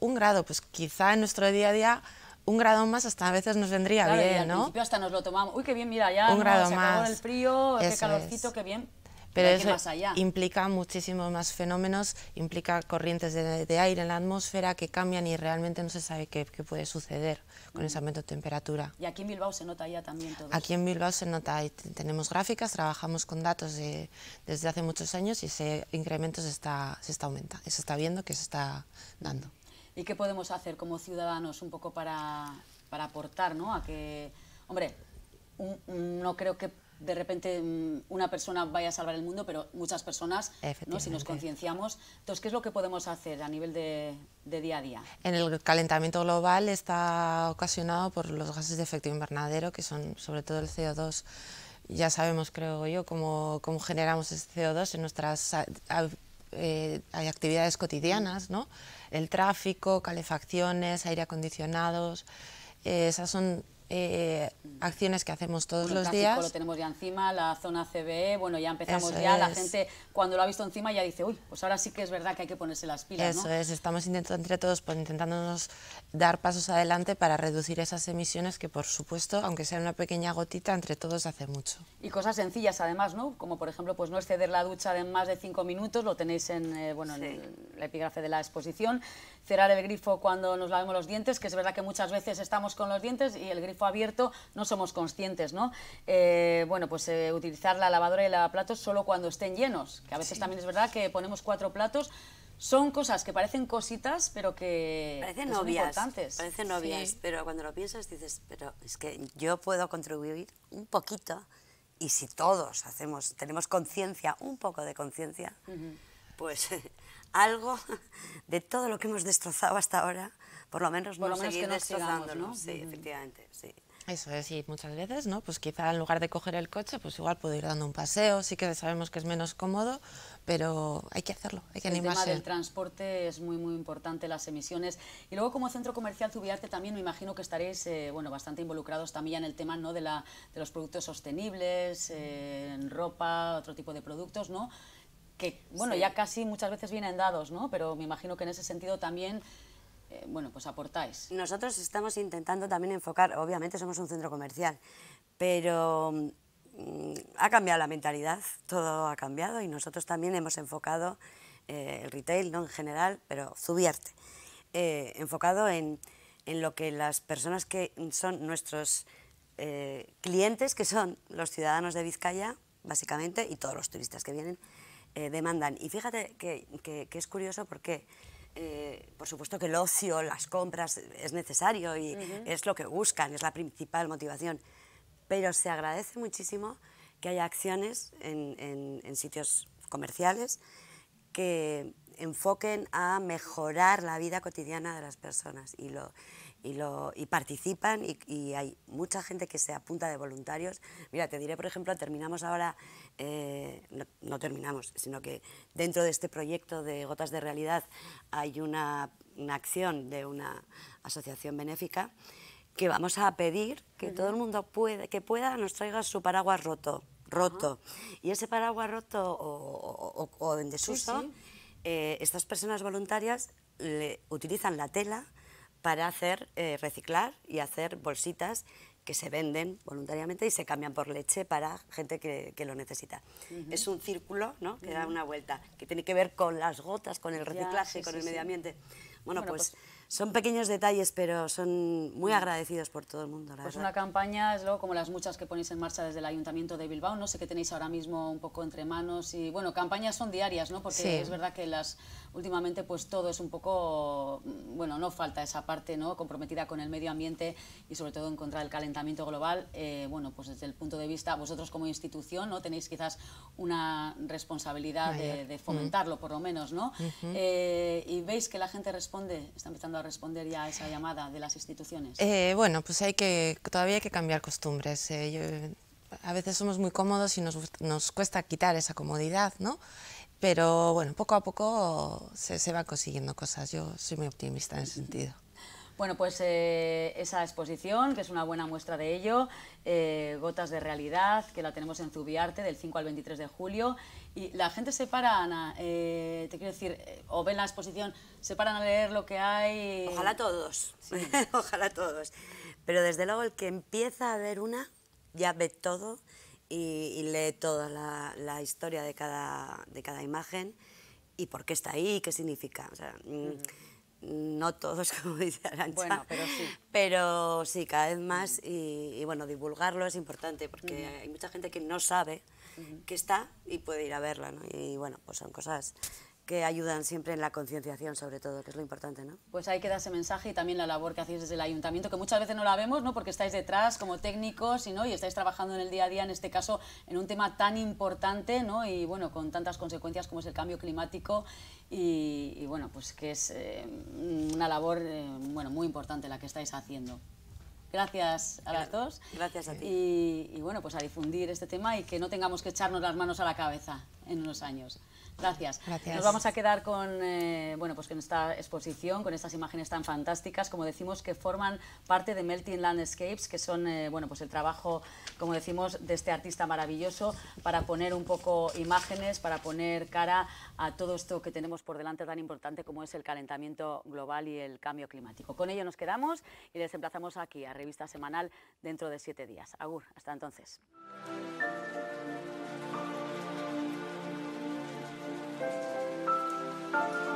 un grado, pues quizá en nuestro día a día un grado más hasta a veces nos vendría bien, principio hasta nos lo tomamos, uy, qué bien, mira, ya un grado el frío, qué calorcito, qué bien pero eso implica muchísimos más fenómenos, implica corrientes de, aire en la atmósfera que cambian y realmente no se sabe qué, puede suceder con ese aumento de temperatura. ¿Y aquí en Bilbao se nota ya también todo? Aquí en Bilbao se nota, tenemos gráficas, trabajamos con datos desde hace muchos años y ese incremento se está, se está aumentando, se está viendo que se está dando. ¿Y qué podemos hacer como ciudadanos un poco para, aportar ¿no? a que... Hombre, no creo que de repente mm, una persona vaya a salvar el mundo, pero muchas personas, ¿no? si nos concienciamos. Entonces, ¿qué es lo que podemos hacer a nivel de, día a día? En el calentamiento global está ocasionado por los gases de efecto invernadero, que son sobre todo el CO2. Ya sabemos, creo yo, cómo, generamos ese CO2 en nuestras eh, actividades cotidianas, ¿no? el tráfico, calefacciones, aire acondicionados. Eh, esas son eh, acciones que hacemos todos los días. lo tenemos ya encima, la zona CBE, bueno, ya empezamos ya, la gente cuando lo ha visto encima ya dice, uy, pues ahora sí que es verdad que hay que ponerse las pilas, Eso es, estamos intentando entre todos, pues intentándonos dar pasos adelante para reducir esas emisiones que, por supuesto, aunque sea una pequeña gotita, entre todos hace mucho. Y cosas sencillas además, ¿no? Como, por ejemplo, pues no exceder la ducha de más de cinco minutos, lo tenéis en, eh, bueno, en el epígrafe de la exposición, cerrar el grifo cuando nos lavemos los dientes, que es verdad que muchas veces estamos con los dientes y el grifo abierto no somos conscientes, ¿no? Eh, bueno, pues eh, utilizar la lavadora y el lavaplatos solo cuando estén llenos, que a veces también es verdad que ponemos cuatro platos son cosas que parecen cositas, pero que, parecen son importantes. Parecen pero cuando lo piensas dices, pero es que yo puedo contribuir un poquito y si todos hacemos, tenemos conciencia, un poco de conciencia, pues algo de todo lo que hemos destrozado hasta ahora por lo menos no que ¿no? Sí, efectivamente, sí. Eso es, y muchas veces, ¿no? Pues quizá en lugar de coger el coche, pues igual puedo ir dando un paseo, sí que sabemos que es menos cómodo, pero hay que hacerlo, hay que animarse. El tema del transporte es muy, muy importante, las emisiones. Y luego como centro comercial Zubiarte también me imagino que estaréis, eh, bueno, bastante involucrados también en el tema, ¿no? De, la, de los productos sostenibles, eh, en ropa, otro tipo de productos, ¿no? Que, bueno, ya casi muchas veces vienen dados, ¿no? Pero me imagino que en ese sentido también eh, bueno, pues aportáis. Nosotros estamos intentando también enfocar, obviamente somos un centro comercial, pero mm, ha cambiado la mentalidad, todo ha cambiado y nosotros también hemos enfocado eh, el retail ¿no? en general, pero Zubiarte, eh, enfocado en, lo que las personas que son nuestros clientes, que son los ciudadanos de Vizcaya, básicamente, y todos los turistas que vienen, demandan. Y fíjate que es curioso porque... Eh, por supuesto que el ocio, las compras es necesario y es lo que buscan, es la principal motivación, pero se agradece muchísimo que haya acciones en, en sitios comerciales que enfoquen a mejorar la vida cotidiana de las personas y lo, y, participan y, hay mucha gente que se apunta de voluntarios. Mira, te diré, por ejemplo, terminamos ahora, eh, no, terminamos, sino que dentro de este proyecto de Gotas de Realidad hay una, acción de una asociación benéfica que vamos a pedir que todo el mundo que pueda nos traiga su paraguas roto. roto. Y ese paraguas roto o, en desuso, eh, estas personas voluntarias utilizan la tela para hacer eh, reciclar y hacer bolsitas que se venden voluntariamente y se cambian por leche para gente que, lo necesita. Es un círculo ¿no? que da una vuelta, que tiene que ver con las gotas, con el reciclaje, con el medio ambiente. Bueno, pues, pues son pequeños detalles, pero son muy mm. agradecidos por todo el mundo. pues una campaña, es luego como las muchas que ponéis en marcha desde el Ayuntamiento de Bilbao, no sé qué tenéis ahora mismo un poco entre manos y bueno, campañas son diarias, ¿no? Porque es verdad que las últimamente pues todo es un poco, mm, bueno, no falta esa parte, ¿no? Comprometida con el medio ambiente y sobre todo en contra del calentamiento global. Eh, bueno, pues desde el punto de vista, vosotros como institución, ¿no? Tenéis quizás una responsabilidad de, fomentarlo, por lo menos, ¿no? Eh, y veis que la gente responde, está empezando a responder ya a esa llamada de las instituciones? Eh, bueno, pues hay que, todavía hay que cambiar costumbres. Eh, a veces somos muy cómodos y nos, nos, cuesta quitar esa comodidad, ¿no? Pero bueno, poco a poco se, se van consiguiendo cosas. Yo soy muy optimista en ese sentido. Bueno, pues eh, esa exposición, que es una buena muestra de ello, eh, Gotas de Realidad, que la tenemos en Zubiarte del 5 al 23 de julio. Y la gente se para, Ana, eh, te quiero decir, o ven la exposición, se paran a leer lo que hay. Ojalá todos, ojalá todos. Pero desde luego el que empieza a ver una ya ve todo y, lee toda la, historia de cada, de cada imagen y por qué está ahí qué significa. Mm, no todos, como dice Arancha. pero sí. cada vez más. y, bueno, divulgarlo es importante porque hay mucha gente que no sabe que está y puede ir a verla, ¿no? Y bueno, pues son cosas que ayudan siempre en la concienciación, sobre todo, que es lo importante, ¿no? Pues ahí queda ese mensaje y también la labor que hacéis desde el ayuntamiento, que muchas veces no la vemos, ¿no? Porque estáis detrás como técnicos y, y estáis trabajando en el día a día, en este caso, en un tema tan importante, ¿no? Y bueno, con tantas consecuencias como es el cambio climático y, bueno, pues que es eh, una labor, eh, bueno, muy importante la que estáis haciendo. Gracias a las dos. Gracias a ti. Y, y bueno, pues a difundir este tema y que no tengamos que echarnos las manos a la cabeza en unos años. Gracias. Nos vamos a quedar con, eh, bueno, pues con esta exposición, con estas imágenes tan fantásticas, como decimos, que forman parte de Melting Landscapes, que son, eh, bueno, pues el trabajo, como decimos, de este artista maravilloso para poner un poco imágenes, para poner cara a todo esto que tenemos por delante tan importante como es el calentamiento global y el cambio climático. Con ello nos quedamos y les emplazamos aquí a Revista Semanal dentro de siete días. Agur, hasta entonces. Thank you.